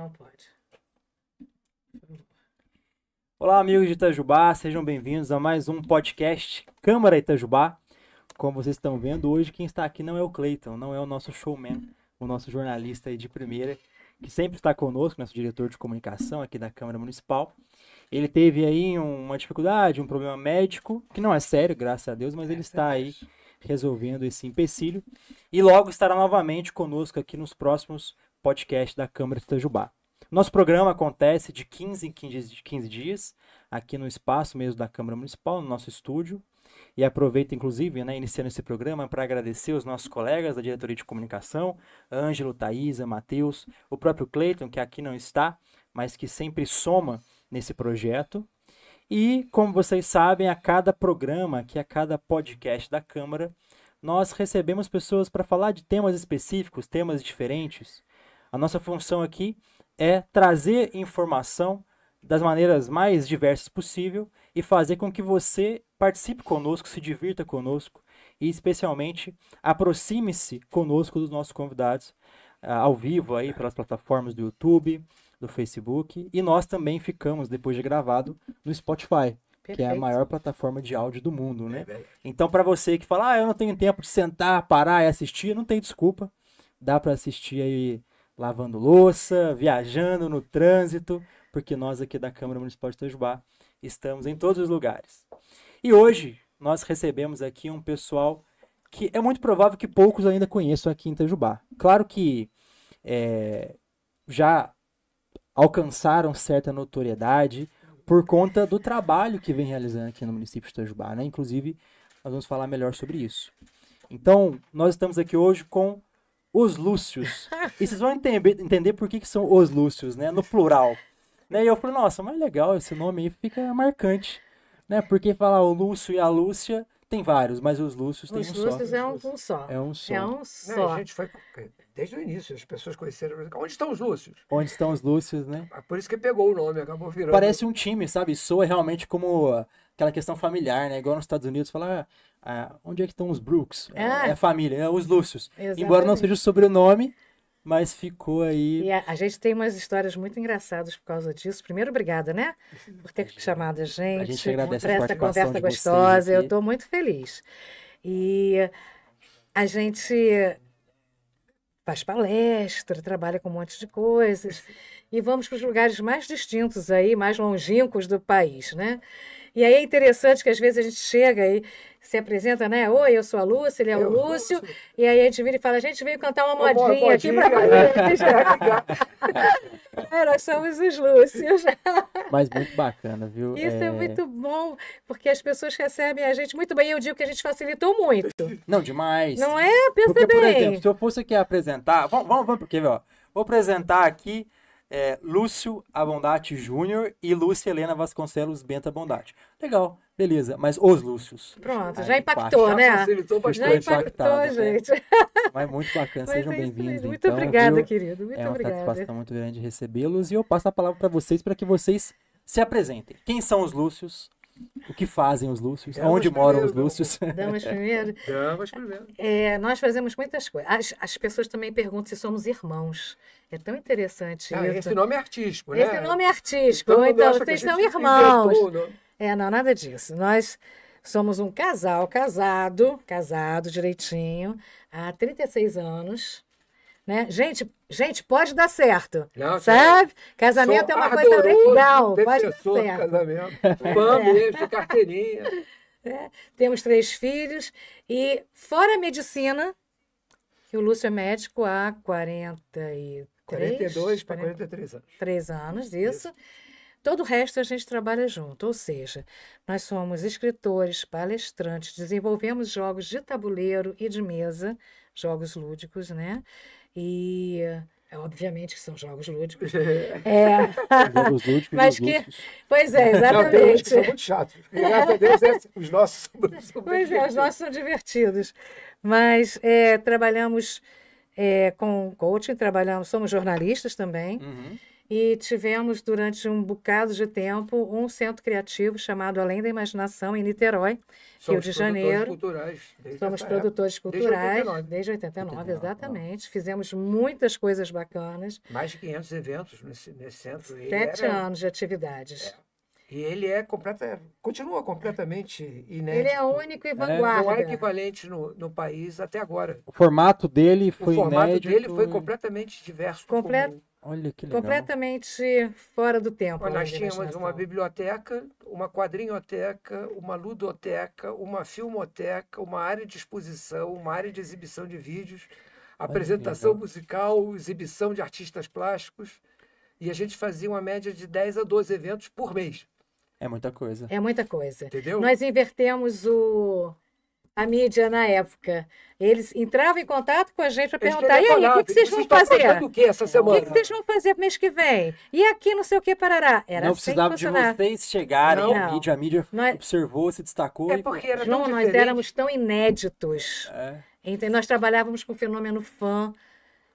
Não pode. Olá, amigos de Itajubá, sejam bem-vindos a mais um podcast Câmara Itajubá. Como vocês estão vendo, hoje quem está aqui não é o Cleiton, não é o nosso showman, o nosso jornalista aí de primeira, que sempre está conosco, nosso diretor de comunicação aqui da Câmara Municipal. Ele teve aí uma dificuldade, um problema médico, que não é sério, graças a Deus, mas ele é está aí resolvendo esse empecilho. E logo estará novamente conosco aqui nos próximos podcast da Câmara de Itajubá. Nosso programa acontece de 15 em 15, 15 dias, aqui no espaço mesmo da Câmara Municipal, no nosso estúdio. E aproveito, inclusive, né, iniciando esse programa, para agradecer os nossos colegas da Diretoria de Comunicação, Ângelo, Thaisa, Matheus, o próprio Cleiton, que aqui não está, mas que sempre soma nesse projeto. E, como vocês sabem, a cada programa, que a cada podcast da Câmara, nós recebemos pessoas para falar de temas específicos, temas diferentes, a nossa função aqui é trazer informação das maneiras mais diversas possível e fazer com que você participe conosco, se divirta conosco e especialmente aproxime-se conosco dos nossos convidados ah, ao vivo aí pelas plataformas do YouTube, do Facebook e nós também ficamos depois de gravado no Spotify. Perfeito. Que é a maior plataforma de áudio do mundo, né? É então, para você que fala, ah, eu não tenho tempo de sentar, parar e assistir, não tem desculpa. Dá para assistir aí lavando louça, viajando no trânsito, porque nós aqui da Câmara Municipal de Itajubá estamos em todos os lugares. E hoje nós recebemos aqui um pessoal que é muito provável que poucos ainda conheçam aqui em Itajubá. Claro que é, já alcançaram certa notoriedade por conta do trabalho que vem realizando aqui no município de Itajubá, né? Inclusive, nós vamos falar melhor sobre isso. Então, nós estamos aqui hoje com os Lúcios. e vocês vão entender, entender por que, que são os Lúcios, né? No plural. Né? E eu falei, nossa, mas legal, esse nome aí fica marcante. Né? Porque falar o Lúcio e a Lúcia tem vários, mas os Lúcios tem um só. Os Lúcios é um, um, só. É um só. É um só. Não, a gente foi desde o início, as pessoas conheceram. Onde estão os Lúcios? Onde estão os Lúcios, né? É por isso que pegou o nome, acabou virando. Parece um time, sabe? Soa realmente como aquela questão familiar, né? Igual nos Estados Unidos, falar ah, ah onde é que estão os Brooks? é, ah. é a família, é os Lúcios. Exatamente. Embora não seja o sobrenome, mas ficou aí. E a, a, gente tem umas histórias muito engraçadas por causa disso. Primeiro, obrigada, né? Por ter gente, chamado a gente. A gente agradece por essa conversa gostosa. Eu estou muito feliz. E a gente faz palestra, trabalha com um monte de coisas e vamos para os lugares mais distintos aí, mais longínquos do país, né? E aí é interessante que às vezes a gente chega e se apresenta, né? Oi, eu sou a Lúcia, ele é eu, o Lúcio. Lúcio. E aí a gente vira e fala, a gente veio cantar uma modinha, modinha aqui para né? é, Nós somos os Lúcios. Mas muito bacana, viu? Isso é... é... muito bom, porque as pessoas recebem a gente muito bem. E eu digo que a gente facilitou muito. Não, demais. Não é? Pensa porque, bem. Por exemplo, se eu fosse aqui apresentar... Vamos, vamos, vamos porque, ó. Vou apresentar aqui é, Lúcio Abondati Júnior e Lúcia Helena Vasconcelos Benta Abondati. Legal, beleza, mas os Lúcios. Pronto, já impactou, parte. né? Já, já impactou, né? gente. Mas muito bacana, mas sejam é bem-vindos. Muito então, obrigada, viu? querido. Muito é uma obrigada. satisfação muito grande recebê-los e eu passo a palavra para vocês para que vocês se apresentem. Quem são os Lúcios? O que fazem os Lúcios? Damas Onde moram primeiro, os Lúcios? Damas primeiro. Damas primeiro. É, nós fazemos muitas coisas. As, as, pessoas também perguntam se somos irmãos. É tão interessante ah, isso. Esse nome é artístico, né? Esse nome é artístico. Então, então vocês são irmãos. Inventou, né? é, não, nada disso. Nós somos um casal casado, casado direitinho, há 36 anos. Né? Gente, gente, pode dar certo. Não, sabe? Casamento é uma coisa legal. Pode dar certo. Casamento. Fã mesmo, carteirinha. É. Temos três filhos. E fora a medicina, que o Lúcio é médico há 43... 42 para 43 anos. três anos, isso. isso. Todo o resto a gente trabalha junto, ou seja, nós somos escritores, palestrantes, desenvolvemos jogos de tabuleiro e de mesa, jogos lúdicos, né? E é, obviamente que são jogos lúdicos. É. jogos lúdicos. Mas que, lúdicos. pois é, exatamente. Não, são muito chatos. Graças a Deus, é, assim, os nossos são, são Pois é, os nossos são divertidos. Mas é, trabalhamos é, com coaching, trabalhamos, somos jornalistas também. Uhum e tivemos durante um bocado de tempo um centro criativo chamado Além da Imaginação em Niterói, Somos Rio de Janeiro. Culturais, Somos produtores culturais desde 89, desde 89, 89 exatamente. Ó. Fizemos muitas coisas bacanas. Mais de 500 eventos nesse, nesse centro. Sete era... anos de atividades. É. E ele é completa, continua completamente inédito. Ele é único e é, vanguarda. Não é há equivalente no, no país até agora. O formato dele foi inédito. O formato inédito dele foi completamente diverso. Completo. Olha que legal. Completamente fora do tempo. Olha, né, nós tínhamos uma biblioteca, uma quadrinhoteca, uma ludoteca, uma filmoteca, uma área de exposição, uma área de exibição de vídeos, Olha apresentação musical, exibição de artistas plásticos. E a gente fazia uma média de 10 a 12 eventos por mês. É muita coisa. É muita coisa. Entendeu? Nós invertemos o a mídia na época. Eles entravam em contato com a gente para perguntar: e aí, o que, que vocês vão fazer? O que essa semana? O que, que vocês vão fazer mês que vem? E aqui não sei o que parará. Era não assim precisava de vocês chegarem não. à mídia. A mídia nós... observou, se destacou. É porque era nós éramos tão inéditos. É. Então, nós trabalhávamos com o fenômeno fã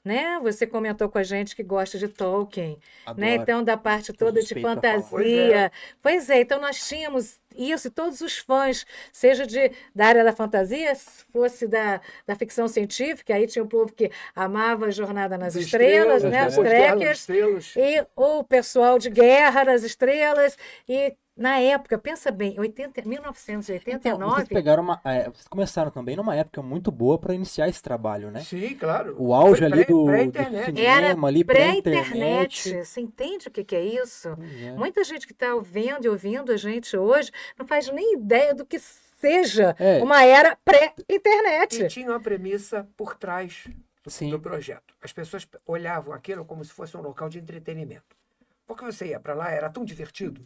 né? Você comentou com a gente que gosta de Tolkien, né, Adoro. né? Então da parte toda de fantasia. Pois é. pois é, então nós tínhamos isso, e todos os fãs, seja de, da área da fantasia, fosse da, da ficção científica, aí tinha um povo que amava a Jornada nas Estrelas, estrelas né? né os trekkers. E ou o pessoal de Guerra nas Estrelas, e na época, pensa bem, 80, 1989. Então, vocês pegaram uma. É, vocês começaram também numa época muito boa para iniciar esse trabalho, né? Sim, claro. O auge ali do, pré -internet. do cinema, pré-internet. Você entende o que, que é isso? É. Muita gente que está vendo e ouvindo a gente hoje não faz nem ideia do que seja é. uma era pré-internet. E tinha uma premissa por trás do, do projeto. As pessoas olhavam aquilo como se fosse um local de entretenimento. Porque você ia para lá, era tão divertido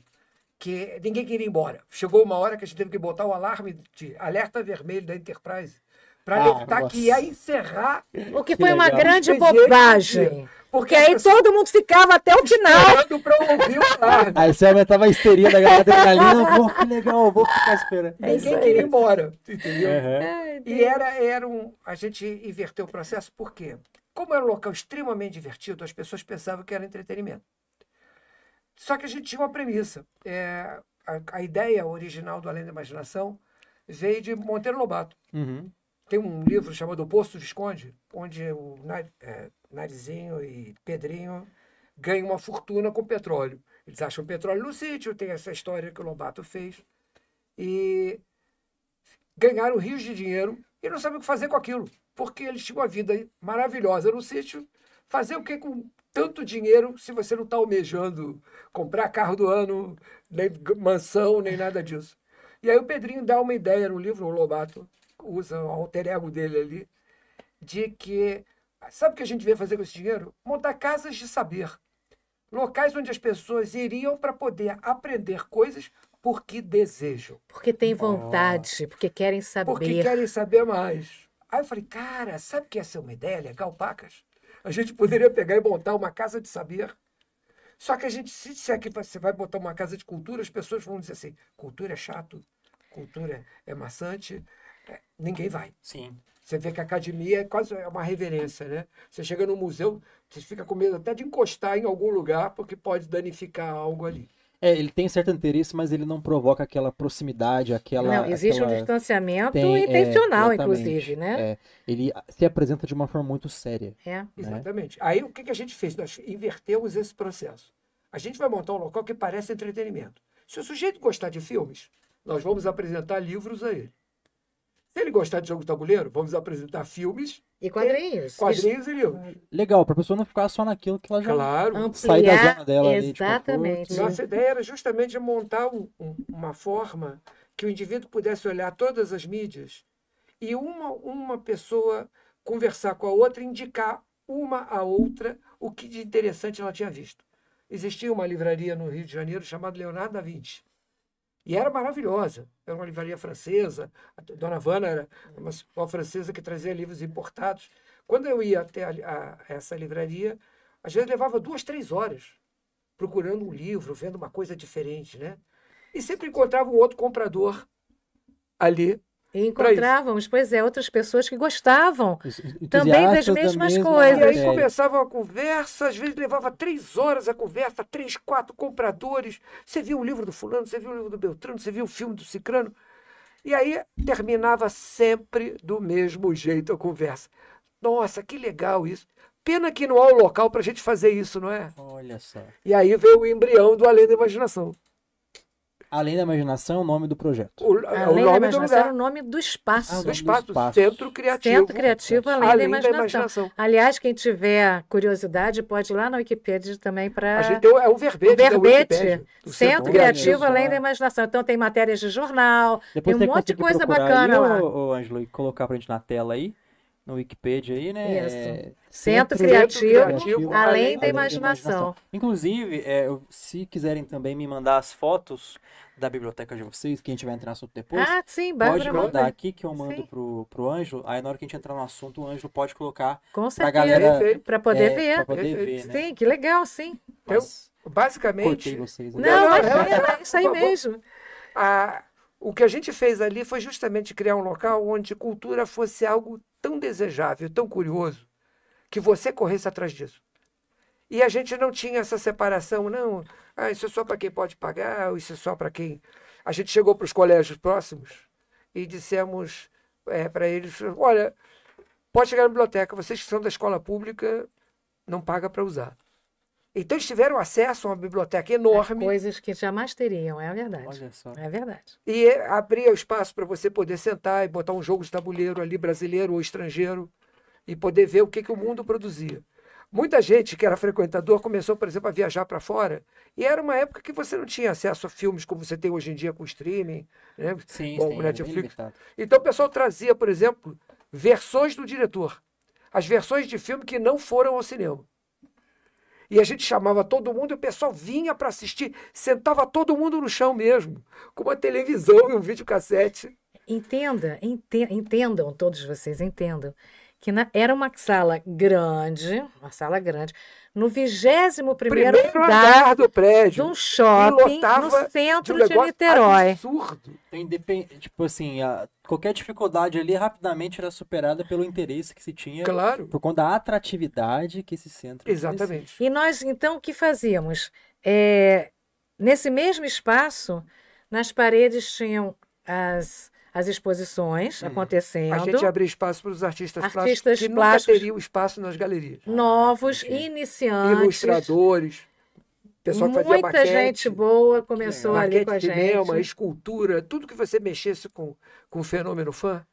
que ninguém queria ir embora. Chegou uma hora que a gente teve que botar o alarme de alerta vermelho da Enterprise para ah, alertar ah, que ia encerrar. O que, que foi uma grande bobagem. Porque aí todo mundo ficava até o final. o aí você aumentava a histeria da galera adrenalina. Pô, que legal, vou ficar esperando. É Ninguém queria ir embora, entendeu? Uhum. E era, era um... A gente inverteu o processo, por quê? Como era um local extremamente divertido, as pessoas pensavam que era entretenimento. Só que a gente tinha uma premissa. É, a, a, ideia original do Além da Imaginação veio de Monteiro Lobato. Uhum. Tem um livro chamado O Poço Visconde, onde o é, Narizinho e Pedrinho ganham uma fortuna com petróleo. Eles acham petróleo no sítio, tem essa história que o Lobato fez. E ganharam rios de dinheiro e não sabiam o que fazer com aquilo, porque eles tinham uma vida maravilhosa no sítio. Fazer o que com tanto dinheiro se você não está almejando comprar carro do ano, nem mansão, nem nada disso. E aí o Pedrinho dá uma ideia no livro, o Lobato usa o alter ego dele ali, de que, sabe o que a gente veio fazer com esse dinheiro? Montar casas de saber. Locais onde as pessoas iriam para poder aprender coisas porque desejam. Porque têm vontade, oh. porque querem saber. Porque querem saber mais. Aí eu falei, cara, sabe o que ia ser uma ideia legal, Pacas? A gente poderia pegar e montar uma casa de saber. Só que a gente, se disser que você vai botar uma casa de cultura, as pessoas vão dizer assim: cultura é chato, cultura é maçante, é, ninguém vai. Sim. Você vê que a academia é quase é uma reverência, né? Você chega no museu, você fica com medo até de encostar em algum lugar, porque pode danificar algo ali. É, ele tem certo interesse, mas ele não provoca aquela proximidade, aquela. Não, existe aquela... um distanciamento tem, é, intencional, é, inclusive, né? É. Ele se apresenta de uma forma muito séria. É. Né? Exatamente. Aí o que, que a gente fez? Nós invertemos esse processo. A gente vai montar um local que parece entretenimento. Se o sujeito gostar de filmes, nós vamos apresentar livros a ele. Se ele gostar de jogo de tabuleiro, vamos apresentar filmes. E quadrinhos. E quadrinhos e livros. Legal, para a pessoa não ficar só naquilo que ela já claro. Sair da zona dela. Exatamente. Ali, Nossa ideia era justamente montar um, um, uma forma que o indivíduo pudesse olhar todas as mídias e uma, uma pessoa conversar com a outra, indicar uma a outra o que de interessante ela tinha visto. Existia uma livraria no Rio de Janeiro chamada Leonardo da Vinci. E era maravilhosa. Era uma livraria francesa. A Dona Vana era uma, uma francesa que trazia livros importados. Quando eu ia até a, a, essa livraria, às vezes levava duas, três horas procurando um livro, vendo uma coisa diferente, né? E sempre encontrava um outro comprador ali e encontrávamos, pois é, outras pessoas que gostavam também das mesmas da mesma coisas. E aí começava a conversa, às vezes levava três horas a conversa, três, quatro compradores. Você viu o livro do fulano, você viu o livro do Beltrano, você viu o filme do Cicrano. E aí terminava sempre do mesmo jeito a conversa. Nossa, que legal isso. Pena que não há o um local para a gente fazer isso, não é? Olha só. E aí veio o embrião do Além da Imaginação. Além da Imaginação é o nome do projeto. O, é, Além o nome da Imaginação era é o nome do espaço. Ah, do, espaço, espaço, Centro Criativo. Centro Criativo Além, Além da, imaginação. da, imaginação. Aliás, quem tiver curiosidade pode ir lá na Wikipedia também para... A gente tem é o verbete, né? o verbete Centro, Centro, Criativo Além da Imaginação. Então tem matérias de jornal, Depois tem um monte de coisa bacana aí, lá. Ô, Ângelo, e colocar para gente na tela aí no Wikipedia aí, né? Isso. É... Centro, Centro Criativo, Criativo além, além, da Imaginação. imaginação. Inclusive, é, se quiserem também me mandar as fotos da biblioteca de vocês, que a gente vai entrar no assunto depois. Ah, sim, Pode mandar aqui que eu mando pro, pro Anjo. Aí na hora que a gente entrar no assunto, o Anjo pode colocar Com certeza. pra galera. Pra poder é, ver. Pra poder ver, sim, né? Sim, que legal, sim. Mas, eu, basicamente. Vocês, né? Não, não, não é, é, isso aí mesmo. A, ah, o que a gente fez ali foi justamente criar um local onde cultura fosse algo tão desejável, tão curioso, que você corresse atrás disso. E a gente não tinha essa separação, não. Ah, isso é só para quem pode pagar, isso é só para quem. A gente chegou para os colégios próximos e dissemos é, para eles: olha, pode chegar na biblioteca, vocês que são da escola pública, não paga para usar. Então eles tiveram acesso a uma biblioteca enorme. É, coisas que jamais teriam, é a verdade. Olha só. É verdade. E abria o espaço para você poder sentar e botar um jogo de tabuleiro ali, brasileiro ou estrangeiro, e poder ver o que, que o mundo produzia. Muita gente que era frequentador começou, por exemplo, a viajar para fora. E era uma época que você não tinha acesso a filmes como você tem hoje em dia com streaming, né? Sim, com sim, Netflix. É então o pessoal trazia, por exemplo, versões do diretor. As versões de filme que não foram ao cinema. E a gente chamava todo mundo e o pessoal vinha para assistir, sentava todo mundo no chão mesmo, com uma televisão e um videocassete. Entenda, ente, entendam, todos vocês entendam, que na, era uma sala grande, uma sala grande, no 21 primeiro andar do prédio, de um shopping no centro de, um de Niterói. Absurdo. Então, independ... Tipo assim, a... qualquer dificuldade ali rapidamente era superada pelo interesse que se tinha, claro. por conta da atratividade que esse centro. Exatamente. E nós então o que fazíamos? É... Nesse mesmo espaço, nas paredes tinham as as exposições hum. acontecendo. A gente abrir espaço para os artistas, artistas plásticos, plásticos que nunca teriam espaço nas galerias. Novos, ah, iniciantes. Ilustradores. Pessoal que Muita maquete, gente boa começou é, ali com a gente. Cinema, escultura, tudo que você mexesse com, com o fenômeno fã,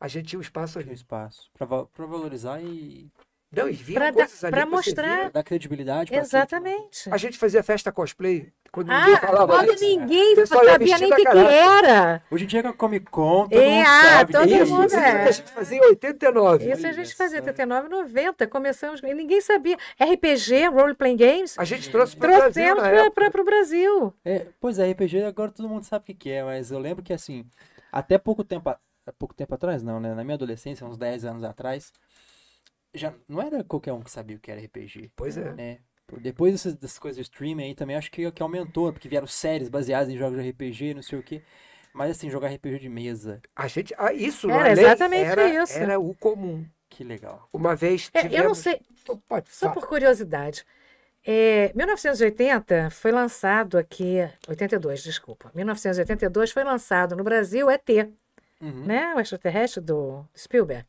a gente tinha um espaço ali. Tinha um espaço para valorizar e não, e vinham pra coisas da, ali pra mostrar. Né? Da credibilidade. Exatamente. a gente fazia festa cosplay. Quando ah, ninguém falava quando isso. ninguém sabia nem o que, que, era. Hoje em dia é a Comic Con, todo é, mundo sabe. Todo isso, mundo isso é. a gente fazia em 89. Isso a gente fazia em 89, 90. Começamos, e ninguém sabia. RPG, role-playing games. A gente trouxe para o Brasil. Trouxemos para o Brasil. É, pois é, RPG agora todo mundo sabe o que, que é, mas eu lembro que assim, até pouco tempo, pouco tempo atrás, não, né? Na minha adolescência, uns 10 anos atrás, já não era qualquer um que sabia o que era RPG. Pois é. Né? Depois dessas, dessas coisas do streaming aí também, acho que, que aumentou, porque vieram séries baseadas em jogos de RPG, não sei o quê. Mas assim, jogar RPG de mesa. A gente. Ah, isso, era exatamente era, isso. Era o comum. Que legal. Uma vez tivemos... é, Eu não sei. Pode, só por curiosidade. É, 1980 foi lançado aqui. 82, desculpa. 1982 foi lançado no Brasil ET, uhum. né? O extraterrestre do Spielberg.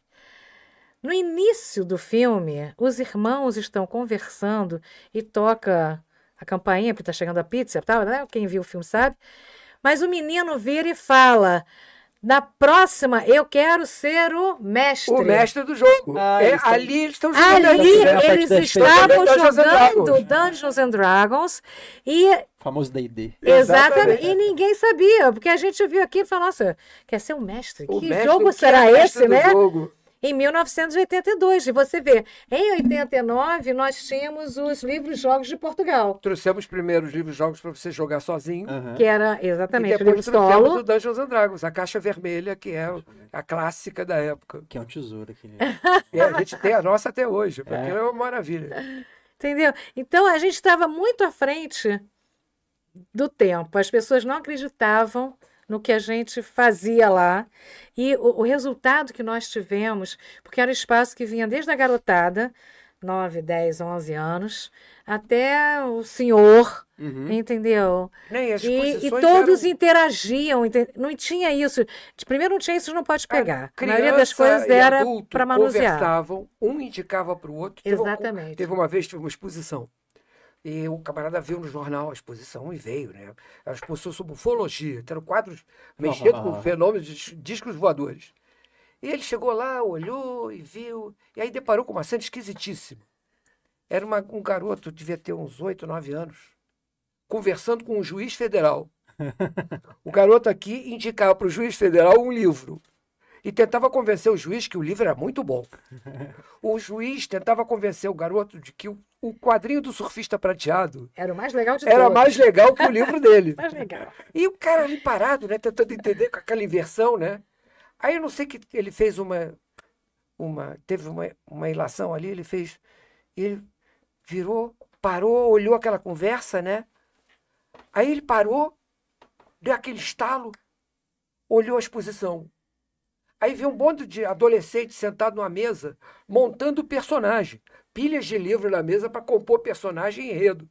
No início do filme, os irmãos estão conversando e toca a campainha, porque está chegando a pizza tal, né? Quem viu o filme sabe. Mas o menino vira e fala: na próxima, eu quero ser o mestre. O mestre do jogo. Ah, é, ali eles estão jogando. Ali eles estavam jogando Dungeons and Dragons. E... O famoso D&D. Exatamente. E ninguém sabia, porque a gente viu aqui e falou, nossa, quer ser um mestre? O que mestre, jogo é será é esse, né? Jogo em 1982. E você vê, em 89 nós tínhamos os livros jogos de Portugal. Trouxemos primeiro os livros jogos para você jogar sozinho. Uhum. Que era, exatamente, e depois do solo. o Dungeons and Dragons, a caixa vermelha, que é a clássica da época. Que é um tesouro. Que... é, a gente tem a nossa até hoje, é. porque é, é uma maravilha. Entendeu? Então a gente estava muito à frente do tempo. As pessoas não acreditavam no que a gente fazia lá. E o, o resultado que nós tivemos, porque era um espaço que vinha desde a garotada, 9, 10, 11 anos, até o senhor, uhum. entendeu? E, e, e todos eram... interagiam, entende? não tinha isso. De primeiro não tinha isso, não pode pegar. A, a maioria das coisas era para manusear. conversavam, um indicava para o outro. Exatamente. Teve, teve uma vez, teve uma exposição e o camarada viu no jornal a exposição e veio, né? Ela exposição sobre ufologia, tendo quadros mexendo com fenômenos de discos voadores. E ele chegou lá, olhou e viu, e aí deparou com uma cena esquisitíssima. Era uma, um garoto, devia ter uns oito, nove anos, conversando com um juiz federal. O garoto aqui indicava para o juiz federal um livro e tentava convencer o juiz que o livro era muito bom. O juiz tentava convencer o garoto de que o o quadrinho do surfista prateado. Era o mais legal de Era todos. mais legal que o livro dele. mais legal. E o cara ali parado, né? Tentando entender com aquela inversão, né? Aí eu não sei que ele fez uma. uma teve uma, uma ilação ali, ele fez. Ele virou, parou, olhou aquela conversa, né? Aí ele parou, deu aquele estalo, olhou a exposição. Aí viu um bando de adolescentes sentado numa mesa, montando o personagem pilhas de livro na mesa para compor personagem e enredo.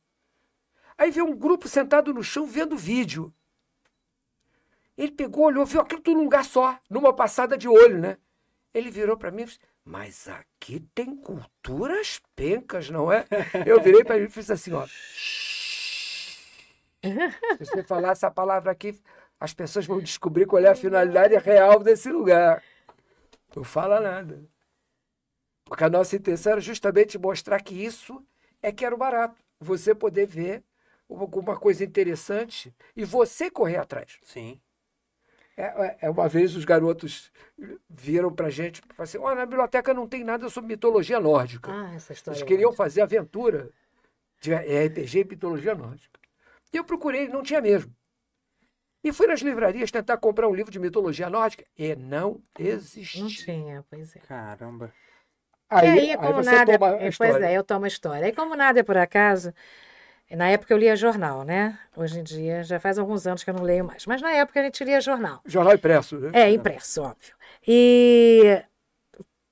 Aí vê um grupo sentado no chão vendo vídeo. Ele pegou, olhou, viu aquilo tudo num lugar só, numa passada de olho, né? Ele virou para mim e disse, mas aqui tem culturas pencas, não é? Eu virei para ele e fiz assim, ó. Se você falar essa palavra aqui, as pessoas vão descobrir qual é a finalidade real desse lugar. Não fala nada. Porque a nossa intenção era justamente mostrar que isso é que era o barato. Você poder ver alguma coisa interessante e você correr atrás. Sim. É, é, é uma vez os garotos viram para gente e falaram assim: oh, na biblioteca não tem nada sobre mitologia nórdica. Ah, essa história. Eles é queriam é fazer aventura de RPG e mitologia nórdica. E eu procurei, não tinha mesmo. E fui nas livrarias tentar comprar um livro de mitologia nórdica e não existia. Não tinha, pois é. Caramba. Aí, aí, como aí nada, toma é, Pois é, eu tomo a história. Aí como nada é por acaso, na época eu lia jornal, né? Hoje em dia já faz alguns anos que eu não leio mais, mas na época a gente lia jornal. Jornal impresso, né? É, é. impresso, óbvio. E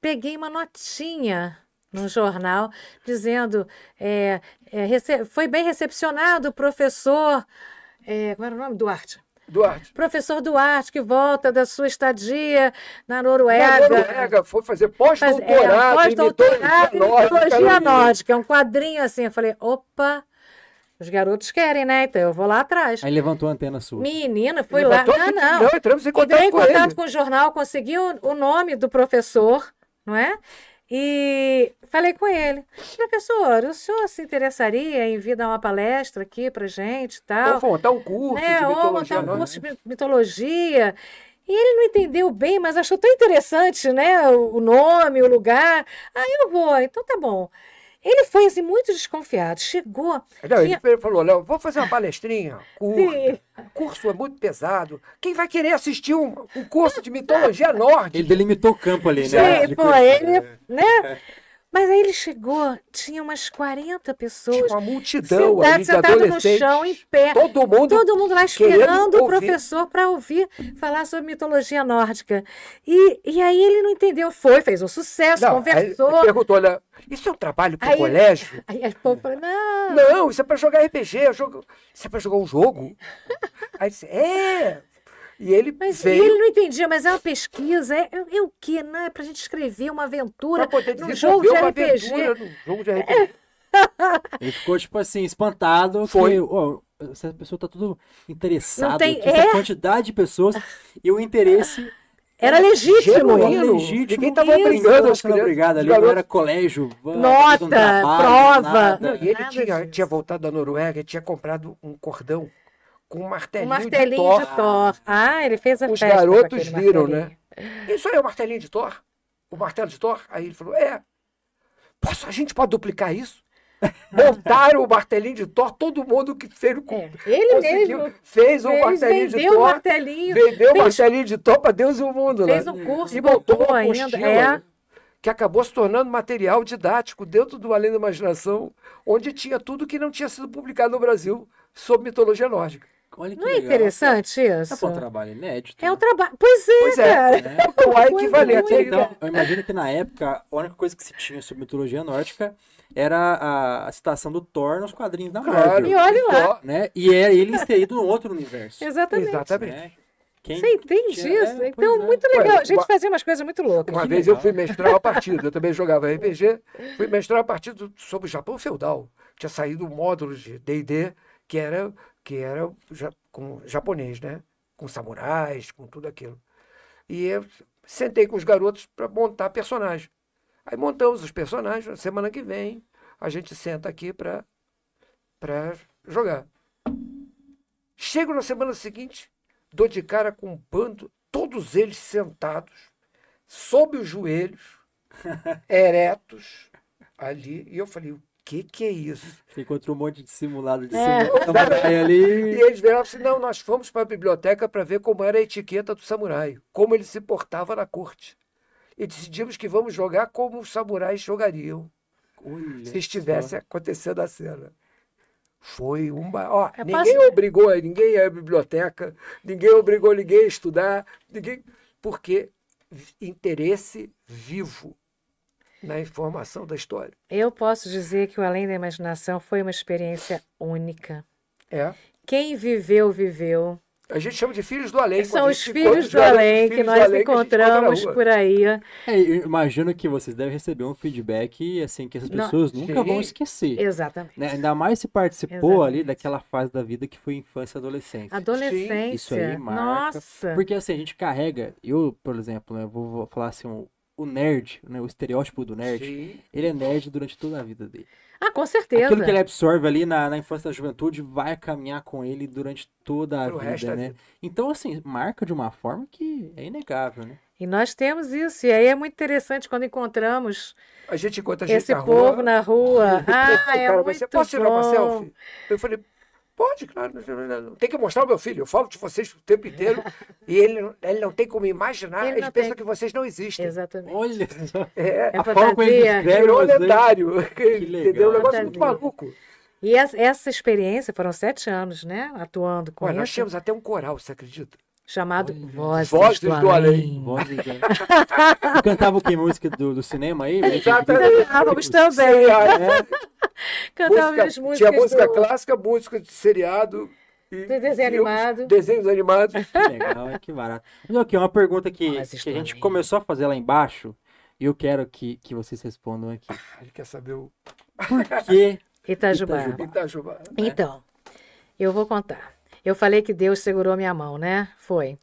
peguei uma notinha no jornal dizendo é, é, foi bem recepcionado o professor, é, como era o nome? Duarte. Duarte. Professor Duarte, que volta da sua estadia na Noruega. Na Noruega, foi fazer é, pós-doutorado Pós-doutorado em mitologia nórdica. é um quadrinho assim. Eu falei, opa... Os garotos querem, né? Então eu vou lá atrás. Aí levantou a antena sua. Menina, foi lá. Não, não. Não, entramos em contato Entrei em contato com, com o jornal, conseguiu o nome do professor, não é? E falei com ele, professor, o senhor se interessaria em vir dar uma palestra aqui para gente, tal? Ou montar um curso né? de mitologia, Ou montar um curso né? de mitologia. E ele não entendeu bem, mas achou tão interessante, né? O nome, o lugar. Aí ah, eu vou, então tá bom. Ele foi assim, muito desconfiado. Chegou. Não, tinha... Ele falou: Léo, vou fazer uma palestrinha curta. O curso é muito pesado. Quem vai querer assistir um, um curso de mitologia nórdica? Ele delimitou o campo ali, né? Sim, pô, ele, né? É. Mas aí ele chegou, tinha umas 40 pessoas. Tinha uma multidão sentado, ali, sentado no chão, em pé. Todo mundo, todo mundo lá esperando o professor para ouvir falar sobre mitologia nórdica. E, e aí ele não entendeu. Foi, fez um sucesso, não, conversou. Ele perguntou: olha, isso é um trabalho para o colégio? Aí as poupas, não. Não, isso é para jogar RPG. Jogo, isso é para jogar um jogo? aí disse: é. E ele mas veio... ele não entendia, mas é uma pesquisa, é, é, é o quê? Não, é pra gente escrever uma aventura pra poder num jogo de RPG. Num jogo de RPG. É. Ele ficou, tipo assim, espantado. Foi. Que, oh, essa pessoa tá tudo interessada. Tem... É... Essa quantidade de pessoas e o interesse... Era legítimo. Genuíno, era legítimo. Quem tava brigando, acho que era brigada ali, não era colégio. Nota, trabalho, prova. Não, e ele tinha, tinha voltado da Noruega, tinha comprado um cordão com um martelinho, martelinho de, Thor. de Thor. Ah, ele fez a Os garotos viram, né? martelinho. né? Isso aí é o martelinho de Thor? O martelo de Thor? Aí ele falou, é. Posso, a gente pode duplicar isso? Montaram o martelinho de Thor, todo mundo que fez o é, Ele mesmo fez o um martelinho de Thor. Martelinho, vendeu o martelinho de Thor para Deus e o mundo. Né? Fez o um curso, e botou uma ainda, é. que acabou se tornando material didático dentro do Além da Imaginação, onde tinha tudo que não tinha sido publicado no Brasil sobre mitologia nórdica. Olha que Não é legal. é interessante isso? É um trabalho inédito. É um né? trabalho. Pois é, pois é. cara. É. é o ar que valeu. então, eu imagino que na época, a única coisa que se tinha sobre mitologia nórdica era a, a citação do Thor nos quadrinhos da Marvel. Claro. E olha lá. Né? E é ele inserido no outro universo. Exatamente. Exatamente. Né? Quem Você entende tinha, é, isso? É, então, é. muito legal. Ué, a gente uma... fazia umas coisas muito loucas. Uma que vez legal. eu fui mestrar uma partida, eu também jogava RPG, fui mestrar uma partida sobre o Japão feudal. Tinha saído um módulo de D&D que era que era com japonês, né? Com samurais, com tudo aquilo. E eu sentei com os garotos para montar personagens. Aí montamos os personagens. Na Semana que vem a gente senta aqui para para jogar. Chego na semana seguinte, dou de cara com um bando, todos eles sentados, sob os joelhos, eretos ali. E eu falei, o que que é isso? Você encontrou um monte de simulado de é. samurai ali. E eles vieram assim, não, nós fomos para a biblioteca para ver como era a etiqueta do samurai, como ele se portava na corte. E decidimos que vamos jogar como os samurais jogariam Olha se estivesse só. acontecendo a cena. Foi uma. Ó, é ninguém passo... obrigou ninguém a biblioteca, ninguém obrigou ninguém a estudar, ninguém. Porque interesse vivo na informação da história. Eu posso dizer que o Além da Imaginação foi uma experiência única. É. Quem viveu, viveu. A gente chama de filhos do além. São os filhos do além, que nós encontramos que por aí. É, imagino que vocês devem receber um feedback assim que as pessoas Não, nunca sim. vão esquecer. Né? Exatamente. Né? Ainda mais se participou Exatamente. ali daquela fase da vida que foi infância e adolescência. Adolescência. Sim. Isso aí marca. Nossa. Porque assim, a gente carrega, eu, por exemplo, né, vou, vou falar assim, o nerd, né, o estereótipo do nerd, Sim. ele é nerd durante toda a vida dele. Ah, com certeza. Aquilo que ele absorve ali na, na infância da juventude vai caminhar com ele durante toda a Pro vida, né? Vida. Então, assim, marca de uma forma que é inegável, né? E nós temos isso. E aí é muito interessante quando encontramos a gente encontra a gente esse na povo rua. na rua. Ah, é cara, muito você, posso tirar uma selfie? Eu falei, Pode, claro. Tem que mostrar ao meu filho. Eu falo de vocês o tempo inteiro e ele, ele não tem como imaginar. Ele, ele pensa tem. que vocês não existem. Exatamente. Olha, é. é, a forma como ele escreve é lendário. Entendeu? Um negócio muito maluco. E essa, experiência, foram sete anos, né? Atuando com Olha, nós tínhamos até um coral, você acredita? chamado Vozes, Vozes do, do Além. Vozes do Além. cantava o que? Música do, do cinema aí? cantava Cantávamos também. Ah, é. Cantava música, músicas Tinha música do... clássica, música de seriado. E desenho filmes, animado. Desenhos animados. Que legal, que barato. Então, aqui, uma pergunta que, que a gente começou a fazer lá embaixo e eu quero que, que vocês respondam aqui. Ah, ele quer saber o... Por que Itajubá? Itajubá. Itajubá né? Então, eu vou contar. Eu falei que Deus segurou minha mão, né? Foi.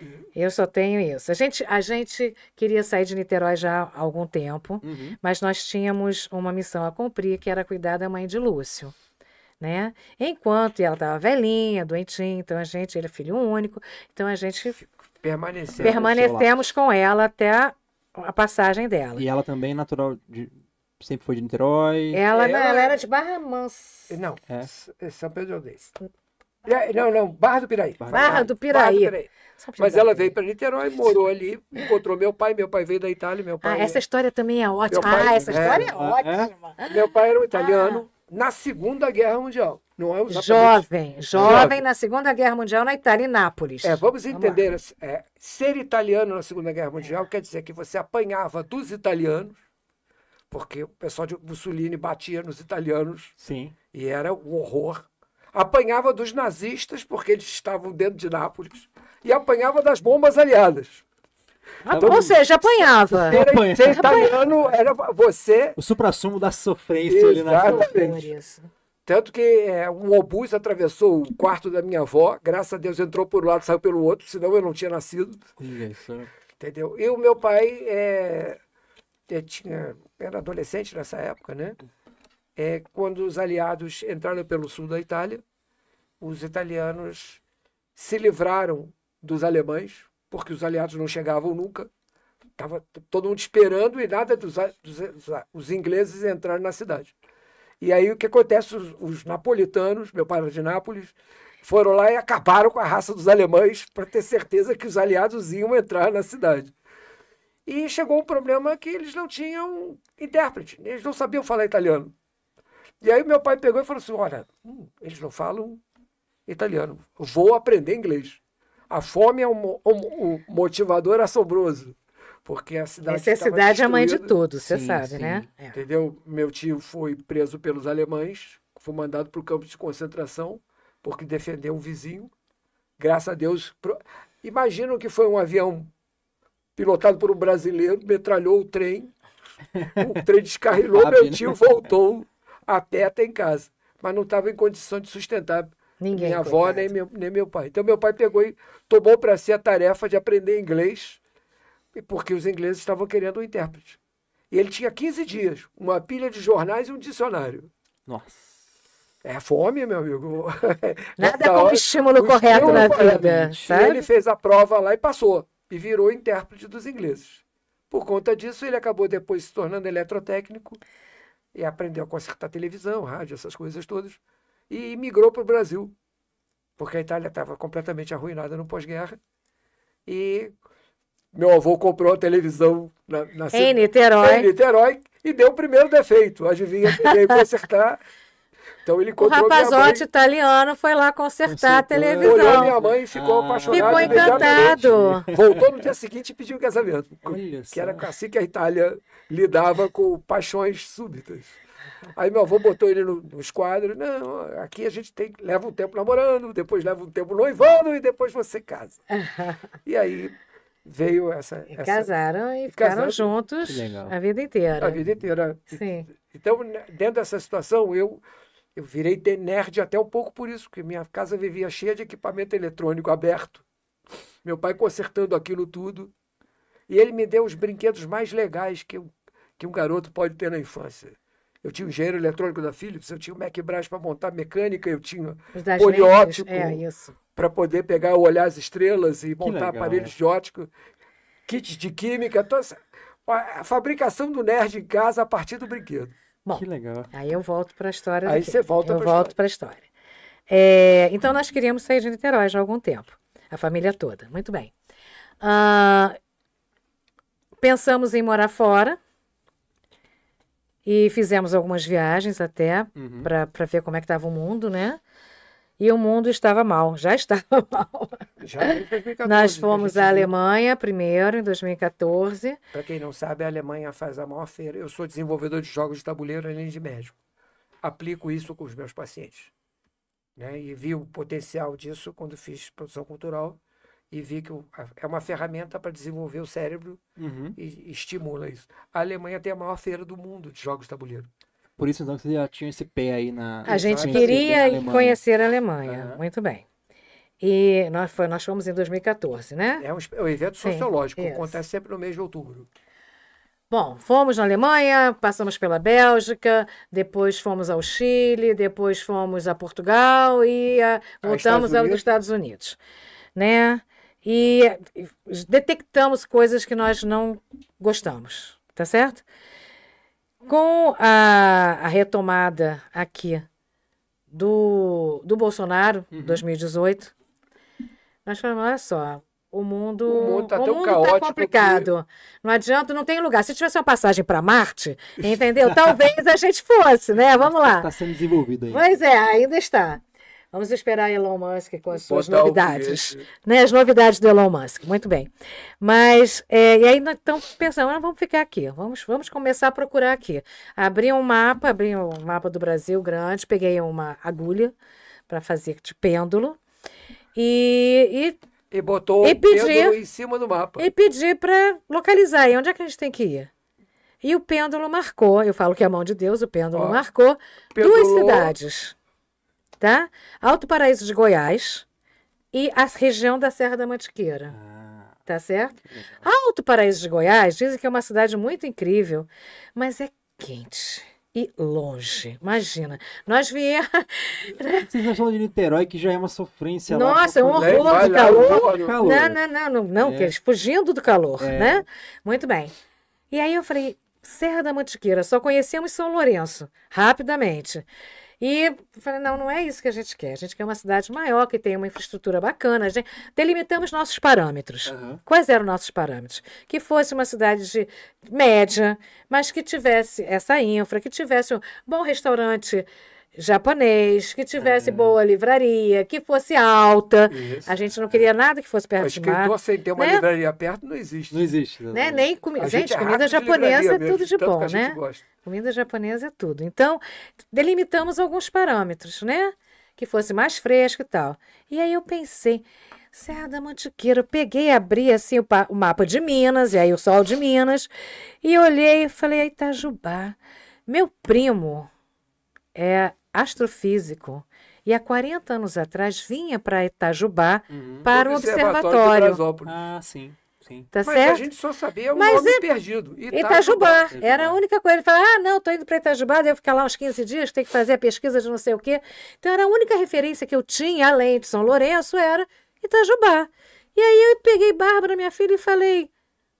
Uhum. Eu só tenho isso. A gente, a gente queria sair de Niterói já há algum tempo, uhum. mas nós tínhamos uma missão a cumprir, que era cuidar da mãe de Lúcio. Né? Enquanto ela estava velhinha, doentinha, então a gente é filho único, então a gente permanecemos, permanecemos com ela até a passagem dela. E ela também natural de, sempre foi de Niterói. Ela, ela, ela é era de Barra Mansa. Não, é. São Pedro de Alves. Não, não, Barra do Piraí. Barra, Barra do Piraí. Barra do Piraí. Mas ela veio para Niterói, morou ali, encontrou meu pai. Meu pai veio da Itália. Meu pai... Ah, essa é história também é ótima. Pai, ah, essa é história é, é ótima. É? Meu pai era um ah. italiano ah. na Segunda Guerra Mundial. Não é jovem, jovem, jovem na Segunda Guerra Mundial na Itália, em Nápoles. É, vamos entender. Vamos é, ser italiano na Segunda Guerra Mundial quer dizer que você apanhava dos italianos, porque o pessoal de Mussolini batia nos italianos. Sim. E era um horror apanhava dos nazistas, porque eles estavam dentro de Nápoles, e apanhava das bombas aliadas. Ah, então, Ou seja, apanhava. Ser, apanhava. italiano era você. O suprassumo da sofrência Exatamente. ali na Tanto que é, um obus atravessou o quarto da minha avó, graças a Deus entrou por um lado saiu pelo outro, senão eu não tinha nascido. Isso. Entendeu? E o meu pai é, é, tinha, era adolescente nessa época, né? é quando os aliados entraram pelo sul da Itália, os italianos se livraram dos alemães, porque os aliados não chegavam nunca. Estava todo mundo esperando e nada dos, dos, os ingleses entraram na cidade. E aí o que acontece? Os, os napolitanos, meu pai era de Nápoles, foram lá e acabaram com a raça dos alemães para ter certeza que os aliados iam entrar na cidade. E chegou um problema que eles não tinham intérprete, eles não sabiam falar italiano. E aí meu pai pegou e falou assim: olha, hum, eles não falam italiano, vou aprender inglês. A fome é um, um, um motivador assombroso, porque a cidade. Necessidade é a mãe de todos, você sim, sabe, sim. né? É. Entendeu? Meu tio foi preso pelos alemães, foi mandado para o campo de concentração, porque defendeu um vizinho. Graças a Deus. Pro... Imaginam que foi um avião pilotado por um brasileiro, metralhou o trem, o trem descarrilou, meu né? tio voltou a até em casa, mas não estava em condição de sustentar Ninguém minha avó nem meu, nem meu pai. Então meu pai pegou e tomou para si a tarefa de aprender inglês, porque os ingleses estavam querendo um intérprete. E ele tinha 15 dias, uma pilha de jornais e um dicionário. Nossa. É fome, meu amigo. Nada como estímulo correto na vida. Sabe? Ele fez a prova lá e passou. E virou intérprete dos ingleses. Por conta disso, ele acabou depois se tornando eletrotécnico e aprendeu a consertar televisão, rádio, essas coisas todas, e migrou para o Brasil, porque a Itália estava completamente arruinada no pós-guerra. E meu avô comprou a televisão na, na em, Niterói. em Niterói e deu o primeiro defeito. Adivinha que consertar. Então ele o rapazote italiano foi lá consertar a é. televisão. Olhou minha mãe e ficou ah, apaixonada. Ficou encantado. Voltou no dia seguinte e pediu um casamento. Olha que só. era assim que a Itália lidava com paixões súbitas. Aí meu avô botou ele no, nos Não, aqui a gente tem, leva um tempo namorando, depois leva um tempo noivando e depois você casa. e aí veio essa. E essa casaram e ficaram casaram, juntos a vida inteira. A vida inteira. Sim. Então, dentro dessa situação, eu eu virei nerd até um pouco por isso, porque minha casa vivia cheia de equipamento eletrônico aberto. Meu pai consertando aquilo tudo. E ele me deu os brinquedos mais legais que eu que um garoto pode ter na infância. Eu tinha o um engenheiro eletrônico da Philips, eu tinha o MacBrash para montar mecânica, eu tinha olho é, para poder pegar, olhar as estrelas e montar legal, aparelhos é. de óptico, kits de química, toda essa, a fabricação do nerd em casa a partir do brinquedo. Bom, que legal. Aí eu volto para a história. Aí você volta para a história. Pra história. É, então nós queríamos sair de Niterói já há algum tempo, a família toda. Muito bem. Uh, pensamos em morar fora e fizemos algumas viagens até uhum. para ver como é que estava o mundo, né? E o mundo estava mal, já estava mal. Já em 2014. Né? Nós fomos à Alemanha primeiro, em 2014. Para quem não sabe, a Alemanha faz a maior feira. Eu sou desenvolvedor de jogos de tabuleiro além de médico. Aplico isso com os meus pacientes. Né? E vi o potencial disso quando fiz produção cultural e vi que é uma ferramenta para desenvolver o cérebro uhum. e estimula isso. A Alemanha tem a maior feira do mundo de jogos de tabuleiro. Por isso, então, que você já tinha esse pé aí na. A gente queria a conhecer a Alemanha. Uhum. Muito bem. E nós, foi, nós fomos em 2014, né? É um, é um evento sociológico, acontece sempre no mês de outubro. Bom, fomos na Alemanha, passamos pela Bélgica, depois fomos ao Chile, depois fomos a Portugal e a, ah, ah, voltamos aos Estados Unidos, né? e detectamos coisas que nós não gostamos, tá certo? Com a, a retomada aqui do, do Bolsonaro, uhum. 2018, nós falamos, olha só, o mundo, o mundo tá, o mundo tá complicado. Que... Não adianta, não tem lugar. Se tivesse uma passagem para Marte, entendeu? Talvez a gente fosse, né? Vamos lá. Está sendo desenvolvido ainda. Pois é, ainda está. Vamos esperar Elon Musk com as suas novidades. Né? As novidades do Elon Musk, muito bem. Mas, é, e aí nós estamos pensando, ah, vamos ficar aqui, vamos, vamos começar a procurar aqui. Abri um mapa, abri um mapa do Brasil grande, peguei uma agulha para fazer de pêndulo e, e, e botou e pedi, pêndulo em cima do mapa. E pedi para localizar, aí onde é que a gente tem que ir? E o pêndulo marcou, eu falo que é a mão de Deus, o pêndulo Ó, marcou duas cidades tá? Alto Paraíso de Goiás e a região da Serra da Mantiqueira. Ah, tá certo? Alto Paraíso de Goiás dizem que é uma cidade muito incrível, mas é quente e longe. Imagina. Nós viemos. Vocês já de Niterói, que já é uma sofrência. Nossa, lá, é um horror de calor. calor. Não, não, não, não, não é. que eles fugindo do calor, é. né? Muito bem. E aí eu falei, Serra da Mantiqueira, só conhecemos São Lourenço, rapidamente. E falei, não, não é isso que a gente quer. A gente quer uma cidade maior, que tenha uma infraestrutura bacana. A gente, delimitamos nossos parâmetros. Uhum. Quais eram nossos parâmetros? Que fosse uma cidade de média, mas que tivesse essa infra, que tivesse um bom restaurante japonês, que tivesse é. boa livraria, que fosse alta. Isso. A gente não é. queria nada que fosse perto do mar. Acho que sem ter uma né? livraria perto não existe. Não existe. Não. Né? né? Nem comi... gente, gente, é comida japonesa é mesmo, tudo de bom, né? Gosta. Comida japonesa é tudo. Então, delimitamos alguns parâmetros, né? Que fosse mais fresco e tal. E aí eu pensei, Serra da Mantiqueira, eu peguei, abri assim o, o mapa de Minas, e aí o sol de Minas, e olhei e falei, Itajubá. Meu primo é astrofísico e há 40 anos atrás vinha para Itajubá uhum. para o observatório. observatório. Ah, sim. Sim. Tá Mas certo? a gente só sabia o Mas nome é perdido. Itajubá. Itajubá. Era a única coisa. Ele falava, ah, não, estou indo para Itajubá, devo ficar lá uns 15 dias, tenho que fazer a pesquisa de não sei o quê. Então, era a única referência que eu tinha, além de São Lourenço, era Itajubá. E aí eu peguei Bárbara, minha filha, e falei,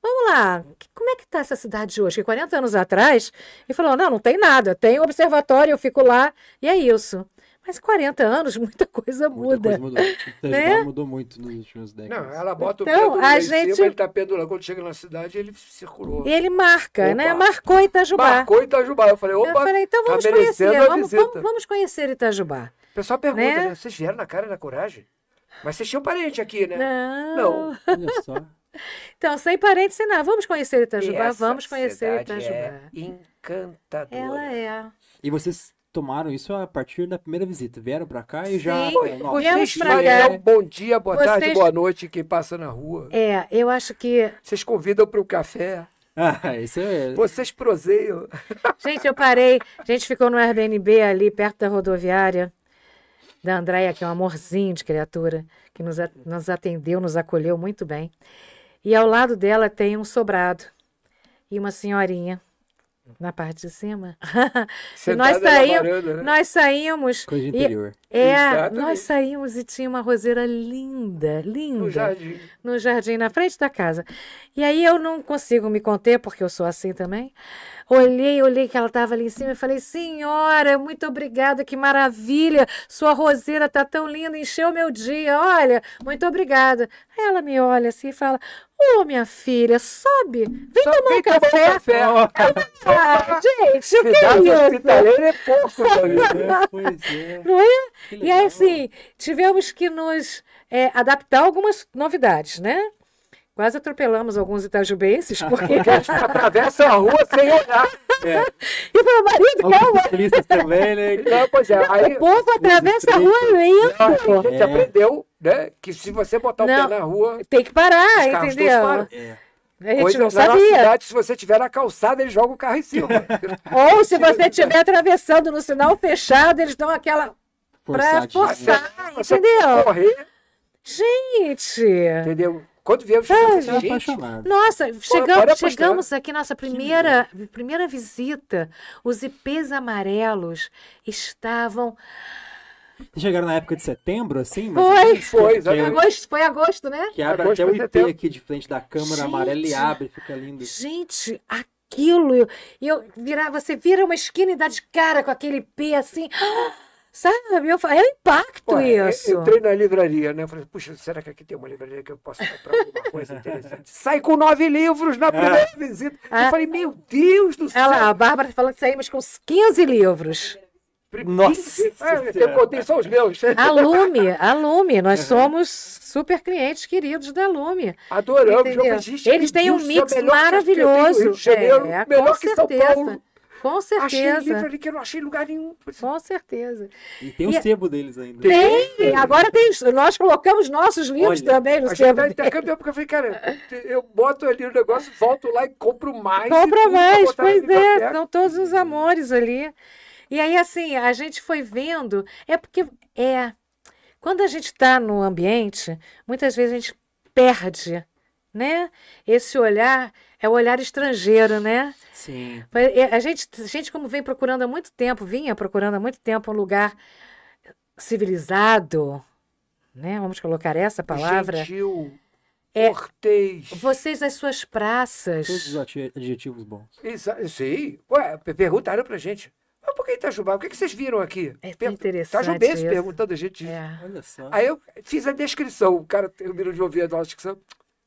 Vamos lá, como é que está essa cidade hoje? Que 40 anos atrás, ele falou: não, não tem nada, tem observatório, eu fico lá e é isso. Mas 40 anos, muita coisa muda. Muita coisa mudou. Né? O né? mudou muito nos últimos 10 anos. Não, ela bota o então, o pêndulo a gente... Cima, ele está pendulando. Quando chega na cidade, ele circulou. E ele marca, né? opa. né? Marcou Itajubá. Marcou Itajubá. Eu falei, opa, Eu falei, então tá vamos tá conhecer, vamos, vamos, vamos, conhecer Itajubá. O pessoal pergunta, né? né? Vocês vieram na cara da na coragem? Mas vocês tinham parente aqui, né? Não. Não. Olha só. Então, sem parênteses, não. Vamos conhecer Itajubá, vamos conhecer é Itajubá. É encantadora. Ela é. E vocês tomaram isso a partir da primeira visita. Vieram para cá e Sim, já. Viemos para cá. bom dia, boa Vocês... tarde, boa noite, quem passa na rua. É, eu acho que. Vocês convidam para o café. Ah, isso é. Vocês proseiam. Gente, eu parei. A gente ficou no Airbnb ali, perto da rodoviária. Da Andréia, que é um amorzinho de criatura, que nos atendeu, nos acolheu muito bem. E ao lado dela tem um sobrado e uma senhorinha na parte de cima. e nós saímos, varanda, né? nós saímos. Coisa interior. E, é, nós saímos e tinha uma roseira linda, linda. No jardim. No jardim, na frente da casa. E aí eu não consigo me conter, porque eu sou assim também. Olhei, olhei que ela estava ali em cima e falei: Senhora, muito obrigada, que maravilha! Sua roseira tá tão linda, encheu meu dia. Olha, muito obrigada. Aí ela me olha assim e fala: Ô, oh, minha filha, sobe. Vem Só tomar um café. café. Ah, gente, o que é isso? hospitaleiro é pouco, né? pois é. Não é? E aí, assim, tivemos que nos é, adaptar algumas novidades, né? Quase atropelamos alguns itajubenses, porque. atravessa a rua sem olhar. É. E meu marido, calma. também, né? Não, pois é. Aí, o povo atravessa a rua lento. Né? A gente é. aprendeu, né? Que se você botar não, o pé na rua. Tem que parar, entendeu? hoje é. A gente Coisa, não sabia. Na cidade, se você estiver na calçada, eles jogam o carro em cima. Ou se você estiver atravessando no sinal fechado, eles dão aquela. Forçar, pra forçar, entendeu? Correr. Gente! Entendeu? Quando viemos, é, gente, ah, apaixonado. Nossa, chegamos, chegamos aqui, nossa primeira, primeira visita, os IPs amarelos estavam... Chegaram na época de setembro, assim? foi, foi, foi, agosto, foi agosto, né? Que abre agosto, até o IP setembro. aqui de frente da Câmara Amarela e abre, fica lindo. Gente, aquilo, eu, eu virar, você vira uma esquina e dá de cara com aquele IP assim... Ah! Sabe? Eu, é impacto Ué, isso. Eu entrei na livraria, né? Eu falei, puxa, será que aqui tem uma livraria que eu posso comprar alguma coisa interessante? Sai com nove livros na é. primeira é. visita. Eu ah. falei, meu Deus do céu. Olha lá, a Bárbara tá falando que saímos com 15 livros. Nossa! É, eu contei só os meus. Alume Alume nós somos super clientes queridos da Alume Adoramos, Eles têm um mix maravilhoso. Janeiro, é, melhor que certeza. São Paulo. Com certeza. Achei livro ali que eu não achei lugar nenhum. Com certeza. E tem o e sebo é deles ainda. Tem! Agora tem, nós colocamos nossos livros Olha, também no sebo. Intercâmbio, porque eu falei, cara, eu boto ali o negócio, volto lá e compro mais. Compra mais, pois é, estão todos os amores ali. E aí, assim, a gente foi vendo, é porque é. Quando a gente está no ambiente, muitas vezes a gente perde né? Esse olhar é o olhar estrangeiro, né? Sim. É, a gente, a gente como vem procurando há muito tempo, vinha procurando há muito tempo um lugar civilizado, né? Vamos colocar essa palavra. Gentil. É, cortês. Vocês nas suas praças. Todos os adjetivos bons. Isso, sim. Ué, perguntaram pra gente. Mas por que Itajubá? O que, é que vocês viram aqui? É per interessante. Itajubense isso. perguntando a gente. É. Olha só. Aí eu fiz a descrição. O cara terminou de ouvir a nossa descrição.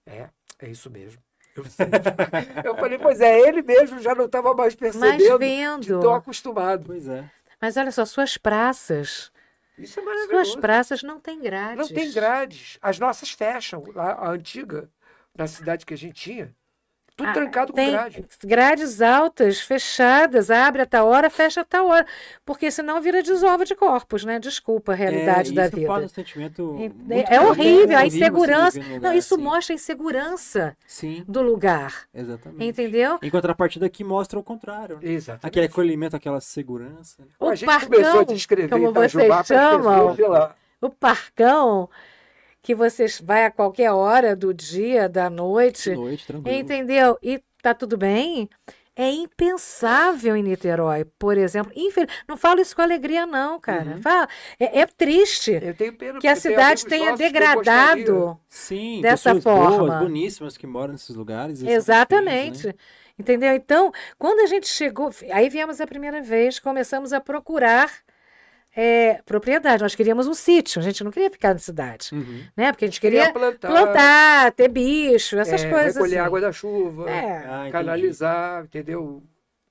É, é isso mesmo. Eu, eu falei, pois é, ele mesmo já não estava mais percebendo. Mas vendo. Estou acostumado. Pois é. Mas olha só, suas praças. Isso é maravilhoso. Suas praças não têm grades. Não tem grades. As nossas fecham. Lá, a antiga, na cidade que a gente tinha, tudo ah, trancado com tem grade. Grades altas, fechadas, abre a tal hora, fecha a tal hora. Porque senão vira desova de corpos, né? Desculpa a realidade é, da vida. um sentimento é, é horrível, a né? insegurança. Lugar, não, isso assim. mostra a insegurança Sim. do lugar. Exatamente. Entendeu? Em contrapartida aqui mostra o contrário. Né? Exatamente. Aquele acolhimento, aquela segurança. Né? O a gente parcão, começou a descrever como então, vocês chamam, o parcão que você vai a qualquer hora do dia, da noite. De noite, tranquilo. Entendeu? E tá tudo bem? É impensável em Niterói, por exemplo. Infel... Não falo isso com alegria, não, cara. Uhum. Fala. É, é, triste pena, que a cidade tenha degradado Sim, dessa forma. Boas, boníssimas que moram nesses lugares. É né? Exatamente. né? Entendeu? Então, quando a gente chegou. Aí viemos a primeira vez, começamos a procurar é, propriedade. Nós queríamos um sítio, a gente não queria ficar na cidade, uhum. né? Porque a gente queria, queria plantar, plantar, ter bicho, essas é, coisas. Recolher assim. água da chuva, é. ah, canalizar, entendeu?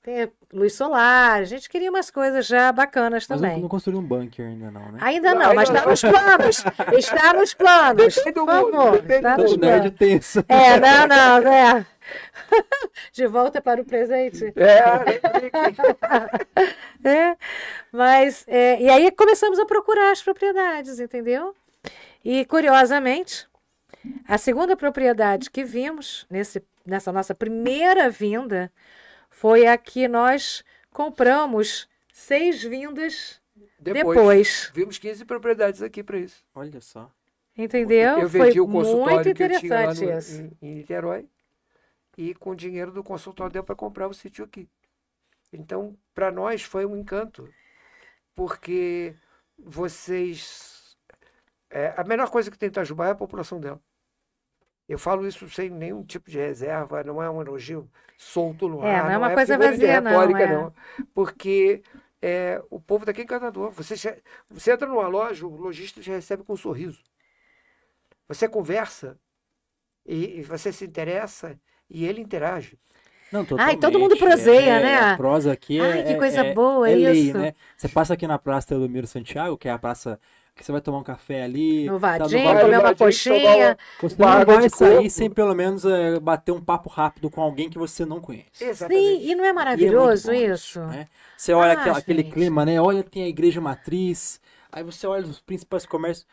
tem luz solar, a gente queria umas coisas já bacanas mas também. Não, não construiu um bunker ainda não, né? Ainda não, tá não mas está nos planos. Está nos planos. Depende do favor, está nos planos. Tenso. É, não, não, é. De volta para o presente. É. é. Mas, é, e aí começamos a procurar as propriedades, entendeu? E curiosamente, a segunda propriedade que vimos nesse, nessa nossa primeira vinda foi a que nós compramos seis vindas depois. depois. Vimos 15 propriedades aqui para isso. Olha só. Entendeu? Eu vendi Foi o consultório muito interessante que eu tinha lá no, isso. Em, em Niterói e com o dinheiro do consultório deu para comprar o sítio aqui. Então, para nós foi um encanto, porque vocês. É, a melhor coisa que tem Itajubá é a população dela. Eu falo isso sem nenhum tipo de reserva, não é um elogio solto no é, ar. Não é uma não é coisa é vazia, não, retórica, não. É. não. Porque é, o povo daqui é encantador. Você, você entra numa loja, o lojista já recebe com um sorriso. Você conversa e, e você se interessa e ele interage. Não, Ai, todo mundo proseia, é, é, né? A prosa aqui Ai, é. que coisa é, boa, é, é lei, isso. Né? Você passa aqui na Praça Teodomiro Santiago, que é a praça que você vai tomar um café ali. No tá vadinho, tá, comer uma coxinha. Você não vai sair sem pelo menos é, bater um papo rápido com alguém que você não conhece. Exatamente. Sim, e não é, é maravilhoso é bom, isso? Né? Você olha ah, aquela, aquele clima, né? Olha, tem a igreja matriz. Aí você olha os principais comércios,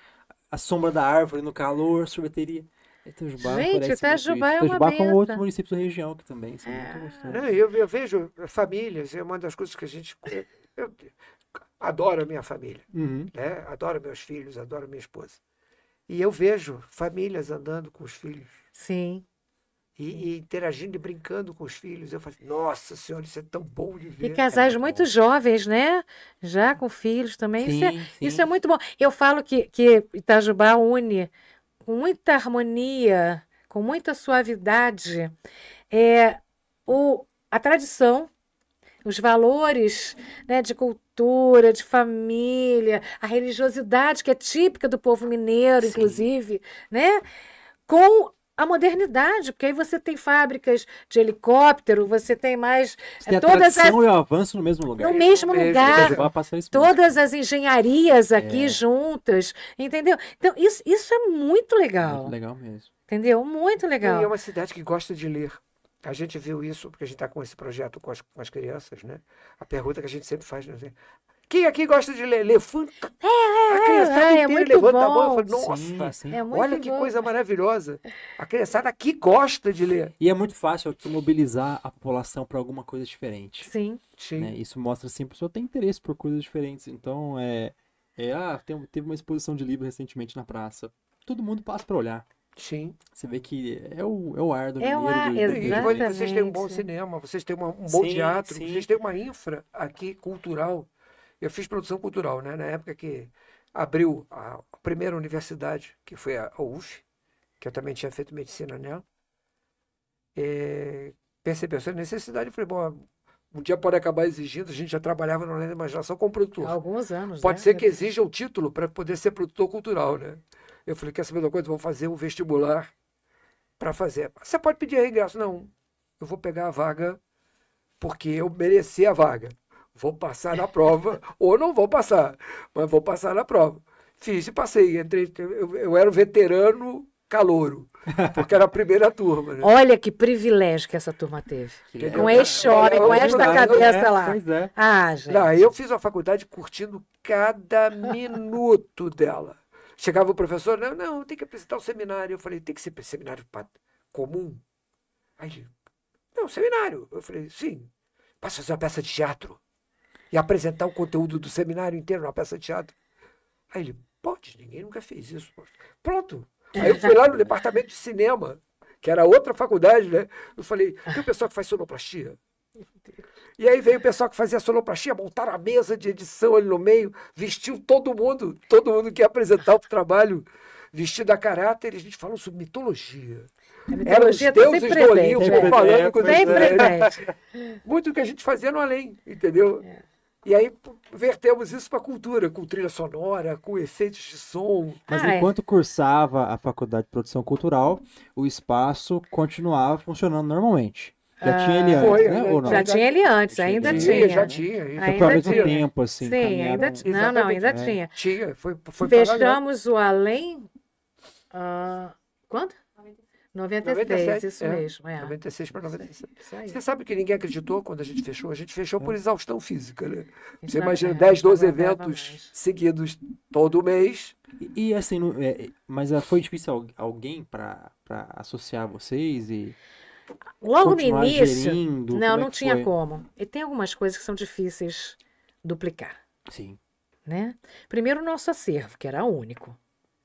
a sombra da árvore no calor, sorveteria. Itajubá, Gente, Itajubá é uma Itajubá com outros municípios da região que também é. muito Não, é, eu, eu vejo famílias, é uma das coisas que a gente... Eu, adoro a minha família, uhum. né? adoro meus filhos, adoro minha esposa. E eu vejo famílias andando com os filhos. Sim. E, e, interagindo e brincando com os filhos. Eu falei, nossa senhora, isso é tão bom de ver. E casais é muito, muito jovens, né? Já com filhos também. Sim, isso, é, sim. isso é muito bom. Eu falo que, que Itajubá une com muita harmonia, com muita suavidade, é, o, a tradição os valores né, de cultura, de família, a religiosidade que é típica do povo mineiro, Sim. inclusive, né? com a modernidade, porque aí você tem fábricas de helicóptero, você tem mais você é, tem todas a as... e o avanço no mesmo lugar. No mesmo é, lugar. Todas as engenharias aqui é. juntas, entendeu? Então isso, isso é muito legal. Muito legal mesmo. Entendeu? Muito legal. E é uma cidade que gosta de ler. A gente viu isso, porque a gente está com esse projeto com as, com as, crianças, né? A pergunta que a gente sempre faz, né? Assim, Quem aqui gosta de ler? Levanta. É, é, a é, criançada é, é, inteira levanta bom. a mão e fala, nossa, sim, sim. É olha que bom. coisa maravilhosa. A criançada aqui gosta de ler. E é muito fácil aqui mobilizar a população para alguma coisa diferente. Sim. sim. Né? Isso mostra assim, a pessoa tem interesse por coisas diferentes. Então, é... é ah, tem, teve uma exposição de livro recentemente na praça. Todo mundo passa para olhar. Sim. Você vê que é o, é o ar do é mineiro. exatamente. vocês têm um bom cinema, vocês têm uma, um bom sim, teatro, sim. vocês têm uma infra aqui cultural. Eu fiz produção cultural, né? Na época que abriu a primeira universidade, que foi a UF, que eu também tinha feito medicina nela. E percebeu essa necessidade e falei, bom, um dia pode acabar exigindo, a gente já trabalhava na Lenda Imaginação como produtor. Há alguns anos, Pode né? ser que exija o título para poder ser produtor cultural, né? Eu falei, quer saber uma coisa? Vou fazer um vestibular para fazer. Você pode pedir regresso? Não. Eu vou pegar a vaga porque eu mereci a vaga. Vou passar na prova ou não vou passar, mas vou passar na prova. Fiz e passei. Entrei, eu, eu era um veterano calouro, porque era a primeira turma. Né? Olha que privilégio que essa turma teve. Que com este homem, com esta cabeça lá. Pois é. Ah, gente. Não, eu fiz a faculdade curtindo cada minuto dela. Chegava o professor, não, não, tem que apresentar o um seminário. Eu falei, tem que ser seminário comum? Aí ele, não, seminário. Eu falei, sim, posso fazer uma peça de teatro e apresentar o conteúdo do seminário inteiro na peça de teatro. Aí ele, pode, ninguém nunca fez isso. Pronto. Aí eu fui lá no departamento de cinema, que era outra faculdade, né? Eu falei, tem o pessoal que faz sonoplastia? E aí veio o pessoal que fazia sonoplastia, montaram a mesa de edição ali no meio, vestiu todo mundo, todo mundo que ia apresentar o trabalho vestido a caráter, e a gente falou sobre mitologia. Eram os tá deuses presente, do Olimpo né? falando com os deuses. É, né? Muito que a gente fazia no além, entendeu? É. E aí vertemos isso para a cultura, com trilha sonora, com efeitos de som. Mas ah, é. enquanto é. cursava a faculdade de produção cultural, o espaço continuava funcionando normalmente. Já tinha ele ah, antes, foi, né, né? Ou não? Já tinha ele antes, ainda tinha. Já tinha. Ainda para ao mesmo tempo, assim. Sim, caminharam... ainda tinha. Não, não, ainda é. tinha. Tinha, foi, foi Fechamos o Além... Uh, quanto? 96, 97, isso é, mesmo. É. 96 para 96. Você sabe que ninguém acreditou quando a gente fechou? A gente fechou por é. exaustão física, né? Você imagina 10, 12 eventos seguidos todo mês. E, e assim, não, é, mas ah, foi difícil alguém para associar vocês e... Logo no início. Gerindo, não, é não é tinha foi? como. E tem algumas coisas que são difíceis duplicar. Sim. Né? Primeiro, o nosso acervo, que era único.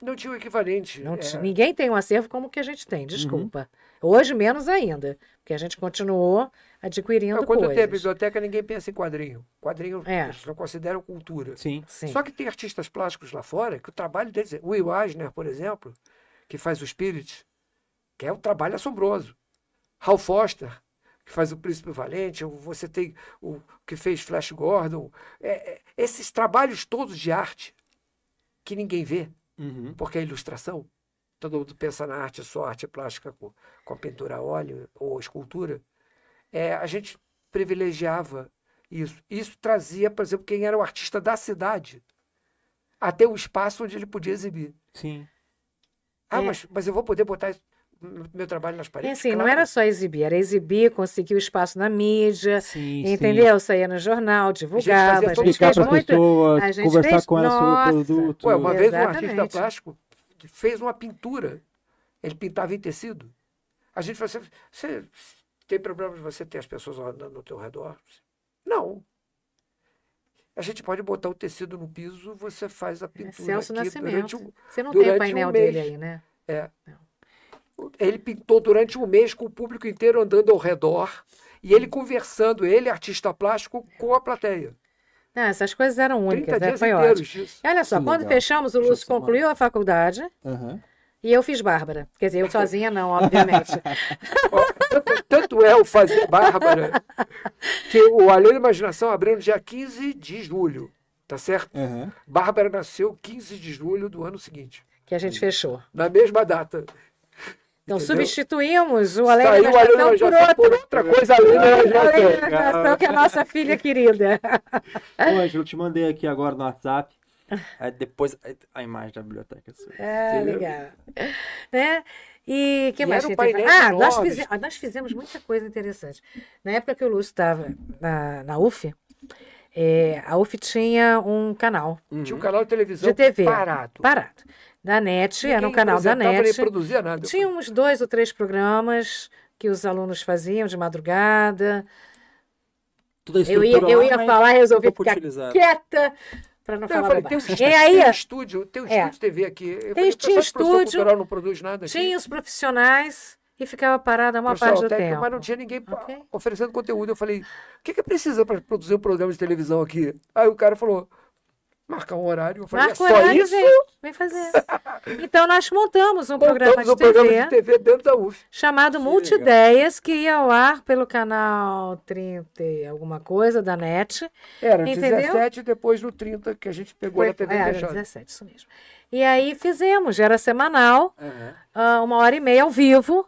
Não tinha o equivalente. Não é. Ninguém tem um acervo como o que a gente tem, uhum. desculpa. Uhum. Hoje, menos ainda, porque a gente continuou adquirindo quando coisas. Quando tem a biblioteca, ninguém pensa em quadrinho. Quadrinho é. eles não consideram cultura. Sim. Sim. Só que tem artistas plásticos lá fora que o trabalho deles... É, o Will Eisner, por exemplo, que faz o Spirit, que é um trabalho assombroso. Hal Foster, que faz o Príncipe Valente, você tem o que fez Flash Gordon. É, é, esses trabalhos todos de arte que ninguém vê, uhum. porque a é ilustração, todo mundo pensa na arte só, arte plástica com, com a pintura a óleo ou a escultura. É, a gente privilegiava isso. Isso trazia, por exemplo, quem era o artista da cidade até o espaço onde ele podia exibir. Sim. Ah, é. mas, mas eu vou poder botar isso meu trabalho nas paredes. E é assim, claro. não era só exibir, era exibir, conseguir o espaço na mídia, sim, entendeu? Sim. Saía no jornal, divulgava, a gente, explicar para muito... pessoa, a gente conversar fez... com elas sobre o produto. Ué, uma Exatamente. vez um artista plástico fez uma pintura, ele pintava em tecido. A gente falou assim, você tem problema de você ter as pessoas andando ao teu redor? Não. A gente pode botar o tecido no piso, você faz a é pintura Celso aqui Nascimento. durante um, Você não tem o painel um dele aí, né? É. Não ele pintou durante um mês com o público inteiro andando ao redor e ele conversando, ele, artista plástico, com a plateia. Não, essas coisas eram únicas, né? Foi ótimo. Disso. Olha só, que quando legal. fechamos, o Lúcio concluiu a faculdade. Uhum. E eu fiz Bárbara. Quer dizer, eu sozinha não, obviamente. tanto, tanto é o fazer Bárbara que o Além da Imaginação abriu no dia 15 de julho, tá certo? Uhum. Bárbara nasceu 15 de julho do ano seguinte. Que a gente fechou. Na mesma data. Então Entendeu? substituímos o além da gestação por, outra... por outra coisa além da gestação, que é a ah. nossa filha querida. Hoje eu te mandei aqui agora no WhatsApp. depois a imagem da biblioteca. É, Entendeu? É, legal. Né? E que e mais? Que teve... Ah, nós fizemos, ah, nós fizemos muita coisa interessante. Na época que o Lúcio estava na, na UF, é, a UF tinha um canal. Uhum. Tinha um canal de televisão de TV, parado. Parado. Da NET, Ninguém era um canal da NET. Nem produzia nada. Tinha uns dois ou três programas que os alunos faziam de madrugada. Tudo isso eu ia, eu ia falar, resolvi ficar utilizado. quieta para não, não falar falei, tem, é, e aí, tem um é. estúdio, tem um é. estúdio de TV aqui. Eu tem, falei, tá, tinha estúdio. não produz nada Tinha aqui. os profissionais e ficava parada uma Pessoal, parte do técnico, tempo. Mas não tinha ninguém okay. oferecendo conteúdo. Eu falei, o que, que precisa para produzir um programa de televisão aqui? Aí o cara falou, marcar um horário. Eu falei, é Marca é só horário, isso? Vem, vem fazer. então nós montamos um montamos programa de um TV. programa de TV dentro da UF. Chamado Multideias, que ia ao ar pelo canal 30 e alguma coisa da NET. Era entendeu? 17 e depois no 30 que a gente pegou Foi, na TV Era 17, isso mesmo. E aí fizemos, era semanal, uhum. uma hora e meia ao vivo.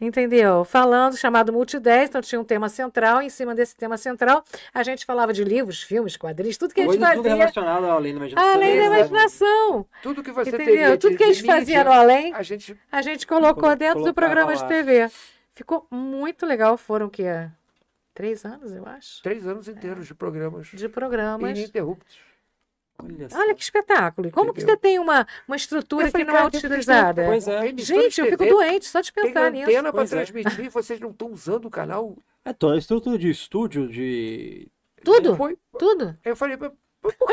Entendeu? Falando, chamado 10, então tinha um tema central, em cima desse tema central a gente falava de livros, filmes, quadrinhos, tudo que Hoje, a gente fazia. tudo relacionado ao Além da Imaginação. Além da Imaginação. Tudo que você Entendeu? teria Tudo que a gente fazia no Além, a gente, a gente colocou dentro do programa de TV. Ficou muito legal, foram o quê? Três anos, eu acho. Três anos inteiros é. de programas. De programas. Ininterruptos. Olha, Olha que espetáculo. como que, que você tem uma, uma estrutura falei, é que não é utilizada? Pois é. Gente, eu fico doente só de pensar tem nisso. Tem para é. transmitir, é. vocês não estão usando o canal. É, toda então, a estrutura de estúdio, de... Tudo, foi... tudo. Eu falei, por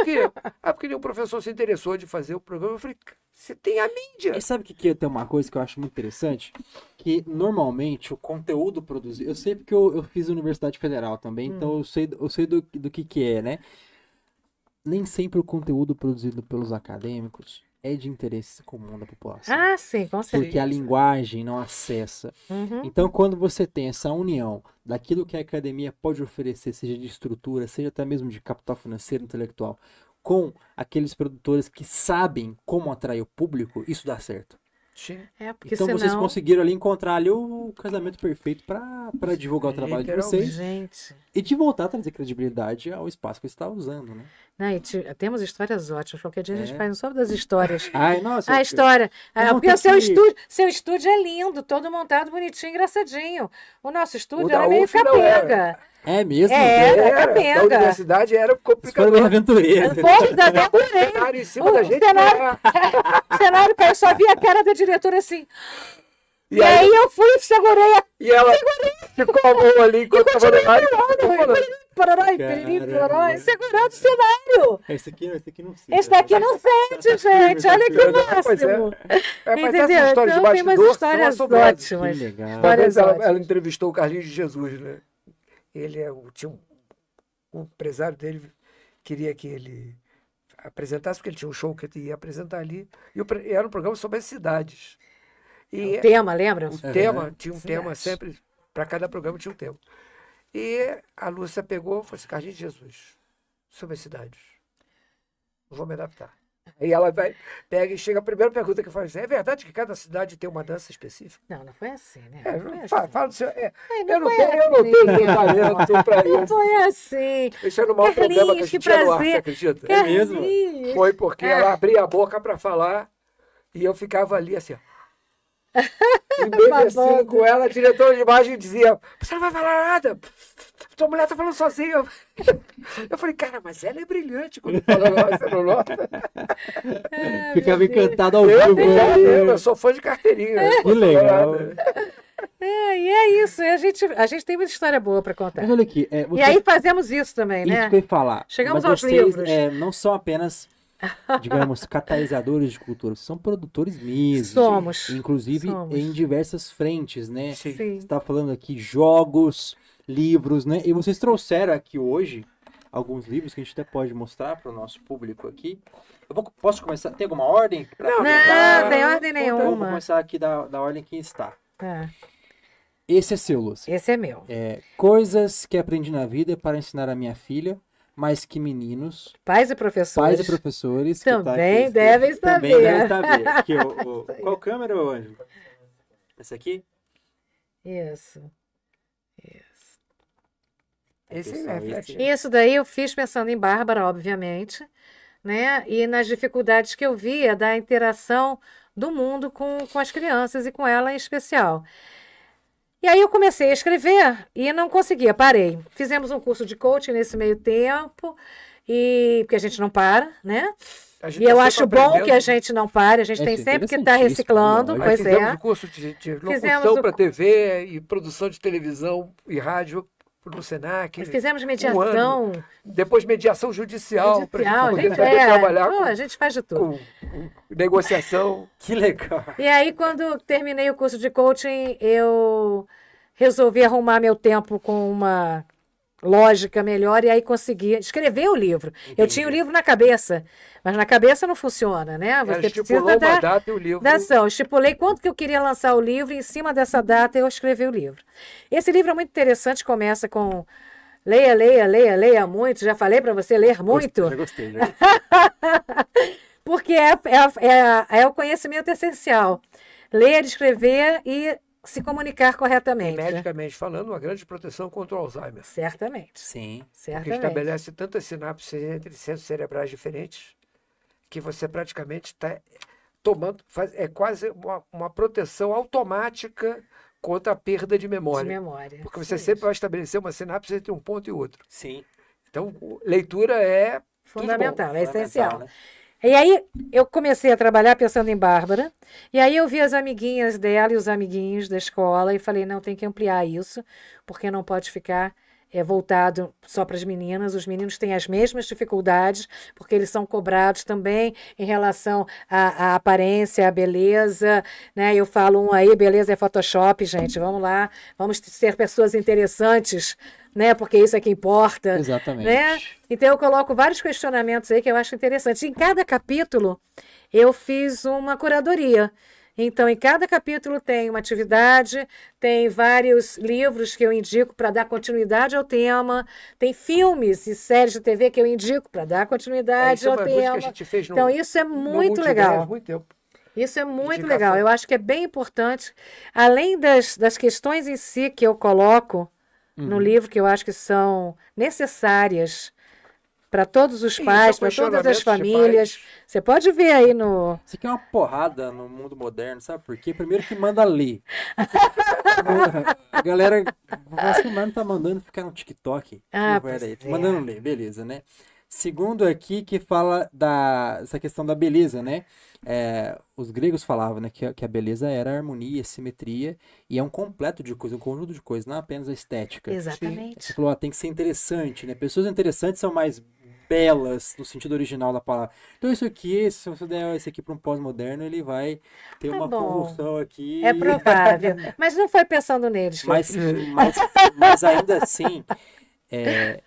quê? ah, porque o professor se interessou de fazer o programa. Eu falei, você tem a mídia. E sabe o que, que ter uma coisa que eu acho muito interessante? Que normalmente o conteúdo produzido. Eu sei porque eu, eu fiz Universidade Federal também, hum. então eu sei, eu sei do, do que, que é, né? nem sempre o conteúdo produzido pelos acadêmicos é de interesse comum da população. Ah, sim, com certeza. Porque a linguagem não acessa. Uhum. Então, quando você tem essa união daquilo que a academia pode oferecer, seja de estrutura, seja até mesmo de capital financeiro, intelectual, com aqueles produtores que sabem como atrair o público, isso dá certo. É, então senão... vocês conseguiram ali encontrar ali o casamento perfeito para divulgar o trabalho de vocês gente. e de voltar a trazer credibilidade ao espaço que você está usando, né? Né? temos histórias ótimas. Qualquer dia é. a gente é. faz um só das histórias. Ai, nossa. A história. porque o seu, estúdio, seu estúdio é lindo, todo montado, bonitinho, engraçadinho. O nosso estúdio o é era meio capenga. É mesmo? É, era, era capenga. A universidade era complicado. Foi aventureiro. Pouco da O cenário em cima o da gente. Cenário, cenário, eu só vi a cara da diretora assim. E, e aí, aí, eu fui, segurei a. E ela segurei. ficou boa ali enquanto tava no ar. Pororói, piriri, pororói, segurando o cenário. Esse aqui, esse aqui não sente. Esse né? daqui não sente, gente. Olha que é. máximo. É. É, mas essas então, histórias então, de bastidor histórias são ótimas. Que legal. Talvez ela, ela, entrevistou o Carlinhos de Jesus, né? Ele é o, tinha um, o empresário dele queria que ele apresentasse, porque ele tinha um show que ele ia apresentar ali. E era um programa sobre as cidades. É e o tema, lembra? O é tema, tinha um tema sempre, para cada programa tinha um tema. E a Lúcia pegou e falou assim, Carlinhos Jesus, sobre as cidades. vou me adaptar. E ela vai, pega e chega a primeira pergunta que faz. É verdade que cada cidade tem uma dança específica? Não, não foi assim, né? É, não assim. fala, assim. do seu. É, não eu, não tenho, assim. eu não assim. tenho talento para isso. Não foi assim. Isso era o maior Carlinhos, problema que a gente que tinha no ar, você acredita? Carlinhos. É, é mesmo? Foi porque é. ela abria a boca para falar e eu ficava ali assim, ó. Embevecido com ela, a diretora de imagem dizia: Você não vai falar nada, sua mulher tá falando sozinha. Eu falei, cara, mas ela é brilhante quando fala, nossa, não É, Ficava encantado ao vivo. Eu, né? eu sou fã de carteirinha. É. Que legal. É, e é isso. A gente, a gente tem muita história boa para contar. Mas olha aqui, é, você... E aí fazemos isso também, né? Isso que eu ia falar. Chegamos mas aos vocês, livros. É, não são apenas digamos, catalisadores de cultura. Vocês são produtores mesmo. Somos. Inclusive Somos. em diversas frentes, né? Sim. Sim. Você está falando aqui jogos, livros, né? E vocês trouxeram aqui hoje alguns livros que a gente até pode mostrar para o nosso público aqui. Eu vou, posso começar? Tem alguma ordem? Pra não, não, não tem ordem então, então nenhuma. Então, vamos começar aqui da, da ordem que está. Tá. Esse é seu, Lúcia. Esse é meu. É, coisas que aprendi na vida para ensinar a minha filha mas que meninos. Pais e professores. Pais e professores. Tá Também tá devem estar Também devem saber. Aqui, o, qual câmera, hoje Essa aqui? Isso. Isso. Esse é, Isso daí eu fiz pensando em Bárbara, obviamente, né? E nas dificuldades que eu via da interação do mundo com, com as crianças e com ela em especial. E aí eu comecei a escrever e não conseguia, parei. Fizemos um curso de coaching nesse meio tempo, e porque a gente não para, né? E eu tá acho bom que a gente não pare, a gente é, tem sempre que estar tá reciclando. Nós pois fizemos é. curso de, de locução para TV e produção de televisão e rádio no Senac. fizemos mediação. Um Depois mediação judicial, judicial gente, é, trabalhar. Pô, com, a gente faz de tudo. Com, com negociação. que legal. E aí, quando terminei o curso de coaching, eu resolvi arrumar meu tempo com uma lógica melhor e aí conseguia escrever o livro. Entendi. Eu tinha o livro na cabeça, mas na cabeça não funciona, né? Você precisa da, data e o livro. estipulei quanto que eu queria lançar o livro e em cima dessa data eu escrevi o livro. Esse livro é muito interessante, começa com leia, leia, leia, leia muito. Já falei para você ler muito. gostei, gostei. Né? Porque é, é, é, é o conhecimento essencial. Ler, escrever e se comunicar corretamente. E, medicamente né? falando, uma grande proteção contra o Alzheimer. Certamente. Sim. Certamente. Porque estabelece tantas sinapses entre centros cerebrais diferentes que você praticamente está tomando, faz, é quase uma, uma, proteção automática contra a perda de memória. De memória. Porque você Sim. sempre vai estabelecer uma sinapse entre um ponto e outro. Sim. Então, leitura é fundamental, é fundamental, essencial. Né? E aí eu comecei a trabalhar pensando em Bárbara, e aí eu vi as amiguinhas dela e os amiguinhos da escola e falei, não, tem que ampliar isso, porque não pode ficar é voltado só para as meninas. Os meninos têm as mesmas dificuldades, porque eles são cobrados também em relação à, à aparência, à beleza. Né? Eu falo um aí, beleza é Photoshop, gente. Vamos lá, vamos ser pessoas interessantes, né? Porque isso é que importa. Exatamente. Né? Então eu coloco vários questionamentos aí que eu acho interessantes. Em cada capítulo eu fiz uma curadoria. Então, em cada capítulo tem uma atividade, tem vários livros que eu indico para dar continuidade ao tema, tem filmes e séries de TV que eu indico para dar continuidade é, ao é tema. então, isso é, então, é muito legal. Há muito tempo. Isso é muito legal. Eu acho que é bem importante, além das, das questões em si que eu coloco uhum. no livro, que eu acho que são necessárias para todos os pais, para todas as famílias. Você pode ver aí no. Isso aqui é uma porrada no mundo moderno, sabe por quê? Primeiro que manda ler. a galera vacilando tá mandando ficar no TikTok. Ah, aí, é. Mandando ler, beleza, né? Segundo aqui que fala da essa questão da beleza, né? É, os gregos falavam né, que, que, a beleza era a harmonia, a simetria e é um completo de coisas, um conjunto de coisas, não apenas a estética. Exatamente. Você falou, ah, tem que ser interessante, né? Pessoas interessantes são mais belas no sentido original da palavra. Então isso aqui, se você der esse aqui para um pós-moderno, ele vai ter tá uma bom. convulsão aqui. É provável. mas não foi pensando neles. Mas, mas, mas ainda assim, é,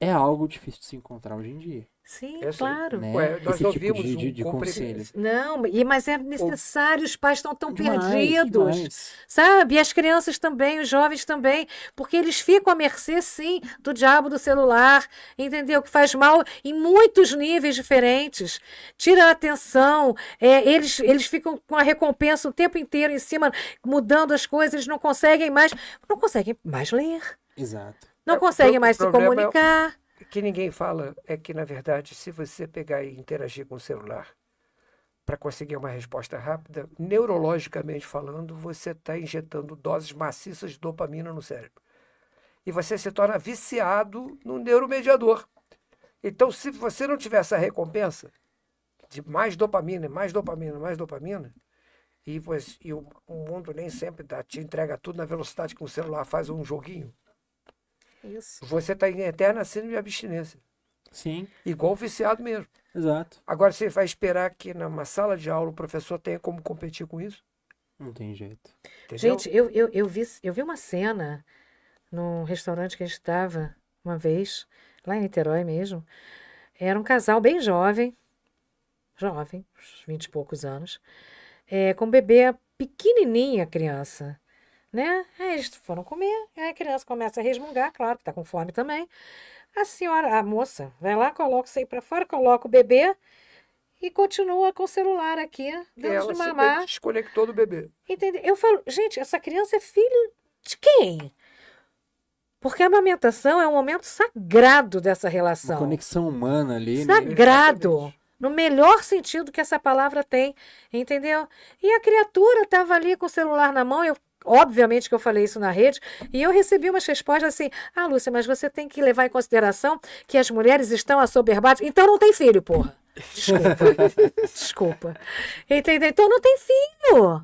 é algo difícil de se encontrar hoje em dia. Sim, é assim, claro. Né? Ué, nós Esse tipo de, um de conselho. Não, e, mas é necessário, os pais estão tão demais, perdidos. Demais. Sabe? E as crianças também, os jovens também, porque eles ficam à mercê, sim, do diabo do celular, entendeu? Que faz mal em muitos níveis diferentes. Tira a atenção, é, eles, eles ficam com a recompensa o tempo inteiro em cima, mudando as coisas, eles não conseguem mais, não conseguem mais ler. Exato. Não é, conseguem mais se é comunicar. É que ninguém fala é que, na verdade, se você pegar e interagir com o celular para conseguir uma resposta rápida, neurologicamente falando, você está injetando doses maciças de dopamina no cérebro. E você se torna viciado no neuromediador. Então, se você não tiver essa recompensa de mais dopamina, mais dopamina, mais dopamina, e, pois, e o, o mundo nem sempre dá, te entrega tudo na velocidade que um celular faz um joguinho, isso. Você está em eterna síndrome de abstinência. Sim. Igual viciado mesmo. Exato. Agora você vai esperar que numa sala de aula o professor tenha como competir com isso? Não tem jeito. Entendeu? Gente, eu, eu, eu, vi, eu vi uma cena num restaurante que a gente estava uma vez, lá em Niterói mesmo. Era um casal bem jovem, jovem, uns 20 e poucos anos, é, com um bebê pequenininha criança né? Aí eles foram comer, aí a criança começa a resmungar, claro que está com fome também. A senhora, a moça, vai lá, coloca isso aí para fora, coloca o bebê e continua com o celular aqui, é, dando ela de mamar. Se desconectou do bebê. Entendeu? Eu falo, gente, essa criança é filho de quem? Porque a amamentação é um momento sagrado dessa relação. Uma conexão humana ali. Né? Sagrado. Né? No melhor sentido que essa palavra tem, entendeu? E a criatura estava ali com o celular na mão, eu Obviamente que eu falei isso na rede, e eu recebi umas respostas assim: Ah, Lúcia, mas você tem que levar em consideração que as mulheres estão assoberbadas. Então não tem filho, porra. Desculpa. Desculpa. Entendeu? Então não tem filho.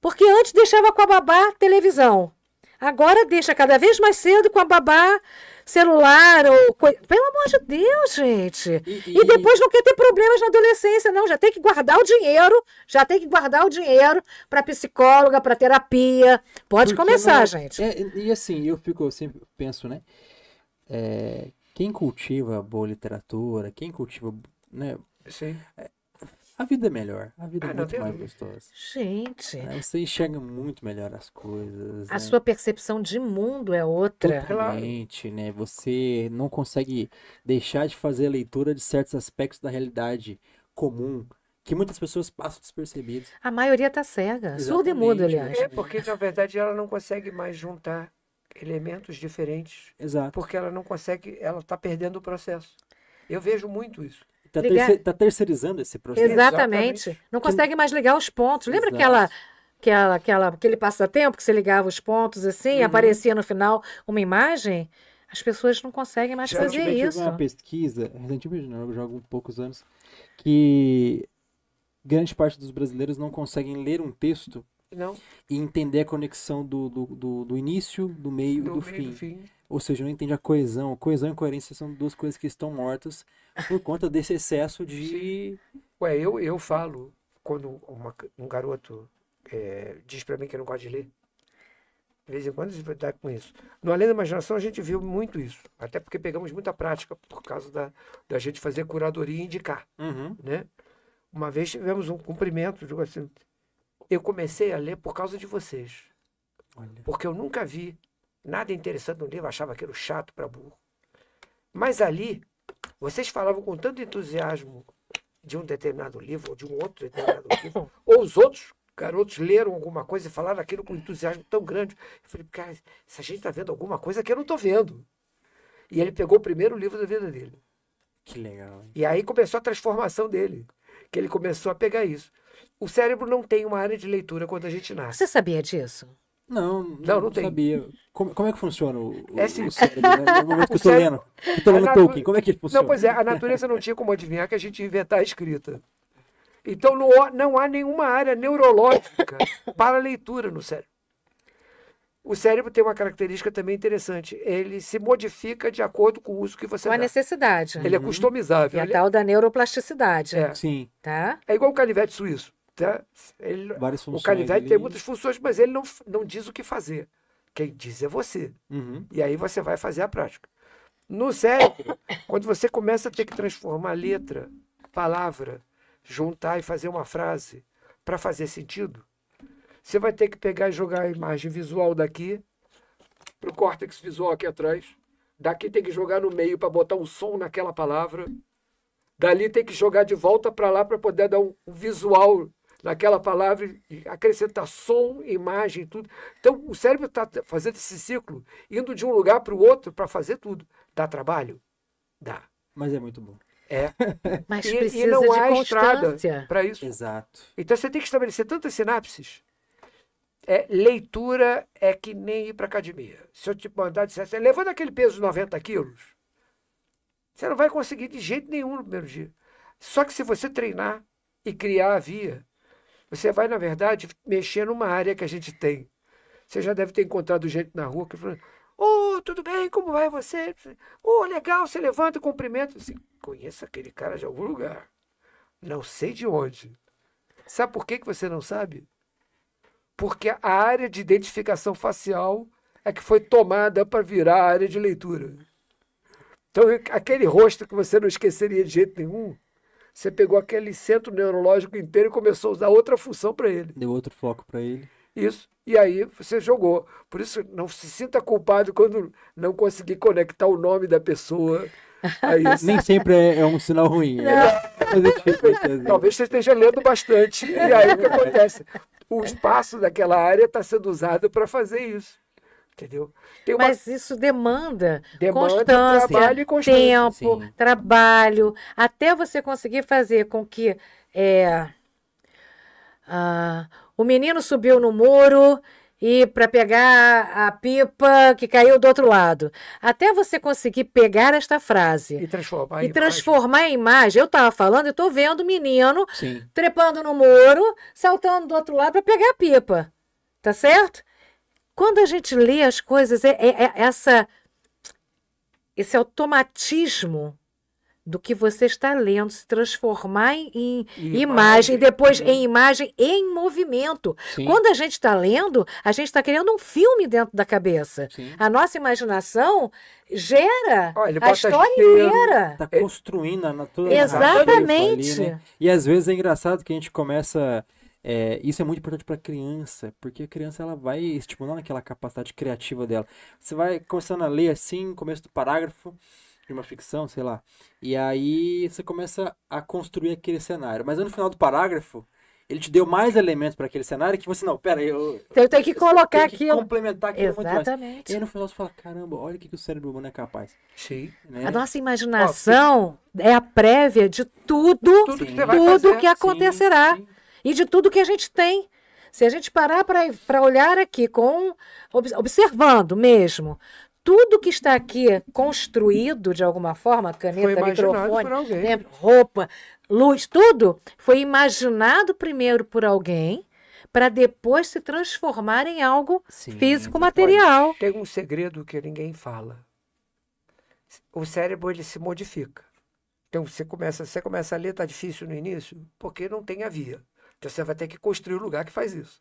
Porque antes deixava com a babá televisão. Agora deixa cada vez mais cedo com a babá celular ou coisa. Pelo amor de Deus, gente. E, e... e, depois não quer ter problemas na adolescência, não. Já tem que guardar o dinheiro, já tem que guardar o dinheiro para psicóloga, para terapia. Pode Porque começar, não... Né, gente. É, e assim, eu fico, eu sempre penso, né? É, quem cultiva boa literatura, quem cultiva. Né, Sim. A vida é melhor. A vida é ah, é muito mais gostosa. Gente. É, você enxerga muito melhor as coisas. A né? sua percepção de mundo é outra. Totalmente, né? Você não consegue deixar de fazer a leitura de certos aspectos da realidade comum que muitas pessoas passam despercebidas. A maioria tá cega, surda e é muda, aliás. É, porque na verdade ela não consegue mais juntar elementos diferentes. Exato. Porque ela não consegue, ela tá perdendo o processo. Eu vejo muito isso. Está terceir, tá terceirizando esse processo. Exatamente. Exatamente. Não consegue mais ligar os pontos. Lembra Exato. aquela aquela, aquela, aquele passatempo que você ligava os pontos assim, uhum. aparecia no final uma imagem, as pessoas não conseguem mais fazer isso. uma pesquisa, recentemente, né, já há poucos anos, que grande parte dos brasileiros não conseguem ler um texto não. e entender a conexão do, do, do, do início, do meio e do, fim. fim. Ou seja, não entende a coesão. Coesão e coerência são duas coisas que estão mortas por conta desse excesso de. Sim. Ué, eu, eu falo, quando uma, um garoto é, diz para mim que não gosta de ler, de vez em quando a gente vai dar com isso. No Além da Imaginação, a gente viu muito isso, até porque pegamos muita prática por causa da, da gente fazer curadoria e indicar. Uhum. Né? Uma vez tivemos um cumprimento, digo assim, eu comecei a ler por causa de vocês. Olha. Porque eu nunca vi nada interessante no livro, achava aquilo chato para burro. Mas ali, vocês falavam com tanto entusiasmo de um determinado livro ou de um outro determinado livro, ou os outros garotos leram alguma coisa e falaram aquilo com entusiasmo tão grande. Eu falei, cara, se a gente está vendo alguma coisa que eu não estou vendo. E ele pegou o primeiro livro da vida dele. Que legal. E aí começou a transformação dele, que ele começou a pegar isso. O cérebro não tem uma área de leitura quando a gente nasce. Você sabia disso? Não, não, não, não sabia. Como, como é que funciona o, o, é sim. o cérebro? Né? No momento que eu estou lendo, estou lendo é natu... Tolkien, como é que funciona? Não, pois é, a natureza não tinha como adivinhar que a gente ia inventar a escrita. Então não, não há nenhuma área neurológica para leitura no cérebro. O cérebro tem uma característica também interessante. Ele se modifica de acordo com o uso que você uma dá. Uma necessidade. Ele é uhum. é customizável. E a ele... É tal da neuroplasticidade. É. Sim. Tá? É igual o canivete suíço. Tá? Ele, o canivete tem muitas funções, mas ele não, não diz o que fazer. Quem diz é você. Uhum. E aí você vai fazer a prática. No cérebro, quando você começa a ter que transformar letra, palavra, juntar e fazer uma frase para fazer sentido, você vai ter que pegar e jogar a imagem visual daqui para o córtex visual aqui atrás. Daqui tem que jogar no meio para botar um som naquela palavra. Dali tem que jogar de volta para lá para poder dar um visual naquela palavra, acrescentar som, imagem, tudo. Então, o cérebro está fazendo esse ciclo, indo de um lugar para o outro para fazer tudo. Dá trabalho? Dá. Mas é muito bom. É. Mas e, precisa e não de há constância. estrada para isso. Exato. Então, você tem que estabelecer tantas sinapses. É, leitura é que nem ir para academia. Se eu te mandar e assim, levando aquele peso de 90 quilos, você não vai conseguir de jeito nenhum no primeiro dia. Só que se você treinar e criar a via, você vai, na verdade, mexer numa área que a gente tem. Você já deve ter encontrado gente na rua que fala: Ô, oh, tudo bem, como vai você? Ô, oh, legal, você levanta, cumprimenta. Você Conheço aquele cara de algum lugar. Não sei de onde. Sabe por que, que você não sabe? Porque a área de identificação facial é que foi tomada para virar a área de leitura. Então, aquele rosto que você não esqueceria de jeito nenhum, você pegou aquele centro neurológico inteiro e começou a usar outra função para ele. Deu outro foco para ele. Isso. E aí você jogou. Por isso, não se sinta culpado quando não conseguir conectar o nome da pessoa. Nem sempre é, é, um sinal ruim. É. Talvez você esteja lendo bastante. E aí o que acontece? O espaço daquela área está sendo usado para fazer isso. Entendeu? Uma... Mas isso demanda, demanda constância, trabalho e constância, tempo, sim. trabalho, até você conseguir fazer com que é, ah, o menino subiu no muro e para pegar a pipa que caiu do outro lado. Até você conseguir pegar esta frase e transformar, e a, transformar imagem. a imagem. Eu estava falando, eu estou vendo o menino Sim. trepando no muro, saltando do outro lado para pegar a pipa. Tá certo? quando a gente lê as coisas, é, é, é essa esse automatismo do que você está lendo se transformar em, em imagem, imagem, depois né? em imagem em movimento. Sim. Quando a gente está lendo, a gente está criando um filme dentro da cabeça. Sim. A nossa imaginação gera Olha, a história inteira. Está construindo a natureza. Exatamente. Ali, né? E às vezes é engraçado que a gente começa é, isso é muito importante para a criança, porque a criança ela vai estimulando aquela capacidade criativa dela. Você vai começando a ler assim, começo do parágrafo de uma ficção, sei lá, e aí você começa a construir aquele cenário. Mas no final do parágrafo, ele te deu mais elementos para aquele cenário que você não, pera, eu, então eu tenho que colocar aqui, que complementar aquilo Exatamente. muito mais. E aí no final você fala, caramba, olha o que, que o cérebro humano é capaz. Sim. Né? A nossa imaginação Ó, é a prévia de tudo, tudo, que, tudo que acontecerá. Sim, sim e de tudo que a gente tem. Se a gente parar para olhar aqui, com observando mesmo, tudo que está aqui construído de alguma forma, caneta, microfone, né, roupa, luz, tudo foi imaginado primeiro por alguém para depois se transformar em algo Sim, físico material. Pode. Tem um segredo que ninguém fala. O cérebro ele se modifica. Então você começa, você começa a ler, tá difícil no início, porque não tem a via. Então você vai ter que construir um lugar que faz isso.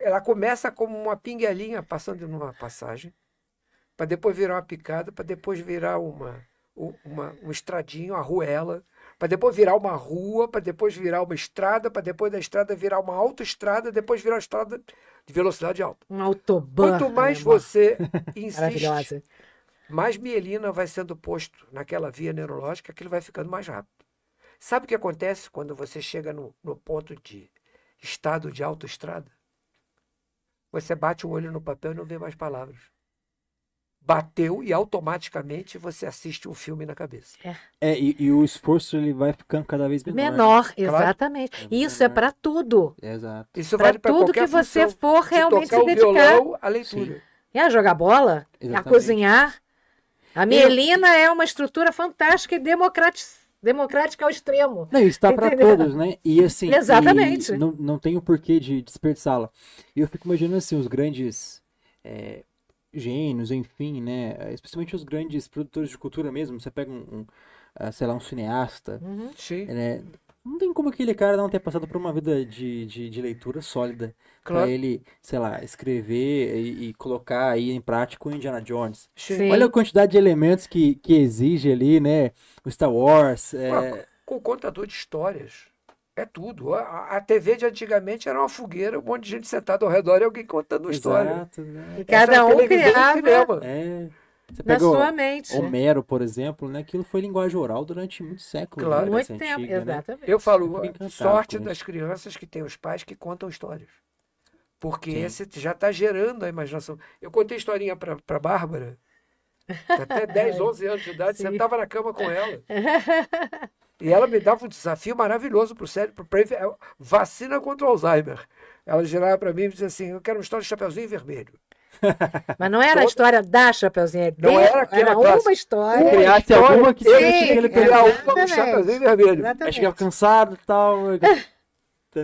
Ela começa como uma pinguelinha passando numa passagem, para depois virar uma picada, para depois virar uma, uma, um estradinho, uma ruela, para depois virar uma rua, para depois virar uma estrada, para depois da estrada virar uma autoestrada, depois virar uma estrada de velocidade alta. Um autobahn. Quanto mais você insiste, mais mielina vai sendo posto naquela via neurológica, aquilo vai ficando mais rápido. Sabe o que acontece quando você chega no, no ponto de estado de autoestrada? Você bate o olho no papel e não vê mais palavras. Bateu e automaticamente você assiste um filme na cabeça. É, é e, e, o esforço ele vai ficando cada vez menor. Menor, exatamente. Claro. É Isso é para tudo. Exato. Isso pra vale para tudo que você for realmente de tocar se dedicar. O leitura. É a jogar bola, exatamente. a cozinhar. A mielina Eu... é uma estrutura fantástica e democratizada democrática ao é extremo. Não, isso está para todos, né? E assim, Exatamente. E não, não tem o um porquê de desperdiçá-la. E eu fico imaginando assim, os grandes é, gênios, enfim, né? Especialmente os grandes produtores de cultura mesmo. Você pega um, um ah, sei lá, um cineasta, uhum, né? Não tem como aquele cara não ter passado por uma vida de, de, de leitura sólida. Claro. Pra ele, sei lá, escrever e, e, colocar aí em prática o Indiana Jones. Sim. Olha a quantidade de elementos que, que exige ali, né? O Star Wars. É... com o contador de histórias. É tudo. A, a, TV de antigamente era uma fogueira, um monte de gente sentada ao redor e alguém contando Exato, história. Né? E cada um criava. É. Você na sua mente. Homero, por exemplo, né? Aquilo foi linguagem oral durante muitos séculos. Né? Claro, né? muito tempo, antiga, né? exatamente. Né? Eu falo, sorte das crianças que têm os pais que contam histórias. Porque Sim. você já está gerando a imaginação. Eu contei historinha para a Bárbara, tá até 10, 11 anos de idade, Sim. estava na cama com ela. E ela me dava um desafio maravilhoso para é o cérebro, vacina contra o Alzheimer. Ela girava para mim e dizia assim: Eu quero uma história de Chapeuzinho Vermelho. Mas não era a história da Chapeuzinho, vermelho é não era, aquela era uma história. Criasse alguma que tivesse ele criar uma do Chapeuzinho Vermelho. Exatamente. Acho que era é cansado e tal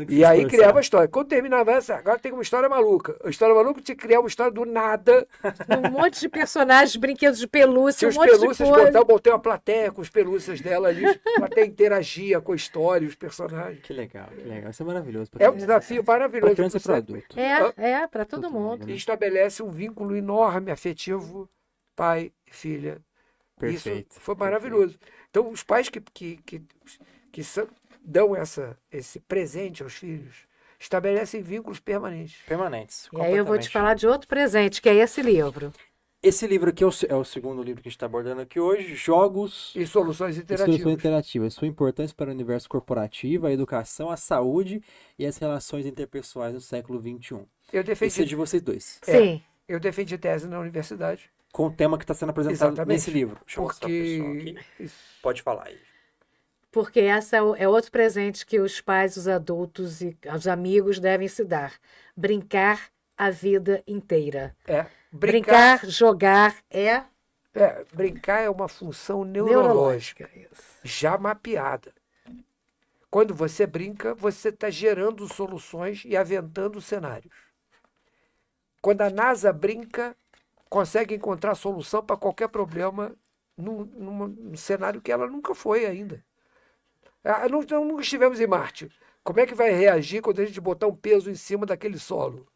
e aí criava a história. Quando terminava essa, agora tem uma história maluca. A história maluca tinha que criar uma história do nada. Um monte de personagens, brinquedos de pelúcia, um monte pelúcias, de coisa. Botar, eu botei uma plateia com as pelúcias dela ali, a plateia interagia com a história, os personagens. Que legal, que legal. Isso é maravilhoso. É um desafio maravilhoso. Para criança e para adulto. É, é para todo, todo, mundo. mundo. Né? estabelece um vínculo enorme afetivo pai e filha. Perfeito. Isso foi maravilhoso. Perfeito. Então, os pais que, que, que, que são, dão essa, esse presente aos filhos estabelecem vínculos permanentes. Permanentes. E aí eu vou te falar de outro presente, que é esse livro. Esse livro aqui é o, é o segundo livro que a gente está abordando aqui hoje, Jogos e Soluções Interativas. E soluções Interativas, sua importância para o universo corporativo, a educação, a saúde e as relações interpessoais no século XXI. Eu defendi... Esse é de vocês dois. É, Sim. Eu defendi tese na universidade. Com o tema que está sendo apresentado Exatamente. nesse livro. Deixa Porque... Pode falar aí porque essa é, é outro presente que os pais, os adultos e os amigos devem se dar. Brincar a vida inteira. É. Brincar, brincar jogar é... é... Brincar é uma função neurológica, neurológica já mapeada. Quando você brinca, você está gerando soluções e aventando cenários. Quando a NASA brinca, consegue encontrar solução para qualquer problema num, num cenário que ela nunca foi ainda. Ah, não, não, nunca estivemos em Marte. Como é que vai reagir quando a gente botar um peso em cima daquele solo?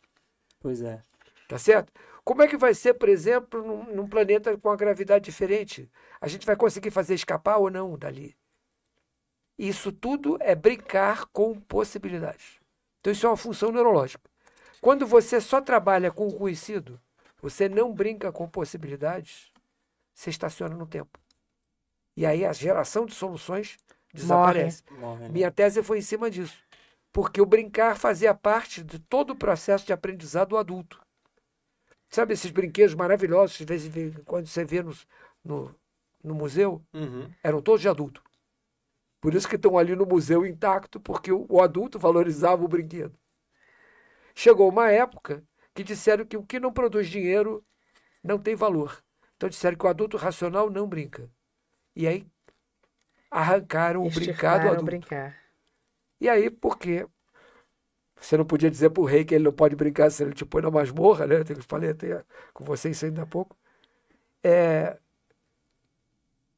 Pois é. Tá certo? Como é que vai ser, por exemplo, num, num planeta com uma gravidade diferente? A gente vai conseguir fazer escapar ou não dali? Isso tudo é brincar com possibilidades. Então, isso é uma função neurológica. Quando você só trabalha com o conhecido, você não brinca com possibilidades, você estaciona no tempo. E aí a geração de soluções desaparece. Morre. Né? Minha tese foi em cima disso. Porque o brincar fazia parte de todo o processo de aprendizado do adulto. Sabe esses brinquedos maravilhosos, de vez em quando você vê nos, no, no museu? Uhum. Eram todos de adulto. Por isso que estão ali no museu intacto, porque o, o adulto valorizava o brinquedo. Chegou uma época que disseram que o que não produz dinheiro não tem valor. Então disseram que o adulto racional não brinca. E aí arrancaram o brincado adulto. Brincar. E aí, por quê? Você não podia dizer para o rei que ele não pode brincar se ele te põe na masmorra, né? Eu falei até com você isso ainda há pouco. É...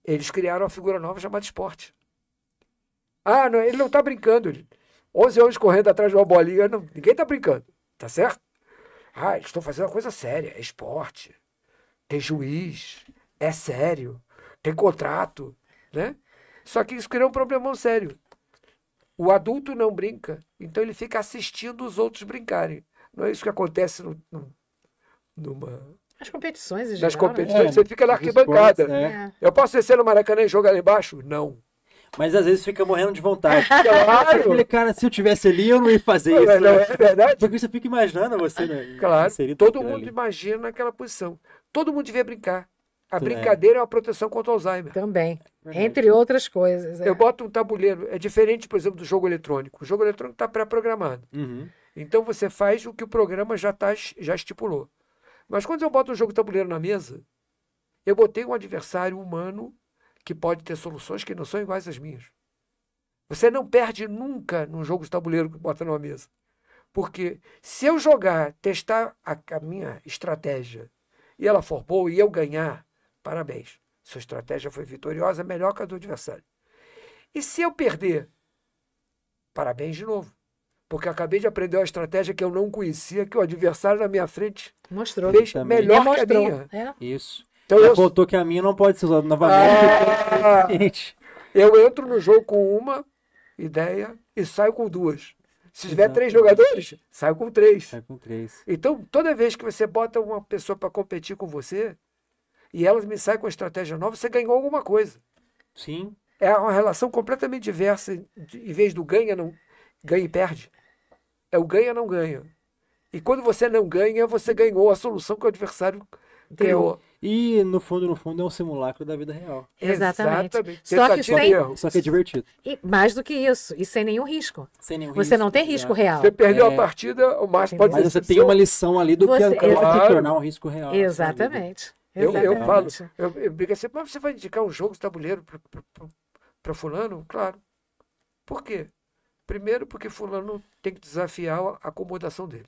Eles criaram uma figura nova chamada esporte. Ah, não, ele não está brincando. 11 anos correndo atrás de uma bolinha, não, ninguém está brincando, tá certo? Ah, eles estão fazendo uma coisa séria, é esporte, tem juiz, é sério, tem contrato, né? Só que isso cria um problema sério. O adulto não brinca, então ele fica assistindo os outros brincarem. Não é isso que acontece no, no, numa. As competições, geral, Nas competições, né? é, você fica na arquibancada. Esportes, né? É. Eu posso descer no Maracanã e jogar ali embaixo? Não. Mas às vezes fica morrendo de vontade. Claro. Falei, cara, se eu tivesse ali, eu não ia fazer isso. Não, né? é verdade? Porque você fica imaginando você, né? Claro. Todo mundo ali. imagina naquela posição. Todo mundo devia brincar. A é. brincadeira é. é uma proteção contra Alzheimer. Também. Entre outras coisas. É. Eu boto um tabuleiro. É diferente, por exemplo, do jogo eletrônico. O jogo eletrônico está pré-programado. Uhum. Então você faz o que o programa já, tá, já estipulou. Mas quando eu boto um jogo tabuleiro na mesa, eu botei um adversário humano que pode ter soluções que não são iguais às minhas. Você não perde nunca num jogo de tabuleiro que bota numa mesa. Porque se eu jogar, testar a, a minha estratégia e ela for boa e eu ganhar, Parabéns. Sua estratégia foi vitoriosa, melhor que a do adversário. E se eu perder? Parabéns de novo. Porque acabei de aprender uma estratégia que eu não conhecia, que o adversário na minha frente mostrou fez também. melhor que a minha. É. Isso. Então eu botou que a minha não pode ser usada novamente. Ah, eu entro no jogo com uma ideia e saio com duas. Se tiver Exato. três jogadores, saio com três. Sai com três. Então, toda vez que você bota uma pessoa para competir com você, e elas me saem com a estratégia nova, você ganhou alguma coisa. Sim. É uma relação completamente diversa, em vez do ganha, não ganha e perde. É o ganha, não ganha. E quando você não ganha, você ganhou a solução que o adversário Entendeu? E no fundo, no fundo, é um simulacro da vida real. Exatamente. Exatamente. Só, que sem... Só que é divertido. E mais do que isso, e sem nenhum risco. Sem nenhum você risco, não tem é. risco é. real. Você perdeu é... a partida, o máximo pode ser. Mas você tem uma lição ali do você... que é, claro. tornar um risco real. Exatamente. Eu, eu falo, eu, eu brigo assim, mas você vai indicar um jogo de tabuleiro para fulano? Claro. Por quê? Primeiro, porque fulano tem que desafiar a acomodação dele.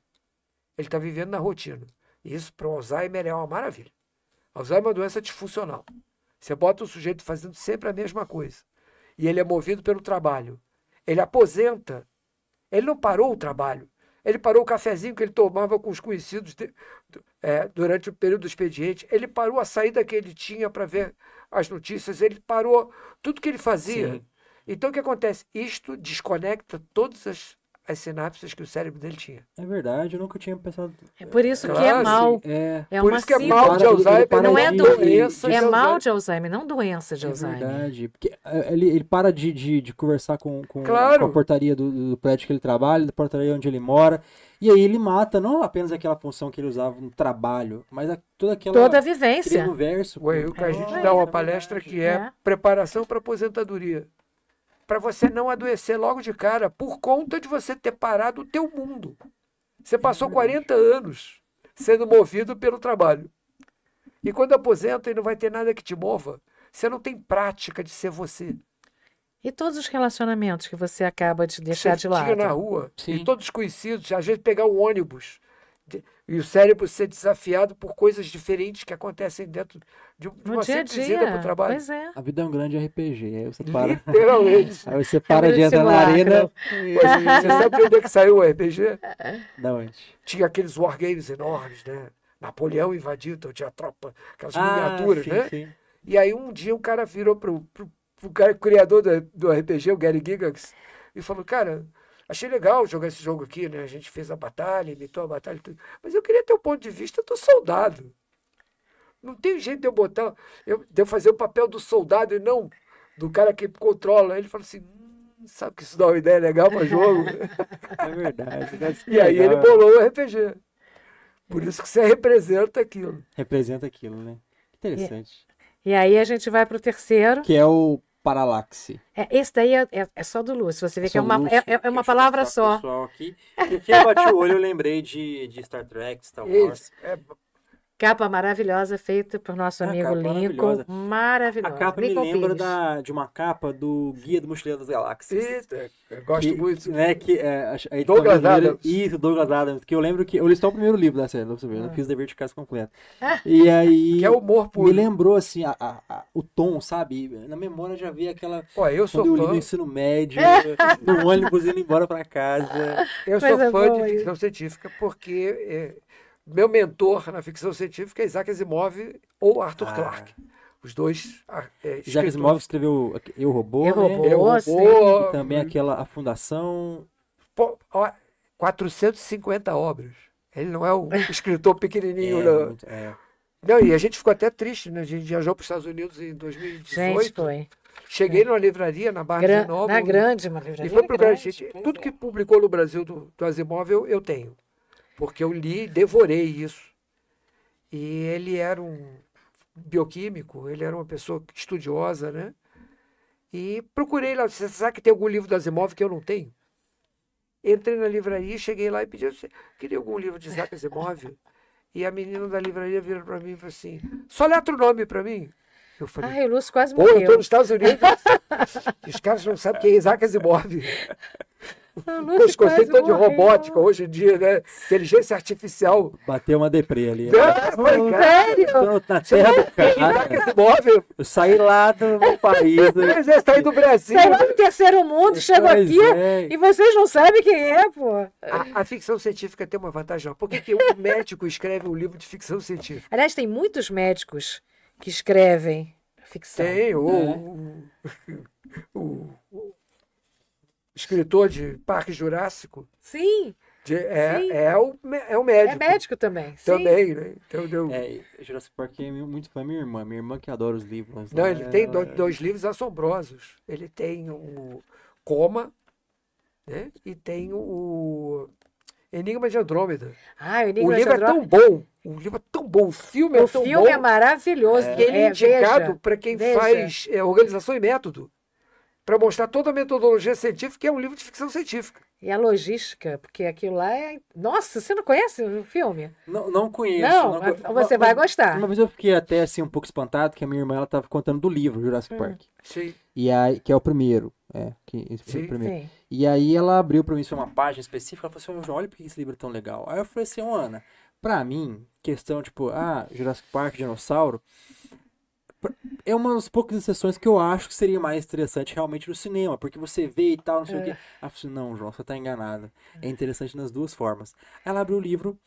Ele está vivendo na rotina. E isso para o Alzheimer é uma maravilha. Alzheimer é uma doença disfuncional. Você bota o sujeito fazendo sempre a mesma coisa. E ele é movido pelo trabalho. Ele aposenta. Ele não parou o trabalho. Ele parou o cafezinho que ele tomava com os conhecidos, é, durante o período do expediente, ele parou a saída que ele tinha para ver as notícias, ele parou tudo que ele fazia. Sim. Então, o que acontece? Isto desconecta todas as as sinapses que o cérebro dele tinha. É verdade, eu nunca tinha pensado. É por isso que é mal. É, é por isso que é mal de Alzheimer, não é doença. É mal de Alzheimer, não doença de é Alzheimer. É verdade, porque é, ele, ele para de, de, de conversar com, com, claro. com, a portaria do, do prédio que ele trabalha, da portaria onde ele mora. E aí ele mata não apenas aquela função que ele usava no trabalho, mas a, toda aquela toda a vivência. Universo, Ué, o que a é. gente dá uma palestra que é, é preparação para aposentadoria para você não adoecer logo de cara por conta de você ter parado o teu mundo. Você é passou 40 anos sendo movido pelo trabalho. E quando aposenta e não vai ter nada que te mova, você não tem prática de ser você. E todos os relacionamentos que você acaba de deixar você de lado. Chega na rua, Sim. e todos conhecidos, às vezes pegar o ônibus e o cérebro ser desafiado por coisas diferentes que acontecem dentro de, uma dia simples para o trabalho. Pois é. A vida é um grande RPG, aí você para. Literalmente. aí você para é de andar na arena. você sabe onde é que saiu o RPG? Da onde? Tinha aqueles wargames enormes, né? Napoleão invadiu, então tinha tropa, aquelas ah, miniaturas, sim, né? Sim. E aí um dia o cara virou para o cara, criador do, do RPG, o Gary Gigax, e falou, cara, achei legal jogar esse jogo aqui, né? A gente fez a batalha, imitou a batalha e tudo. Mas eu queria ter o ponto de vista do soldado. Não tem jeito de eu botar, eu, de eu fazer o papel do soldado e não do cara que controla. ele falou assim: hum, sabe que isso dá uma ideia legal para jogo? é verdade. E aí legal. ele bolou o RPG. Por isso que você representa aquilo. Representa aquilo, né? Interessante. E, e aí a gente vai para o terceiro. Que é o paralaxe. É, esse daí é, é, é só do Lúcio. Você vê que é uma, é, é, uma palavra só. Pessoal aqui, porque eu bati o olho, eu lembrei de, de Star Trek, Star Wars. É, Capa maravilhosa feita por nosso é, amigo é Lincoln. Maravilhosa. maravilhosa. A capa Lincoln me lembra da, de uma capa do Guia do Mochileiro das Galáxias. Eita, é, gosto que, muito. Né, que, é, a, a Douglas Adams. Isso, Douglas Adams. Que eu lembro que eu li só o primeiro livro da série, não, saber, né? ah. não fiz o dever de casa completo. Ah. E aí. que é humor puro. Me lembrou, assim, a, a, o tom, sabe? Na memória já vi aquela. Ó, eu sou fã. Eu li no ensino médio, no ônibus indo embora pra casa. Eu Mas sou é fã de ficção científica porque. É, meu mentor na ficção científica é Isaac Asimov ou Arthur ah. Clarke. Os dois. Ah, é, Isaac Asimov escreveu Eu Robô, Eu né? Robô, Eu Robô e também uhum. aquela A Fundação. Pô, ó, 450 obras. Ele não é um escritor pequenininho, é, não. Muito, é. Não, e a gente ficou até triste, né? A gente viajou para os Estados Unidos em 2018. Gente, foi. Cheguei é. numa livraria, na Barra Gran, de Nova. Na grande, uma livraria. E foi para o Brasil. Tudo que publicou no Brasil do, do Asimov eu, eu tenho porque eu li e devorei isso. E ele era um bioquímico, ele era uma pessoa estudiosa, né? E procurei lá, você sabe que tem algum livro do Asimov que eu não tenho? Entrei na livraria, cheguei lá e pedi, queria algum livro de Isaac Asimov? E a menina da livraria virou para mim e falou assim, só letra o nome para mim. Eu falei, ah, o Lúcio quase morreu. Pô, eu tô nos Estados Unidos, os caras não sabem quem é Isaac Asimov. Os conceitos de robótica hoje em dia, né? Inteligência artificial. Bateu uma deprê ali. É, Sério? Na terra do cara. móvel. Eu saí lá do país. Né? Você saí do Brasil. Saiu do terceiro mundo, chegou aqui é. e vocês não sabem quem é, pô. A, a ficção científica tem uma vantagem. Por que, que um médico escreve um livro de ficção científica? Aliás, tem muitos médicos que escrevem ficção. Tem, ou... É. ou escritor de Parque Jurássico. Sim. De, é, Sim. é, o, é o médico. É médico também. Também, Sim. né? Então deu. É, Jurassic Park é muito fã é minha irmã. Minha irmã que adora os livros. Não, né? ele tem dois, dois, livros assombrosos. Ele tem o Coma, né? E tem o Enigma de Andrômeda. Ah, o Enigma o livro é Andrômeda. é tão bom. O livro é tão bom. O filme é o é tão bom. O filme é maravilhoso. É, ele é, indicado para quem veja. faz é, organização e método para mostrar toda a metodologia científica, que é um livro de ficção científica. E a logística, porque aquilo lá é. Nossa, você não conhece o filme? Não, não conheço. Não, não você vai mas, gostar. Uma vez eu fiquei até assim um pouco espantado, que a minha irmã ela estava contando do livro Jurassic hum. Park. Sim. E aí, que é o primeiro. É, que esse foi o primeiro. Sim. E aí ela abriu para mim uma página específica, ela falou assim, João, olha porque esse livro é tão legal. Aí eu falei assim, Ana, para mim, questão, tipo, ah, Jurassic Park, dinossauro, é uma das poucas exceções que eu acho que seria mais interessante realmente no cinema, porque você vê e tal, não sei é. o quê. É. Ela falou assim, não, João, você tá enganada. É, é interessante nas duas formas. Ela abriu o livro,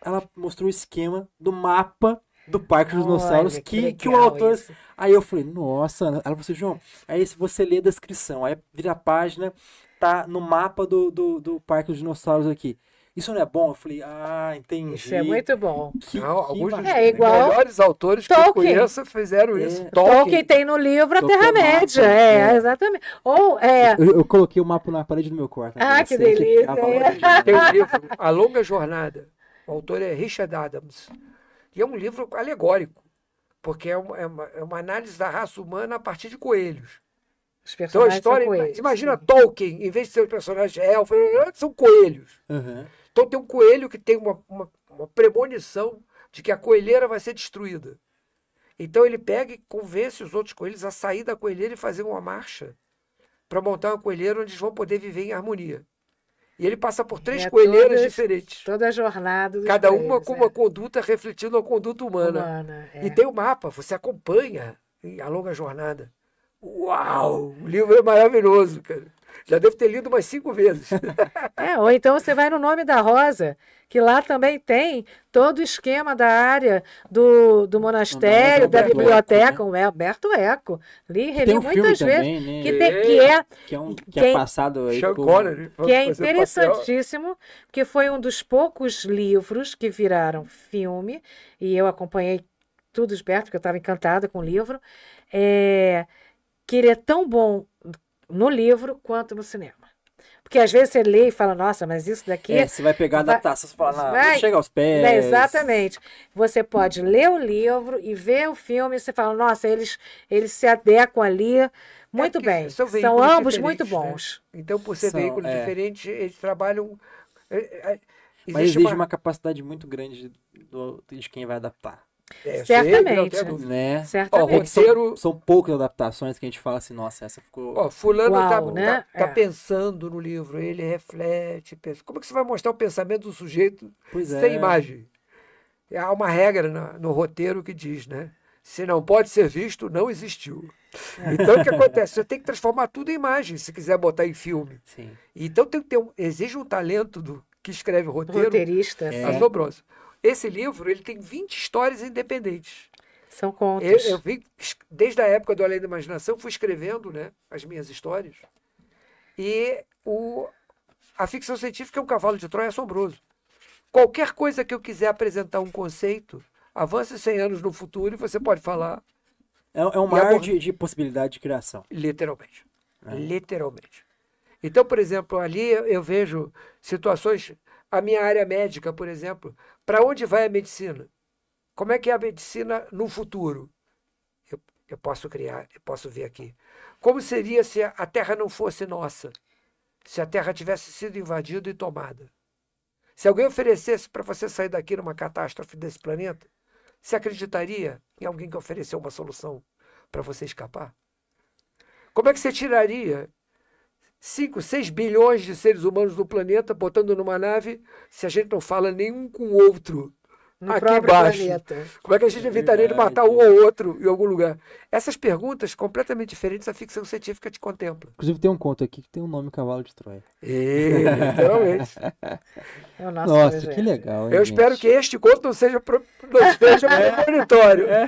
ela mostrou o esquema do mapa do Parque dos Dinossauros que, que, que, o autor. Isso. Aí eu falei, nossa, ela falou assim, João, aí é se você lê a descrição, aí vira a página, tá no mapa do, do, do Parque dos Dinossauros aqui isso não é bom? Eu falei, ah, entendi. Isso é muito bom. Que, não, alguns dos é, melhores autores Tolkien. que eu conheço fizeram é. isso. Tolkien. Tolkien tem no livro A é Terra-média. É, é, exatamente. Ou, é... Eu, eu, coloquei o mapa na parede do meu quarto. Ah, que delícia. Que tem um livro, A Longa Jornada. O autor é Richard Adams. E é um livro alegórico, porque é uma, é uma, é uma análise da raça humana a partir de coelhos. Os personagens então a história, coelhos, imagina sim. Tolkien, em vez de ser os personagens elfos, são coelhos. Uhum. Então tem um coelho que tem uma, uma, uma premonição de que a coelheira vai ser destruída. Então ele pega e convence os outros coelhos a sair da coelheira e fazer uma marcha para montar uma coelheira onde eles vão poder viver em harmonia. E ele passa por três é coelheiras todas, diferentes. Toda a jornada. Cada uma com é. uma conduta refletindo a conduta humana. humana é. E tem o um mapa, você acompanha a longa jornada. Uau! O livro é maravilhoso, cara. Já deve ter lido umas cinco vezes. é, ou então você vai no nome da Rosa, que lá também tem todo o esquema da área do, do monastério, é da biblioteca, Eco, né? o é Alberto Eco. Li, reli muitas vezes. Né? que, tem, que é. Que é, um, é passado aí. Por... Connery, né? que é interessantíssimo, que foi um dos poucos livros que viraram filme, e eu acompanhei tudo de perto, porque eu estava encantada com o livro. É, que ele é tão bom no livro quanto no cinema. Porque às vezes você lê e fala, nossa, mas isso daqui. É, você vai pegar vai, taça adaptação, você fala, vai, chega aos né, pés. exatamente. Você pode ler o livro e ver o filme e você fala, nossa, eles, eles se adequam ali. É muito é bem. São, são ambos muito né? bons. Né? Então, por ser são, veículos é. diferentes, eles trabalham. É, é, existe Mas exige uma... uma... capacidade muito grande do, de quem vai adaptar. É, Certamente. né? Certamente. Ó, roteiro... são, poucas adaptações que a gente fala assim, nossa, essa ficou. Ó, fulano tá Uau, tá, né? tá, tá é. pensando no livro, ele reflete, pensa. Como é que você vai mostrar o pensamento do sujeito pois sem é. imagem? Há uma regra no, no roteiro que diz, né? Se não pode ser visto, não existiu. É. Então o que acontece? Você tem que transformar tudo em imagem, se quiser botar em filme. Sim. Então tem que ter um, exige um talento do que escreve o roteiro. Roteirista, é. assombroso. Esse livro ele tem 20 histórias independentes. São contos. Eu, eu vim, desde a época do Além da Imaginação, fui escrevendo né, as minhas histórias. E o, a ficção científica é um cavalo de Troia assombroso. Qualquer coisa que eu quiser apresentar um conceito, avance 100 anos no futuro e você pode falar. É, é um mar de, de, possibilidade de criação. Literalmente. É. Literalmente. Então, por exemplo, ali eu vejo situações. A minha área médica, por exemplo, para onde vai a medicina? Como é que é a medicina no futuro? Eu, eu posso criar, eu posso ver aqui. Como seria se a terra não fosse nossa? Se a terra tivesse sido invadida e tomada? Se alguém oferecesse para você sair daqui numa catástrofe desse planeta, você acreditaria em alguém que ofereceu uma solução para você escapar? Como é que você tiraria 5, 6 bilhões de seres humanos no planeta, botando numa nave, se a gente não fala nenhum com o outro no aqui embaixo. Planeta. Como é que a gente é evitaria de matar um ou outro em algum lugar? Essas perguntas completamente diferentes a ficção científica te contempla. Inclusive tem um conto aqui que tem o um nome Cavalo de Troia. E, literalmente. É o nosso Nossa, que legal. Hein, Eu gente? espero que este conto não seja, pro... não seja é. premonitório. É.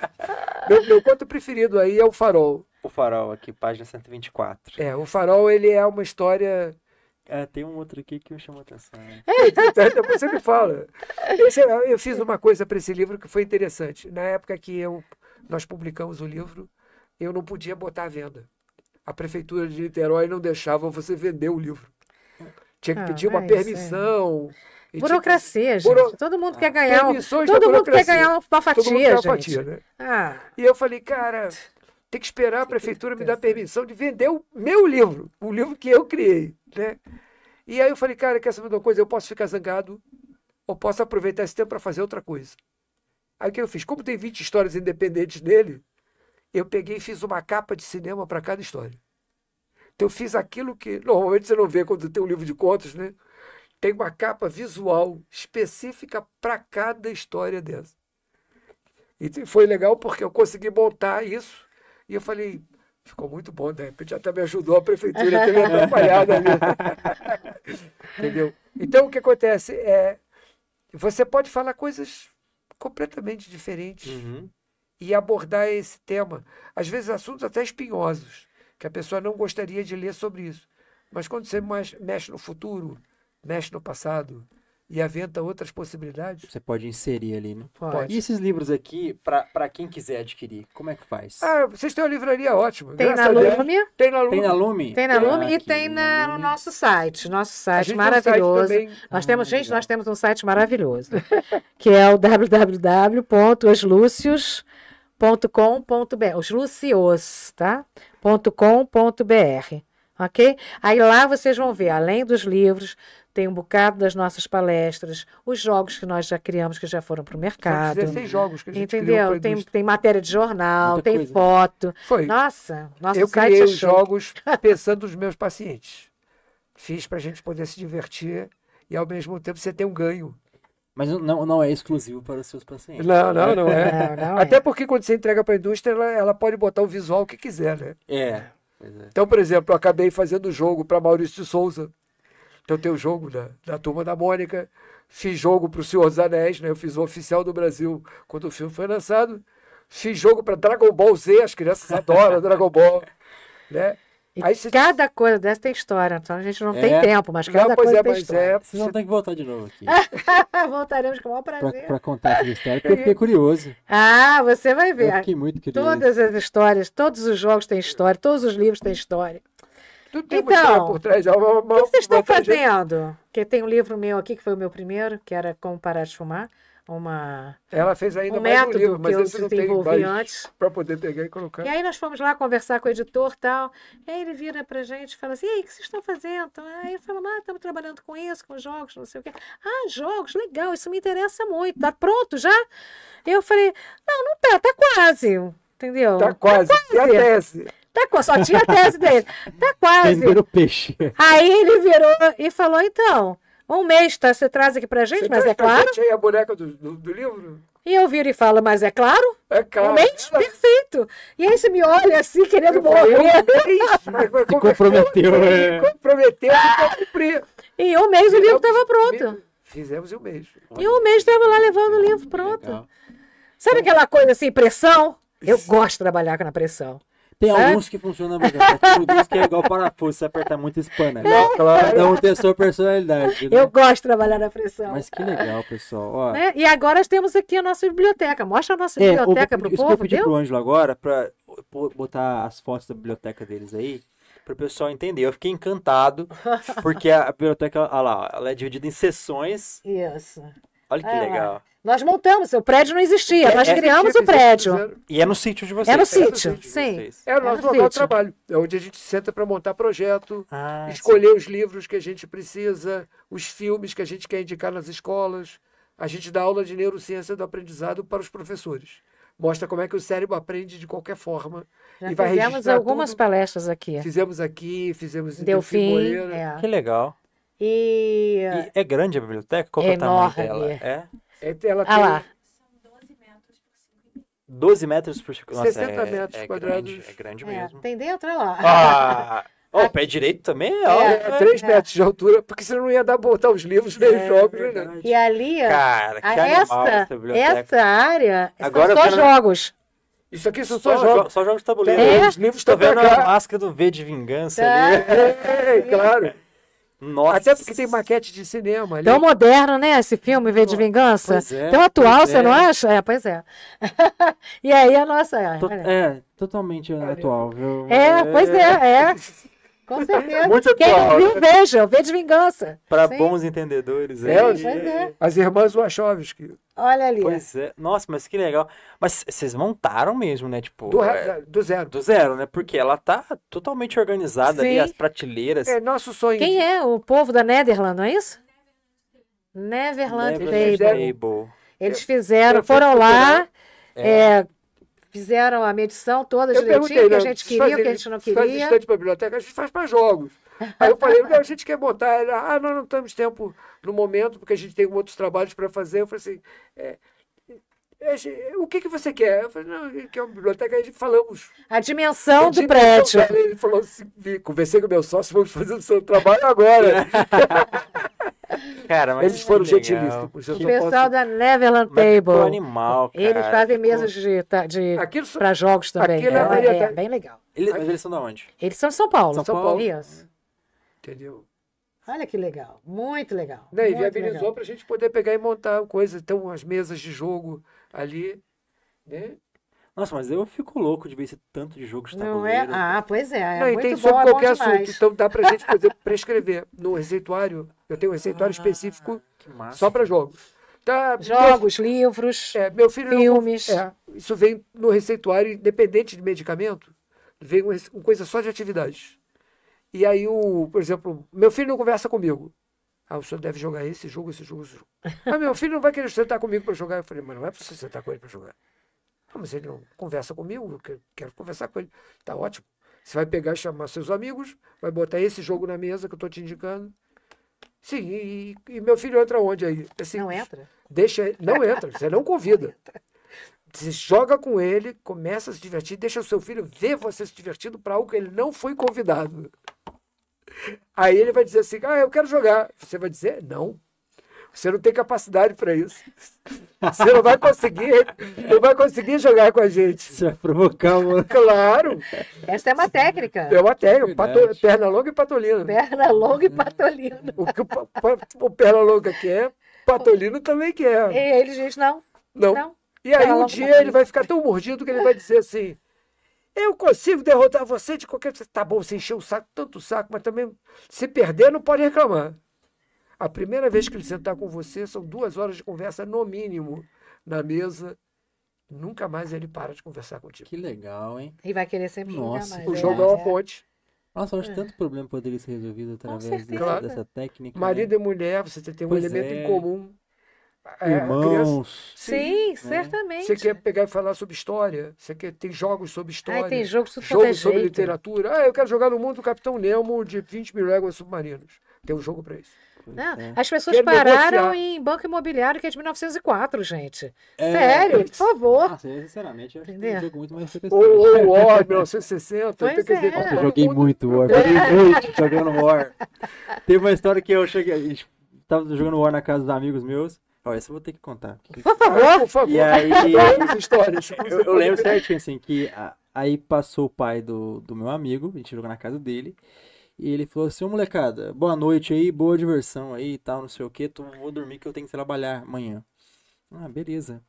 meu, meu conto preferido aí é o Farol. O Farol aqui, página 124. É, o Farol ele é uma história é, tem um outro aqui que me chamou a atenção. Né? É, então, então, depois você me fala. Eu fiz uma coisa para esse livro que foi interessante. Na época que eu, nós publicamos o livro, eu não podia botar à venda. A prefeitura de Niterói não deixava você vender o livro. Tinha que ah, pedir ah, uma é, é. permissão. burocracia, gente. Todo mundo quer ah, ganhar. todo mundo quer ganhar uma fatia, todo mundo quer uma fatia gente. Né? Ah. E eu falei, cara, tem que esperar a prefeitura me dar permissão de vender o meu livro, o livro que eu criei, né? E aí eu falei, cara, quer saber de uma coisa? Eu posso ficar zangado ou posso aproveitar esse tempo para fazer outra coisa. Aí o que eu fiz? Como tem 20 histórias independentes dele, eu peguei e fiz uma capa de cinema para cada história. Então eu fiz aquilo que normalmente você não vê quando tem um livro de contos, né? Tem uma capa visual específica para cada história dessa. E foi legal porque eu consegui montar isso e eu falei, ficou muito bom, de repente até me ajudou a prefeitura a ter me atrapalhado ali. Entendeu? Então o que acontece é você pode falar coisas completamente diferentes uhum. e abordar esse tema. Às vezes assuntos até espinhosos, que a pessoa não gostaria de ler sobre isso. Mas quando você mexe no futuro, mexe no passado, e aventa outras possibilidades. Você pode inserir ali, né? Pode. E esses livros aqui, para quem quiser adquirir, como é que faz? Ah, vocês têm uma livraria ótima. Tem na Lume. Tem na Lume. Tem na Lume. Tem na ah, Lume e tem na, no nosso site. Nosso site maravilhoso. Tem um site nós temos, ah, gente, nós temos um site maravilhoso, que é o www.oslucios.com.br. Os Lucios, tá? .com.br ok? Aí lá vocês vão ver, além dos livros, tem um bocado das nossas palestras, os jogos que nós já criamos, que já foram para o mercado. São 16 jogos que a gente Entendeu? Tem, tem matéria de jornal, Muita tem coisa. foto. Foi. Nossa, nosso Eu criei os jogos pensando nos meus pacientes. Fiz para a gente poder se divertir e, ao mesmo tempo, você tem um ganho. Mas não, não é exclusivo para os seus pacientes. Não, não, não é. Não, não é. Até é. porque quando você entrega para a indústria, ela, ela pode botar o visual que quiser, né? É. É. Então, por exemplo, eu acabei fazendo jogo para Maurício de Souza. Então tem o jogo da, da Turma da Mônica, fiz jogo para o Senhor dos Anéis, né? Eu fiz o Oficial do Brasil quando o filme foi lançado. Fiz jogo para Dragon Ball Z, as crianças adoram Dragon Ball, né? Aí Cada coisa dessa tem história, então a gente não é. tem tempo, mas cada não, coisa é, tem mas história. É, Vocês não têm que voltar de novo aqui. Voltaremos com o maior prazer. Para contar essa história, porque eu fiquei curioso. Ah, você vai ver. Eu fiquei muito curioso. Todas as histórias, todos os jogos têm história, todos os livros têm história. Tudo tem então, por trás. É uma, uma, o que vocês estão fazendo? Porque tem um livro meu aqui, que foi o meu primeiro, que era Como Parar de Fumar uma ela fez ainda um mais método um livro, mas que eu desenvolvi antes para poder pegar e colocar. E aí nós fomos lá conversar com o editor tal. E aí ele vira para gente e fala assim: "E o que vocês estão fazendo?" Então, aí eu falo: "Ah, estamos trabalhando com isso, com jogos, não sei o quê". "Ah, jogos, legal, isso me interessa muito. Tá pronto já?" Eu falei: "Não, não tá, tá quase". Entendeu? Tá quase. Tá quase. E a tese? Tá quase, só tinha a tese dele. Tá quase. Venderam peixe. Aí ele virou e falou: "Então, um mês tá, você traz aqui pra gente, você mas é claro. Gente a boneca do, do, do, livro? E eu viro e falo, mas é claro? É claro. Um mês? Ela... Perfeito. E aí você me olha assim, querendo eu morrer. Um mês, mas, mas se comprometeu, é. Comprometeu pra cumprir. Em um mês o livro estava pronto. Fizemos um mês. Em um mês estava lá levando o livro pronto. Legal. Sabe aquela coisa assim, pressão? Eu gosto de trabalhar com a pressão. Tem é? alguns que funcionam melhor. Tem alguns que é igual parafuso, você aperta muito, espana. Né? Claro. Cada um tem a sua personalidade. Né? Eu gosto de trabalhar na pressão. Mas que legal, pessoal. Ó, né? E agora temos aqui a nossa biblioteca. Mostra a nossa é, biblioteca para o povo. Eu pedi para o Ângelo agora para botar as fotos da biblioteca deles aí para o pessoal entender. Eu fiquei encantado, porque a biblioteca, lá, ela é dividida em seções. Isso. Olha que é, né? legal. Nós montamos, o prédio não existia, é, nós é, é criamos o prédio. E é no sítio de vocês. É no sítio, é no sítio sim. É o nosso é no local de trabalho. É onde a gente senta para montar projeto, ah, escolher sim. os livros que a gente precisa, os filmes que a gente quer indicar nas escolas. A gente dá aula de neurociência do aprendizado para os professores mostra como é que o cérebro aprende de qualquer forma. Já e vai fizemos algumas tudo. palestras aqui. Fizemos aqui, fizemos em Delfim. Delfim é. Que legal. E... e é grande a biblioteca? Qual é, é o tamanho dela? É? é ela tem... Ah lá. 12 metros por 60 é, metros é quadrados. É grande, é grande mesmo. Tem dentro, olha lá. Ah! Oh, o pé direito também ó, é, ó, é, 3 é. metros de altura, porque senão não ia dar botar os livros nem é, jogos, né? E ali, Cara, que essa, essa, essa área Agora são só quero... jogos. Isso aqui são só, só jogos. Só jogos de tabuleiro. É? Os livros estão vendo a máscara do V de vingança tá. ali. É, é, claro. Nossa. Até porque tem maquete de cinema ali. Tão moderno, né, esse filme, V de Vingança? Pois é, Tão atual, você é. não acha? É, pois é. e aí a nossa... é, é totalmente atual, viu? É, é, pois é, é. Com certeza. Muito Quem atual. viu, veja, V de Vingança. Para bons entendedores. É, é. As irmãs Wachowski. Olha ali. Pois é. Nossa, mas que legal. Mas vocês montaram mesmo, né? Tipo. Do, é... do, zero. Do zero, né? Porque ela tá totalmente organizada Sim. ali, as prateleiras. É nosso sonho. Quem é? O povo da Netherland, não é isso? Neverland, Neverland Table. Table. Eles fizeram, eu, foram eu, lá, é, é, fizeram a medição toda direitinho, o que a né? gente queria, o que a gente não queria. Faz bastante para biblioteca, a gente faz para jogos. Aí eu falei, não, a gente quer botar. ela ah, nós não temos tempo no momento, porque a gente tem outros trabalhos para fazer. Eu falei assim, é, é o que, que você quer? Eu falei, não, que é uma biblioteca, aí falamos. A dimensão, a dimensão do prédio. Ele falou assim, conversei com o meu sócio, vamos fazer o seu trabalho agora. cara, mas Eles foram gentilistas. O pessoal posso... da Neverland mas Table. animal, cara. Eles fazem mesas de, de, aquilo, pra jogos também. Aquilo é, né? é, é, bem legal. Eles, mas eles são de onde? Eles são de São Paulo. São, Paulo? São Paulo. Isso. Entendeu? Olha que legal, muito legal. Né? Muito viabilizou para a gente poder pegar e montar coisas. Então, as mesas de jogo ali, né? Nossa, mas eu fico louco de ver esse tanto de jogos Não é? tabuleiro. é? Ah, pois é. é não, muito e tem bom, é sobre é qualquer assunto. Então dá pra gente, por exemplo, prescrever no receituário. Eu tenho um receituário ah, específico só para jogos. Tá, jogos, meu, livros, é, meu filho filmes. Não, é, isso vem no receituário, independente de medicamento, vem uma, uma coisa só de atividades. E aí, o, por exemplo, meu filho não conversa comigo. Ah, o senhor deve jogar esse jogo, esse jogo, esse jogo. Ah, meu filho não vai querer sentar comigo para jogar. Eu falei, mas não é para você sentar com ele para jogar. Ah, mas ele não conversa comigo, eu quero conversar com ele. Tá ótimo. Você vai pegar e chamar seus amigos, vai botar esse jogo na mesa que eu estou te indicando. Sim, e, e, meu filho entra onde aí? Assim, não entra? Deixa, não entra, você não convida. Você joga com ele, começa a se divertir, deixa o seu filho ver você se divertindo para algo que ele não foi convidado. Aí ele vai dizer assim: ah, eu quero jogar. Você vai dizer: não. Você não tem capacidade para isso. Você não vai conseguir, não vai conseguir jogar com a gente. Você vai é provocar uma. Claro. Essa é uma técnica. É uma técnica. Pato... Perna longa e patolino. Perna longa e patolino. O que o, pa... o perna longa quer, é, patolino também quer. É. E ele diz não. Não. não. E aí um dia ele vai ficar tão mordido que ele vai dizer assim: eu consigo derrotar você de qualquer. Tá bom, você encheu o saco, tanto o saco, mas também se perder, não pode reclamar. A primeira vez que ele sentar com você são duas horas de conversa, no mínimo, na mesa. Nunca mais ele para de conversar contigo. Que legal, hein? E vai querer ser Nossa, mais. O né? jogo é uma ponte. Nossa, acho que é. tanto problema poderia ser resolvido através dessa, claro. dessa técnica. Né? Marido né? e mulher, você tem um pois elemento é. em comum. É, Irmãos. Sim, né? certamente. Você quer pegar e falar sobre história? Você quer tem jogos sobre história? tem jogo sobre jogos sobre jeito. literatura. Ah, eu quero jogar no mundo do Capitão Nemo de 20 mil léguas submarinos. Tem um jogo para isso. Não, é. As pessoas pararam negociar. em banco imobiliário que é de 1904, gente. É, Sério, é, por favor. Ah, sinceramente, eu acho Entendeu? que é um jogo muito mais Ou o War 1960. Pois é. eu, eu joguei muito War. Joguei noite jogando War. Teve uma história que eu cheguei. Estava jogando War na casa dos amigos meus. Olha, isso eu vou ter que contar. Por favor, por favor. E aí, histórias. Eu, eu, lembro certinho, assim, que a, aí passou o pai do, do meu amigo, a gente jogou na casa dele, e ele falou assim, ô molecada, boa noite aí, boa diversão aí e tal, não sei o que, tô, vou dormir que eu tenho que trabalhar amanhã. Ah, beleza.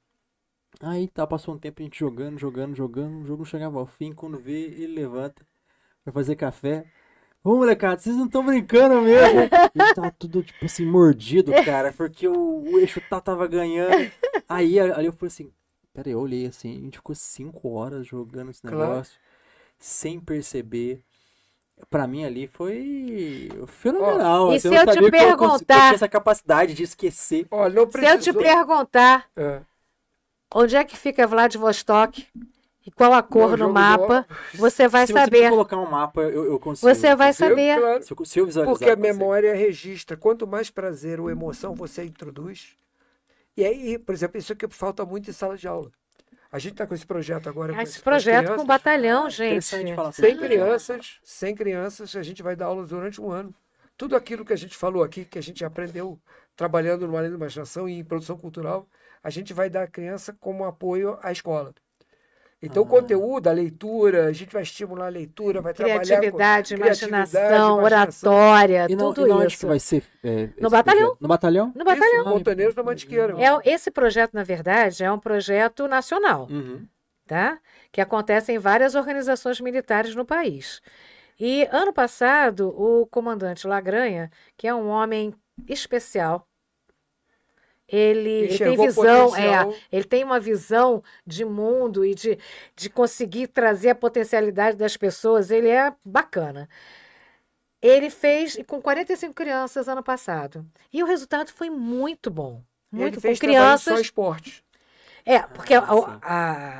Aí tá, passou um tempo a gente jogando, jogando, jogando, o jogo não chegava ao fim, quando vê, ele levanta, vai fazer café, Ô, molecada, vocês não estão brincando mesmo. E tá tudo, tipo assim, mordido, cara, porque o, o eixo tá tava ganhando. Aí, ali eu falei assim, peraí, eu olhei assim, a gente ficou cinco horas jogando esse negócio, claro. sem perceber. Pra mim ali foi fenomenal. Oh, e assim, se eu, eu te perguntar... Eu, eu tinha essa capacidade de esquecer. Oh, se eu te perguntar... É. Onde é que fica Vladivostok? e qual a cor no mapa, do... você vai se saber. Se colocar um mapa, eu, eu consigo. Você vai saber. Claro. Se eu, se visualizar, Porque a memória registra. Quanto mais prazer ou emoção você introduz. E aí, por exemplo, isso que falta muito em sala de aula. A gente está com esse projeto agora. Esse ah, com esse projeto com batalhão, ah, gente. Sem crianças, sem crianças, a gente vai dar aula durante um ano. Tudo aquilo que a gente falou aqui, que a gente aprendeu trabalhando no Além da Imaginação e em produção cultural, a gente vai dar à criança como apoio à escola. Então, ah. o conteúdo, a leitura, a gente vai estimular a leitura, vai criatividade, trabalhar com criatividade, imaginação, oratória, e não, tudo e não é isso. vai ser? É, no batalhão. Projeto? No batalhão? No batalhão. Isso, Montaneiros da Mantiqueira. É, esse projeto, na verdade, é um projeto nacional, uhum. tá? Que acontece em várias organizações militares no país. E ano passado, o comandante Lagranha, que é um homem especial, ele, ele tem visão, é, ele tem uma visão de mundo e de, de conseguir trazer a potencialidade das pessoas, ele é bacana. Ele fez com 45 crianças ano passado. E o resultado foi muito bom. Muito ele fez com crianças. Só esporte. É, porque a, ah,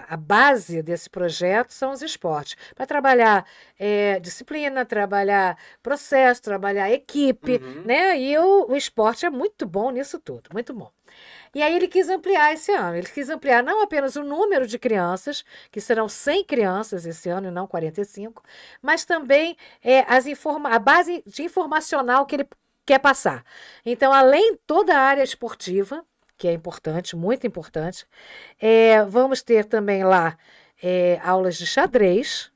a, a, base desse projeto são os esportes. Para trabalhar é, disciplina, trabalhar processo, trabalhar equipe, uhum. né? E o, o esporte é muito bom nisso tudo, muito bom. E aí ele quis ampliar esse ano. Ele quis ampliar não apenas o número de crianças, que serão 100 crianças esse ano e não 45, mas também é, as informa a base de informacional que ele quer passar. Então, além toda a área esportiva, que é importante, muito importante, é, vamos ter também lá é, aulas de xadrez,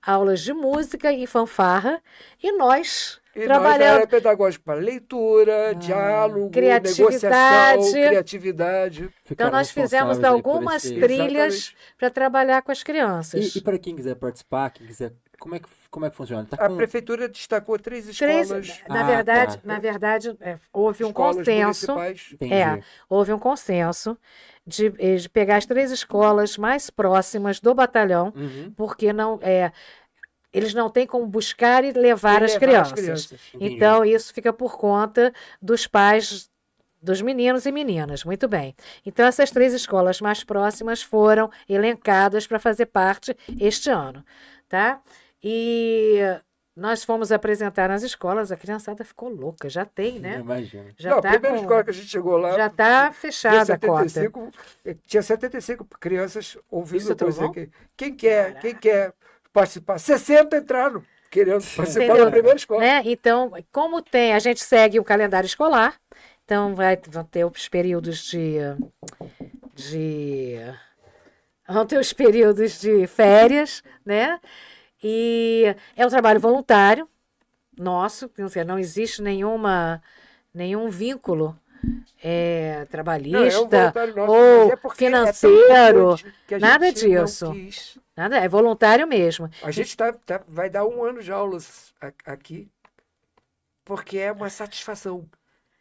aulas de música e fanfarra, e nós, e trabalhando. é pedagógico para leitura, ah, diálogo, criatividade. negociação, criatividade. Ficaram então, nós fizemos algumas trilhas para trabalhar com as crianças. E, e para quem quiser participar, quem quiser como é que, como é que funciona? Tá a prefeitura destacou três escolas. Três, na, ah, verdade, tá. na verdade, é, houve um escolas consenso. É, houve um consenso de, eh, de, pegar as três escolas mais próximas do batalhão, uhum. porque não é eles não têm como buscar e levar, e as, crianças. as crianças. Então, isso fica por conta dos pais dos meninos e meninas. Muito bem. Então, essas três escolas mais próximas foram elencadas para fazer parte este ano, tá? E nós fomos apresentar nas escolas, a criançada ficou louca, já tem, né? Imagina. Já Não, tá a primeira com... escola que a gente chegou lá. Já está fechada tinha 75, a cota. Eh, tinha 75 crianças ouvindo Isso tá coisa aqui. Quem quer, Caraca. quem quer participar. 60 entraram querendo participar Entendeu? da primeira escola. Né? Então, como tem, a gente segue o calendário escolar, então vai, vão ter os períodos de, de. Vão ter os períodos de férias, né? E é um trabalho voluntário nosso, não, sei, não existe nenhuma, nenhum vínculo é, é trabalhista não, ou é, é financeiro. É nada disso. Nada, é voluntário mesmo. A gente tá, tá, vai dar um ano de aulas aqui, porque é uma satisfação.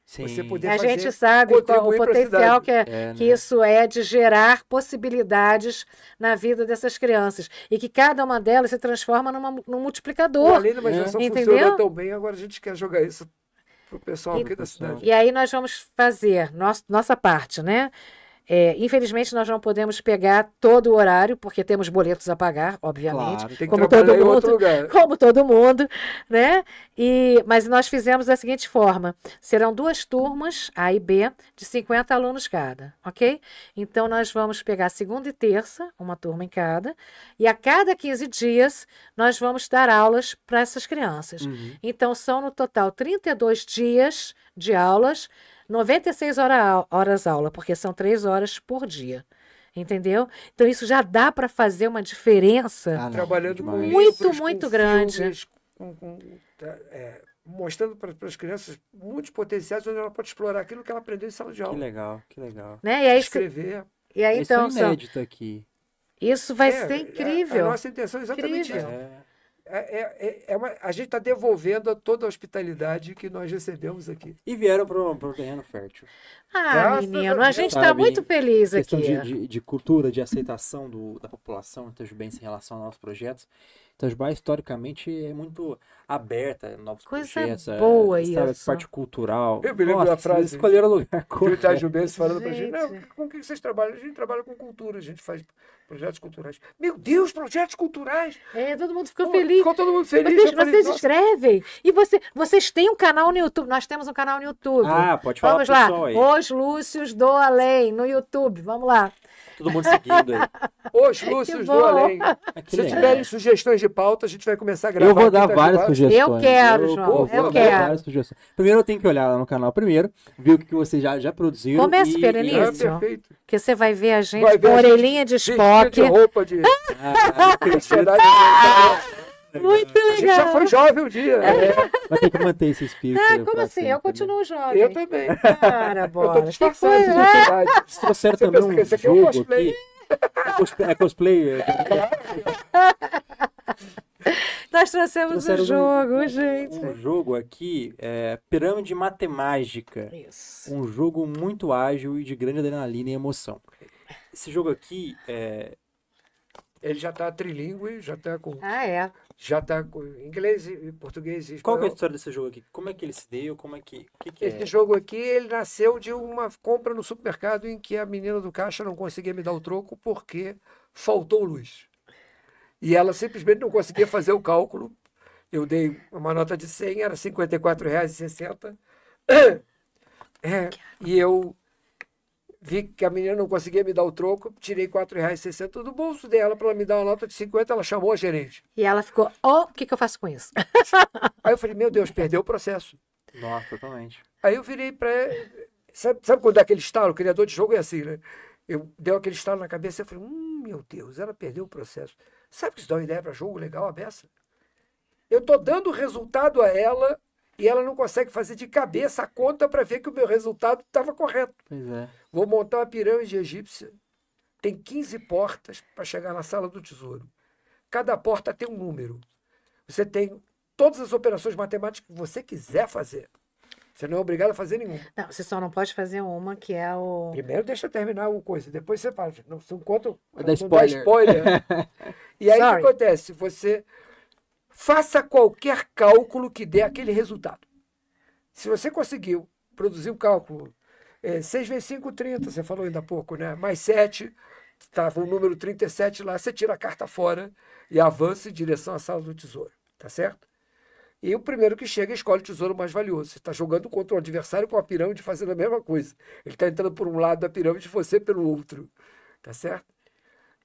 Sim. Você poder a fazer, gente sabe qual, o potencial que, é, é, que né? isso é de gerar possibilidades na vida dessas crianças. E que cada uma delas se transforma numa, num multiplicador. Além da imaginação é. funciona tão bem, agora a gente quer jogar isso para o pessoal e, aqui da cidade. E aí nós vamos fazer nosso, nossa parte, né? É, infelizmente, nós não podemos pegar todo o horário, porque temos boletos a pagar, obviamente. Claro, tem que como todo mundo. Como todo mundo, né? E, mas nós fizemos da seguinte forma: serão duas turmas, A e B, de 50 alunos cada, ok? Então, nós vamos pegar segunda e terça, uma turma em cada, e a cada 15 dias nós vamos dar aulas para essas crianças. Uhum. Então, são no total 32 dias de aulas 96 hora, horas aula, porque são três horas por dia. Entendeu? Então, isso já dá para fazer uma diferença ah, Trabalhando com muito, muito grande. Filmes, com, com, tá, é, mostrando para as crianças muitos potenciais onde ela pode explorar aquilo que ela aprendeu em sala de aula. Que legal, que legal. Né? E aí, Escrever. E aí, então, isso é então, inédito aqui. Isso vai é, ser incrível. A, a nossa intenção é exatamente incrível. isso. É. É, é, é, é uma, a gente está devolvendo toda a hospitalidade que nós recebemos aqui. E vieram para o terreno fértil. Ah, Graças menino, a, gente está muito feliz questão aqui. Questão de, de, cultura, de aceitação do, da população itajubens então, em relação aos novos projetos. Itajubá, então, historicamente, é muito aberta a novos Coisa projetos. Coisa é, boa é, isso. parte cultural. Eu me lembro Nossa, da frase. Escolheram lugar. O itajubens falando para a gente, não, com o que vocês trabalham? A gente trabalha com cultura, a gente faz Projetos culturais. Meu Deus, projetos culturais! É, todo mundo ficou Pô, feliz. Ficou todo mundo feliz. Mas, falei, vocês escrevem. E você, vocês têm um canal no YouTube. Nós temos um canal no YouTube. Ah, pode falar Vamos lá. Pessoal aí. Os Lúcios do Além, no YouTube. Vamos lá. Todo mundo seguindo aí. Hoje, do Além. É Se tiverem é. sugestões de pauta, a gente vai começar a gravar. Eu vou dar tá várias sugestões. Eu quero, João. Eu, eu, eu quero. Primeiro eu tenho que olhar lá no canal primeiro, ver o que vocês já, já produziram. Começa, Perenício. É perfeito. Que você vai ver a gente com orelhinha de Spock. De roupa de... Ah, ah muito legal. A gente já foi jovem um dia. É. É. Mas tem que manter esse espírito. Ah, como assim? Sempre. Eu né? continuo jovem. Eu também. Cara, bora. Eu tô disfarçando essa é. sociedade. Vocês trouxeram também um que jogo aqui. É cosplay. É cosplay. É cosplay. Nós trouxemos um jogo, um, gente. Um jogo aqui, é, Pirâmide Matemática. Isso. Um jogo muito ágil e de grande adrenalina e emoção. Esse jogo aqui, é, ele já está trilingue, já está com. Ah, é? Já está com inglês, português e espanhol. Qual é a história desse jogo aqui? Como é que ele se deu? Como é que. que, que é? Esse é? jogo aqui, ele nasceu de uma compra no supermercado em que a menina do caixa não conseguia me dar o troco porque faltou luz. E ela simplesmente não conseguia fazer o cálculo. Eu dei uma nota de 100, era R$ 54,60. É, e eu Vi que a menina não conseguia me dar o troco, tirei R$ 4,60 do bolso dela para ela me dar uma nota de 50, ela chamou a gerente. E ela ficou, ó, oh, o que, que eu faço com isso? Aí eu falei, meu Deus, perdeu o processo. Nossa, totalmente. Aí eu virei para sabe, sabe quando dá aquele estalo? O criador de jogo é assim, né? Eu deu aquele estalo na cabeça e falei, hum, meu Deus, ela perdeu o processo. Sabe que isso dá uma ideia para jogo legal, a beça? Eu tô dando resultado a ela e ela não consegue fazer de cabeça a conta para ver que o meu resultado estava correto. É. Vou montar uma pirâmide egípcia. Tem 15 portas para chegar na sala do tesouro. Cada porta tem um número. Você tem todas as operações matemáticas que você quiser fazer. Você não é obrigado a fazer nenhuma. Não, você só não pode fazer uma que é o. Primeiro deixa eu terminar uma coisa, depois você fala. Não, não conta. Não, spoiler. dá spoiler. e aí o que acontece? Você Faça qualquer cálculo que dê aquele resultado. Se você conseguiu produzir o um cálculo é, 6 vezes 5, 30, você falou ainda há pouco, né? Mais 7, estava tá o número 37 lá, você tira a carta fora e avança em direção à sala do tesouro, tá certo? E o primeiro que chega escolhe o tesouro mais valioso. Você está jogando contra o adversário com a pirâmide fazendo a mesma coisa. Ele está entrando por um lado da pirâmide e você pelo outro, tá certo?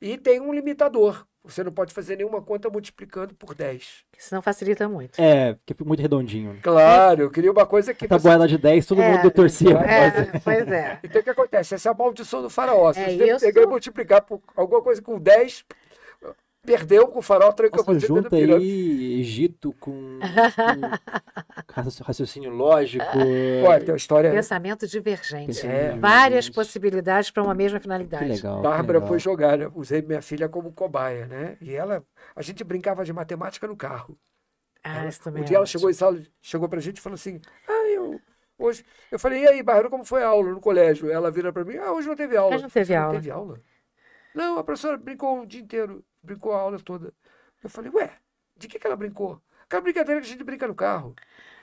E tem um limitador. Você não pode fazer nenhuma conta multiplicando por 10. não facilita muito. É, porque é muito redondinho. Né? Claro, eu queria uma coisa que. Tabuela você... de 10, todo é, mundo torcia. É, pois é. Então o que acontece? Essa é a maldição do faraó. Se é, você pegar e multiplicar por alguma coisa com 10, Perdeu com o farol tranquilo. junta aí Egito com, com raciocínio lógico. É. Olha, tem uma história. Pensamento divergente. É, Várias possibilidades para uma mesma finalidade. Que legal. Bárbara foi jogar, né? usei minha filha como cobaia, né? E ela. A gente brincava de matemática no carro. Ah, ela, também um dia é ela ótimo. chegou em sala, chegou a gente e falou assim: Ah, eu. Hoje. Eu falei, e aí, Bárbara, como foi a aula no colégio? Ela vira para mim, ah, hoje não teve aula. Hoje não teve aula. Não teve aula. Não, a professora brincou o dia inteiro. Brincou a aula toda. Eu falei, ué, de que, que ela brincou? Aquela brincadeira que a gente brinca no carro.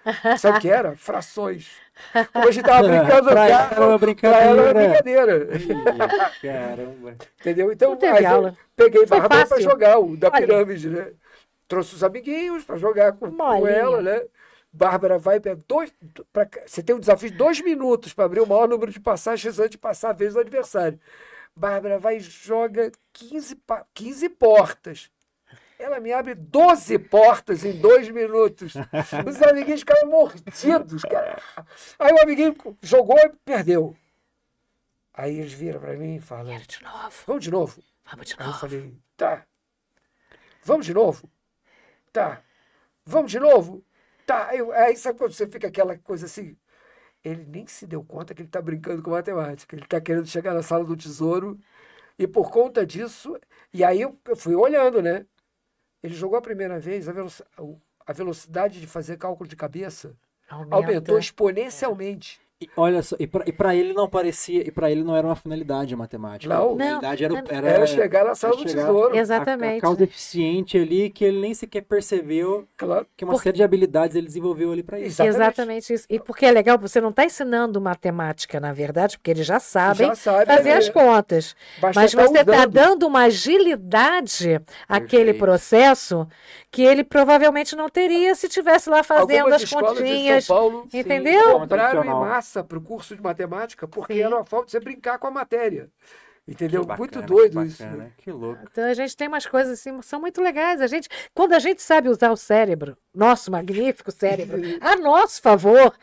Sabe o que era? Frações. Como a gente tava é, brincando no carro. Era uma brincadeira. Era brincadeira. Caramba. Entendeu? Então, aí aula. peguei Barra para jogar o da Olha. pirâmide, né? Trouxe os amiguinhos para jogar com, com ela, né? Bárbara vai para dois. Pra, você tem um desafio de dois minutos para abrir o maior número de passagens antes de passar a vez do adversário. Bárbara vai e joga 15, 15 portas. Ela me abre 12 portas em dois minutos. Os amiguinhos ficaram mordidos, cara. Aí o amiguinho jogou e perdeu. Aí eles viram para mim e falam: Quero de novo. Vamos de novo? Vamos de novo. eu falei: Tá. Vamos de novo? Tá. Vamos de novo? Tá. Aí, aí sabe quando você fica aquela coisa assim? ele nem se deu conta que ele está brincando com matemática. Ele está querendo chegar na sala do tesouro. E por conta disso, e aí eu fui olhando, né? Ele jogou a primeira vez, a, a velocidade de fazer cálculo de cabeça Aumenta. aumentou exponencialmente. E olha só, e para ele não parecia, e para ele não era uma finalidade a matemática. Não, a finalidade era, é era, era chegar na sala do tesouro. Exatamente. A, a causa eficiente ali que ele nem sequer percebeu claro. que uma porque... série de habilidades ele desenvolveu ali para isso. Exatamente. Exatamente isso. E porque é legal, você não está ensinando matemática, na verdade, porque eles já sabem já sabe, fazer é. as contas. Basta Mas tá você está dando uma agilidade àquele Perfeito. processo que ele provavelmente não teria se tivesse lá fazendo Algumas as continhas. Paulo, entendeu? Sim, para o curso de matemática, porque Sim. era uma falta de você brincar com a matéria. Entendeu? Bacana, muito doido bacana, isso. Né? Que louco. Então a gente tem umas coisas assim, são muito legais. A gente, quando a gente sabe usar o cérebro, nosso magnífico cérebro, a nosso favor,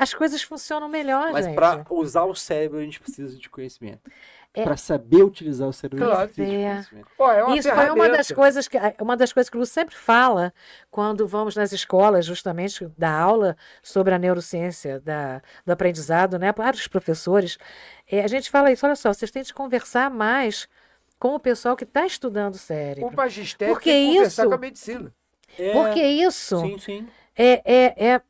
as coisas funcionam melhor, Mas para usar o cérebro a gente precisa de conhecimento. É. Para saber utilizar o cérebro claro. É. Pô, é Isso é uma das coisas que é uma das coisas que o Lu sempre fala quando vamos nas escolas, justamente da aula sobre a neurociência da, do aprendizado, né, para os professores. É, a gente fala isso, olha só, vocês têm de conversar mais com o pessoal que está estudando cérebro. O magistério Porque tem que isso, conversar com a medicina. É. Porque isso sim, sim. É, é, é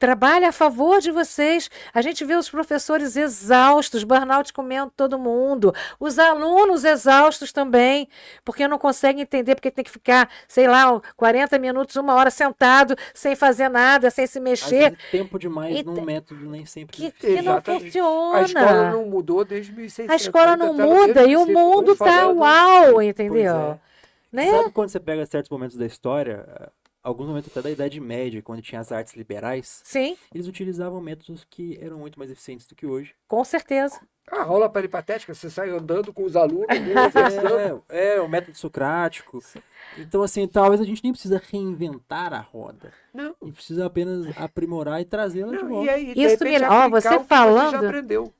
trabalha a favor de vocês. A gente vê os professores exaustos, burnout comendo todo mundo, os alunos exaustos também, porque não conseguem entender, porque tem que ficar, sei lá, 40 minutos, uma hora sentado, sem fazer nada, sem se mexer. É tempo demais e, num método nem sempre que, que não funciona. A escola não mudou desde 1600. A escola não tá muda e o mundo está uau, entendeu? É. Né? Sabe quando você pega certos momentos da história, alguns momentos até da Idade Média, quando tinha as artes liberais, Sim. eles utilizavam métodos que eram muito mais eficientes do que hoje. Com certeza. A aula peripatética, você sai andando com os alunos. É, é, é, o método socrático. Então, assim, talvez a gente nem precisa reinventar a roda. Não. A gente precisa apenas aprimorar e trazê-la de volta. E aí, de Isso me... Ó, você falando,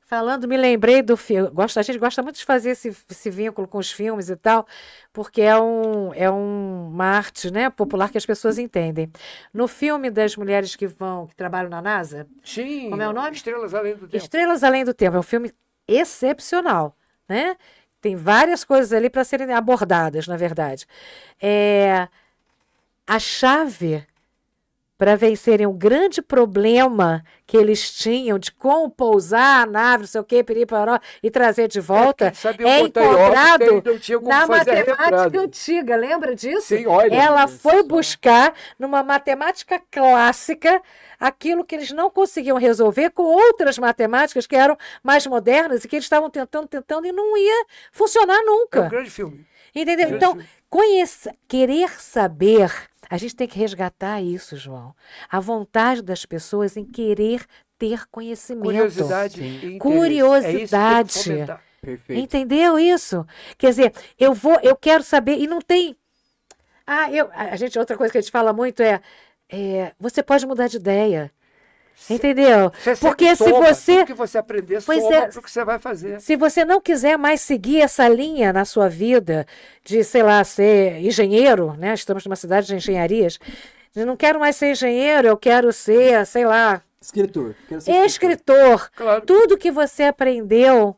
falando, me lembrei do filme. A gente gosta muito de fazer esse, esse vínculo com os filmes e tal, porque é, um, é uma arte né, popular que as pessoas entendem. No filme das mulheres que vão, que trabalham na NASA. Sim. Como é o nome? Estrelas Além do Tempo. Estrelas Além do Tempo. É um filme excepcional, né? Tem várias coisas ali para serem abordadas, na verdade. É, a chave para vencerem o grande problema que eles tinham de como pousar a nave, não sei o quê, piriparó, e trazer de é, volta, é, sabe, é encontrado na matemática antiga. Lembra disso? Sim, olha, Ela isso, foi buscar numa matemática clássica aquilo que eles não conseguiam resolver com outras matemáticas que eram mais modernas e que eles estavam tentando, tentando e não ia funcionar nunca. É um grande filme. Entendeu? Então, conheça, querer saber a gente tem que resgatar isso, João. A vontade das pessoas em querer ter conhecimento. Curiosidade. Curiosidade. É isso Perfeito. Entendeu isso? Quer dizer, eu vou, eu quero saber e não tem. Ah, eu, a gente outra coisa que a gente fala muito é, é você pode mudar de ideia. Entendeu? Você Porque se soma, você. Tudo que você aprender pois soma é, que você vai fazer. Se você não quiser mais seguir essa linha na sua vida de, sei lá, ser engenheiro, né? Estamos numa cidade de engenharias. Eu não quero mais ser engenheiro, eu quero ser, sei lá. Escritor. Quero escritor. escritor. Claro. Tudo que você aprendeu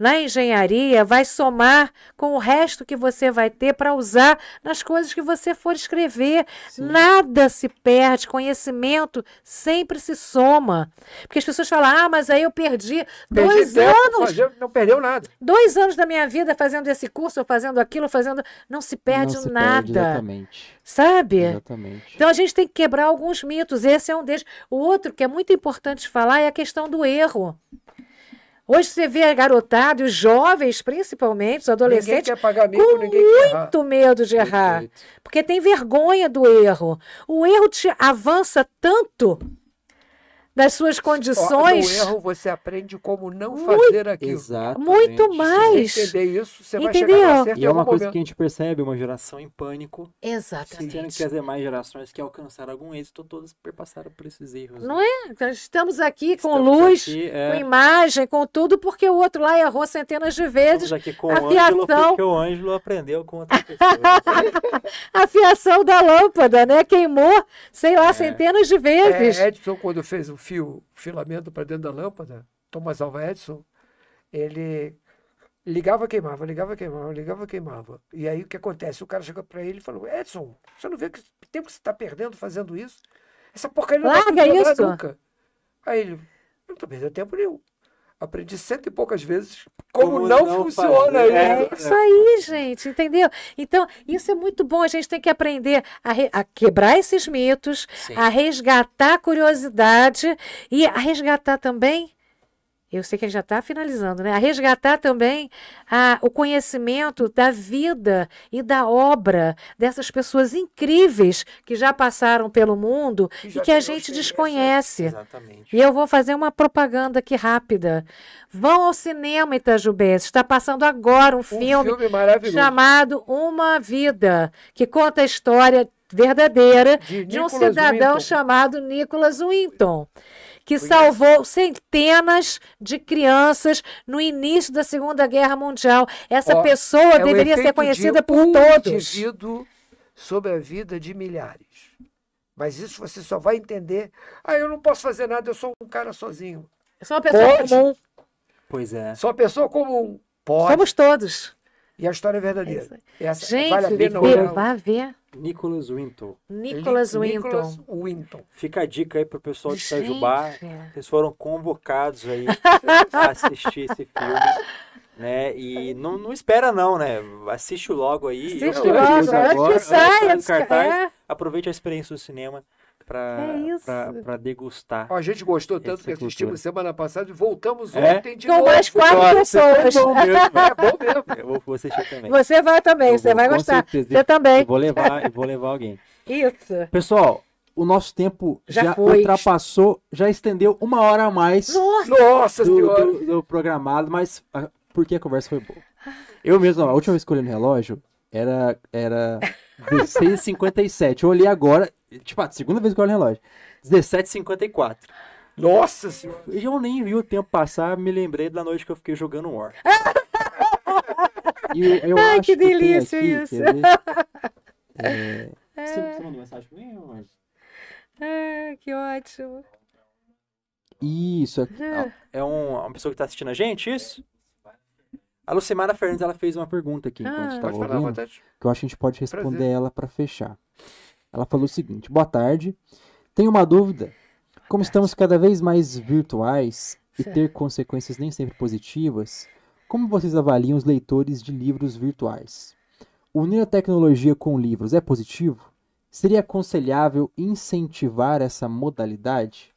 na engenharia vai somar com o resto que você vai ter para usar nas coisas que você for escrever. Sim. Nada se perde, conhecimento sempre se soma. Porque as pessoas falam, ah, mas aí eu perdi, perdi dois tempo, anos. Não perdeu nada. Dois anos da minha vida fazendo esse curso, ou fazendo aquilo, fazendo. Não se perde não se nada. Perde, exatamente. Sabe? Exatamente. Então a gente tem que quebrar alguns mitos. Esse é um deles. O outro que é muito importante falar é a questão do erro. Hoje você vê a garotada, os jovens, principalmente, os adolescentes, amigo, com muito medo de errar. Perfeito. Porque tem vergonha do erro. O erro te avança tanto das suas condições. No erro você aprende como não muito, fazer aquilo. Exatamente. Muito mais. Se você entender isso, você Entendeu? vai chegar certo E é uma coisa momento. que a gente percebe, uma geração em pânico. Exatamente. Sentindo que as demais gerações que alcançaram algum êxito, todas perpassaram por esses erros. Não né? é? estamos aqui com estamos luz, aqui, é... com imagem, com tudo, porque o outro lá errou centenas de vezes. Estamos aqui com a o Ângelo, porque o Ângelo aprendeu com outra pessoa. a fiação da lâmpada, né? Queimou, sei lá, é... centenas de vezes. É, Edson, quando fez o um filme fio, filamento para dentro da lâmpada, Thomas Alva Edison, ele ligava, queimava, ligava, queimava, ligava, queimava. E aí o que acontece? O cara chega para ele e falou: Edson, você não vê que tempo que você está perdendo fazendo isso? Essa porcaria não tá Larga isso. nunca. Aí ele: Não estou perdendo tempo nenhum. Aprendi cento e poucas vezes como, como não, não, funciona isso. É, isso aí, gente, entendeu? Então, isso é muito bom. A gente tem que aprender a, re... a quebrar esses mitos, Sim. a resgatar a curiosidade e a resgatar também eu sei que ele já está finalizando, né? A resgatar também a, o conhecimento da vida e da obra dessas pessoas incríveis que já passaram pelo mundo e, e que a gente desconhece. Exatamente. E eu vou fazer uma propaganda aqui rápida. Vão ao cinema, Itajubé. Está passando agora um, um filme, filme chamado Uma Vida, que conta a história verdadeira de, de um cidadão Winton. chamado Nicholas Winton que salvou centenas de crianças no início da Segunda Guerra Mundial. Essa Ó, pessoa é deveria ser conhecida de por um todos. Indivíduo sobre a vida de milhares. Mas isso você só vai entender. Ah, eu não posso fazer nada, eu sou um cara sozinho. Eu sou uma pessoa Pode. comum. Pois é. Sou uma pessoa comum. Pode. Somos todos. E a história é verdadeira. É Essa, Gente, vale a pena olhar. Vá ver. Nicholas Winton. Nicholas Winton. Winton. Fica a dica aí pro pessoal de Gente. Itajubá. Vocês foram convocados aí a assistir esse filme. Né? E não, não espera não, né? Assiste logo aí. Assiste logo, antes que saia. Aproveite a experiência do cinema para é pra, pra degustar. a gente gostou tanto que cultura. assistimos semana passada e voltamos é? ontem de novo. mais quatro pessoas. É bom mesmo. É bom mesmo. Eu vou você também. Você vai também, eu você vou, vai gostar. Certeza. Eu também. Eu vou levar, eu vou levar alguém. Isso. Pessoal, o nosso tempo já, já ultrapassou, já estendeu uma hora a mais Nossa. do, Nossa do, do programado, mas a, porque a conversa foi boa. Eu mesmo, a última vez que olhei no relógio, era, era 16h57. Eu olhei agora, tipo, a ah, segunda vez que eu olho o relógio. 17h54. Nossa senhora! Eu nem vi o tempo passar, me lembrei da noite que eu fiquei jogando War. e eu Ai, acho que delícia que aqui, isso! É... É... Você, você mandou mensagem pra mim, mas... É, que ótimo! Isso, é, é, é um, é uma pessoa que tá assistindo a gente, isso? A Lucimara Fernandes ela fez uma pergunta aqui enquanto ah, ouvindo, que eu acho que a gente pode responder Prazer. ela para fechar. Ela falou o seguinte: Boa tarde. Tenho uma dúvida. Como estamos cada vez mais virtuais e ter consequências nem sempre positivas, como vocês avaliam os leitores de livros virtuais? Unir a tecnologia com livros é positivo? Seria aconselhável incentivar essa modalidade?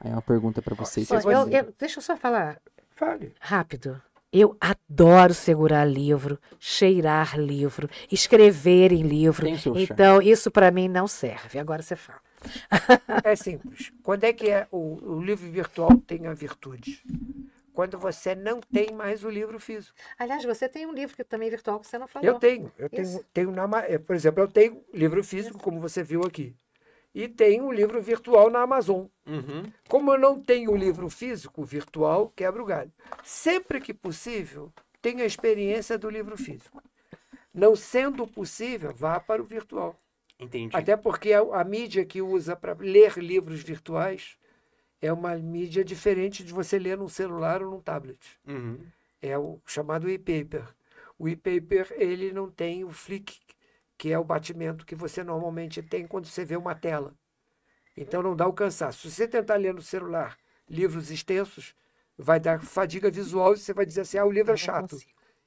Aí é uma pergunta para vocês. Eu, eu, deixa eu só falar. Fale. Rápido. Eu adoro segurar livro, cheirar livro, escrever em livro. Então, isso para mim não serve. Agora você fala. é simples. Quando é que é o, o livro virtual tem a virtude? Quando você não tem mais o livro físico. Aliás, você tem um livro que também é virtual que você não falou. Eu tenho. Eu tenho, tenho na, eh, por exemplo, eu tenho livro físico, como você viu aqui e tem o livro virtual na Amazon. Uhum. Como eu não tenho o livro físico virtual, quebra o galho. Sempre que possível, tenha a experiência do livro físico. Não sendo possível, vá para o virtual. Entendi. Até porque a, a mídia que usa para ler livros virtuais é uma mídia diferente de você ler num celular ou num tablet. Uhum. É o chamado e-paper. O e-paper ele não tem o flick que é o batimento que você normalmente tem quando você vê uma tela. Então não dá o cansaço. Se você tentar ler no celular livros extensos, vai dar fadiga visual e você vai dizer assim: ah, o livro é chato.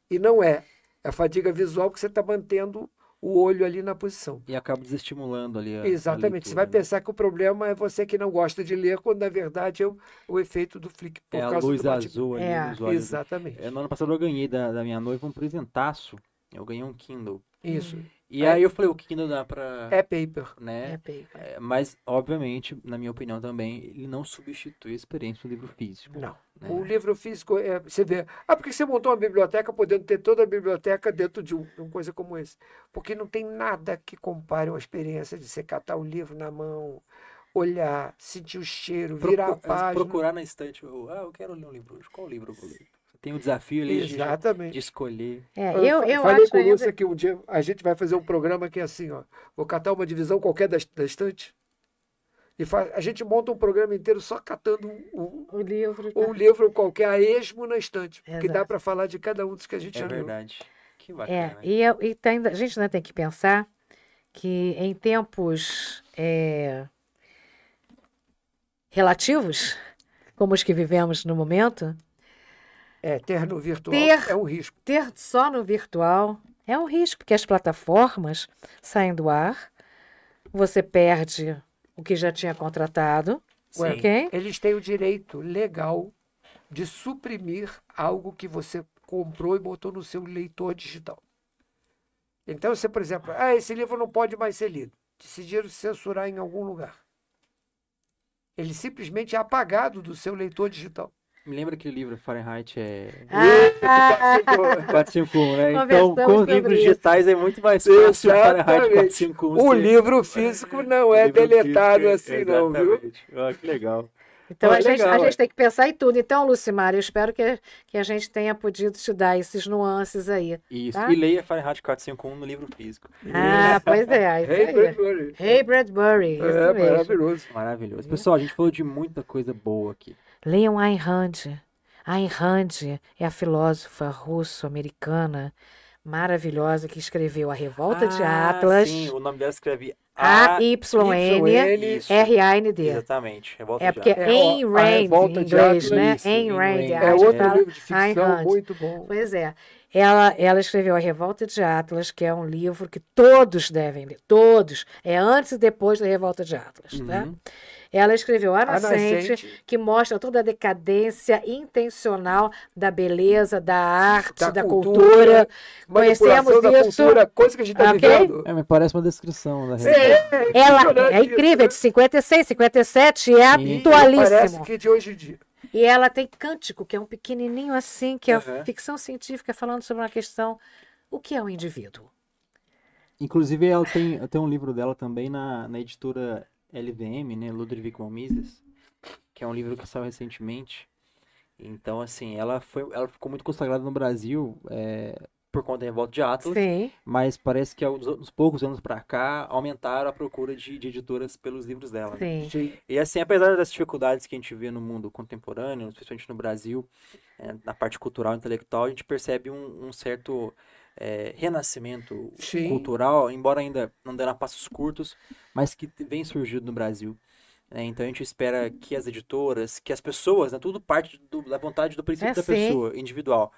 E não é. É fadiga visual que você está mantendo o olho ali na posição. E acaba desestimulando ali a Exatamente. A leitura, você vai né? pensar que o problema é você que não gosta de ler, quando na verdade é o, o efeito do flick por é causa a luz do azul ali é. nos olhos. Exatamente. É, no ano passado eu ganhei da, da minha noiva um presentaço. Eu ganhei um Kindle. Isso. E aí eu falei, o que ainda dá pra... É paper. Né? É paper. É, mas, obviamente, na minha opinião também, ele não substitui a experiência do livro físico. Não. Né? O livro físico, é, você vê... Ah, porque você montou uma biblioteca podendo ter toda a biblioteca dentro de um, uma coisa como esse. Porque não tem nada que compare uma experiência de você catar o livro na mão, olhar, sentir o cheiro, Procu virar a página. Procurar na estante, ah, eu quero ler um livro hoje. Qual livro eu vou ler? tem o desafio de, de, escolher. É, ah, eu, eu Falei acho com você ainda... que um dia a gente vai fazer um programa que é assim, ó. Vou catar uma divisão qualquer da, da estante. E faz, a gente monta um programa inteiro só catando um, um livro, tá? um livro qualquer a esmo na estante. Exato. Porque dá para falar de cada um dos que a gente é já viu. É verdade. Que é, bacana. É, e, eu, e tá, a gente ainda tem que pensar que em tempos é, relativos, como os que vivemos no momento, é, ter no virtual ter, é um risco. Ter só no virtual é um risco, porque as plataformas saem do ar, você perde o que já tinha contratado. Sim. Okay? Eles têm o direito legal de suprimir algo que você comprou e botou no seu leitor digital. Então, você, por exemplo, ah, esse livro não pode mais ser lido. Decidiram censurar em algum lugar. Ele simplesmente é apagado do seu leitor digital. Me lembra aquele livro Fahrenheit é. Ah, 451, né? Então, com os livros isso. digitais é muito mais fácil Exatamente. Fahrenheit 451. O livro físico não é deletado físico, é assim, exatamente. não, viu? Ah, que legal. Então ah, a, legal, gente, a gente tem que pensar em tudo. Então, Lucimar, eu espero que, que a gente tenha podido te dar esses nuances aí. Isso. Tá? E leia Fahrenheit 451 no livro físico. Ah, pois é. Hey Bradbury. Hey Bradbury. É, maravilhoso. Maravilhoso. Pessoal, a gente falou de muita coisa boa aqui. Leiam Ayn Rand. Ayn Rand é a filósofa russo-americana maravilhosa que escreveu A Revolta ah, de Atlas. Sim, o nome dela escreve A-Y-N-R-A-N-D. Exatamente. Revolta é porque é Ayn Rand, em inglês, né? Ayn Rand. É, é outro livro de ficção muito bom. Pois é. Ela, ela escreveu A Revolta de Atlas, que é um livro que todos devem ler. Todos. É antes e depois da Revolta de Atlas, né? uhum. tá? Ela escreveu A Nascente, que mostra toda a decadência intencional da beleza, da arte, da, da cultura. cultura. Conhecemos da isso. Cultura, coisa que a gente está okay? vivendo. É, me parece uma descrição da né? realidade. É ela é incrível, é de 56, né? 57, é Sim. atualíssimo. Parece que de hoje em dia. E ela tem Cântico, que é um pequenininho assim, que é uhum. ficção científica, falando sobre uma questão: o que é o um indivíduo? Inclusive, ela tem, tem um livro dela também na, na editora LVM, né, Ludwig von Mises, que é um livro que saiu recentemente. Então, assim, ela foi, ela ficou muito consagrada no Brasil é, por conta da revolta de Atlas, Sim. mas parece que aos, poucos anos para cá aumentaram a procura de, de editoras pelos livros dela. Né? E assim, apesar das dificuldades que a gente vê no mundo contemporâneo, especialmente no Brasil, é, na parte cultural, intelectual, a gente percebe um, um certo é, renascimento Sim. cultural, embora ainda não dando passos curtos, mas que vem surgindo no Brasil. Né? Então a gente espera que as editoras, que as pessoas, né, tudo parte do, da vontade do princípio é da pessoa, individual,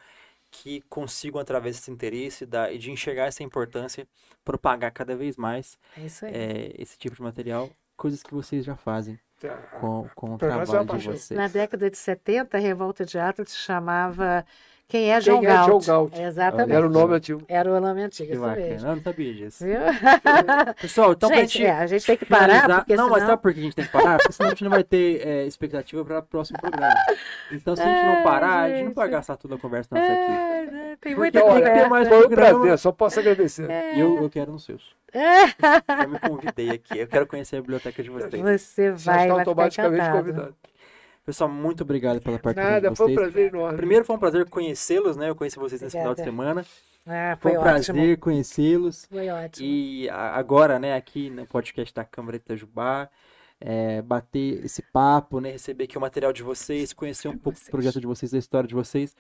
que consigam, através desse interesse da, de enxergar essa importância, propagar cada vez mais é, é esse tipo de material, coisas que vocês já fazem tá. com, com o é trabalho de vocês. Na década de 70, a Revolta de Atos se chamava é Quem é João Quem É João Exatamente. Era o nome antigo. Era o nome antigo, isso Eu não sabia disso. Viu? Pessoal, então gente, gente é, a gente tem que parar. Não, senão... mas sabe por que a gente tem que parar? Porque senão a gente não vai ter é, expectativa para o próximo programa. Então, se a gente não é, parar, gente. a gente não pode gastar toda a conversa nossa aqui. É, né, tem Porque, muita olha, que Tem mais um prazer, só posso agradecer. E eu, eu quero nos seus. eu me convidei aqui. Eu quero conhecer a biblioteca de vocês. Você vai, você vai ficar convidado. Pessoal, muito obrigado pela participação Nada, de vocês. foi um prazer enorme. Primeiro foi um prazer conhecê-los, né? Eu conheci vocês nesse final de semana. Ah, foi, foi um prazer conhecê-los. Foi ótimo. E agora, né, aqui no podcast da Câmara de Itajubá, é, bater esse papo, né, receber aqui o material de vocês, conhecer um pouco do projeto de vocês, da história de vocês.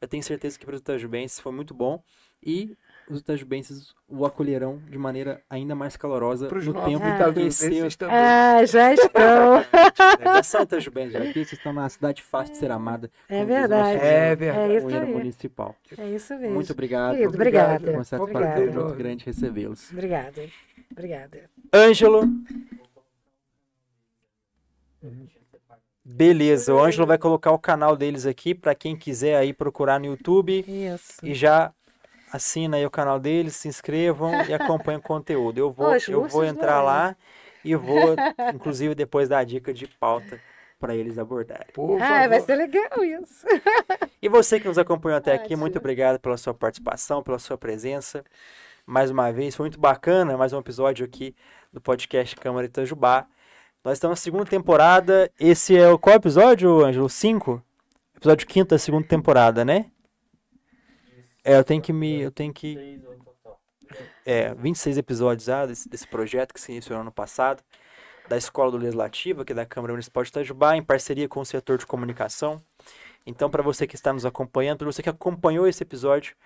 Eu tenho certeza que para os itajubenses foi muito bom. E os itajubenses o acolherão de maneira ainda mais calorosa Pros no tempo que seu... Também. Ah, já estão. é só itajubenses, já que vocês estão na cidade fácil de ser amada. É verdade. É verdade. É isso mesmo. municipal. É isso mesmo. Muito obrigado. Querido, obrigado. Foi um certo prazer muito grande recebê-los. Obrigada. Obrigada. Ângelo. Beleza, o Ângelo vai colocar o canal deles aqui para quem quiser aí procurar no YouTube. Isso. E já assina aí o canal deles, se inscrevam e acompanhem o conteúdo. Eu vou, Poxa, eu vou entrar lá e vou, inclusive, depois dar a dica de pauta para eles abordarem. ah, vai ser legal isso. e você que nos acompanhou até Ótimo. aqui, muito obrigado pela sua participação, pela sua presença. Mais uma vez, foi muito bacana, mais um episódio aqui do podcast Câmara Itajubá. Nós estamos na segunda temporada. Esse é o qual episódio, Ângelo? Cinco? Episódio quinto da segunda temporada, né? É, eu tenho que me. Eu tenho que. É, 26 episódios ah, desse, desse projeto que se iniciou no ano passado, da Escola do Legislativa, que é da Câmara Municipal de Itajubá, em parceria com o setor de comunicação. Então, para você que está nos acompanhando, para você que acompanhou esse episódio,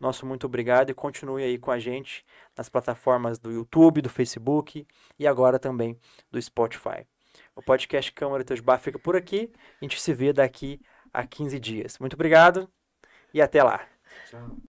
nosso muito obrigado e continue aí com a gente nas plataformas do YouTube, do Facebook e agora também do Spotify. O podcast Câmara Itajubá fica por aqui. A gente se vê daqui a 15 dias. Muito obrigado e até lá. God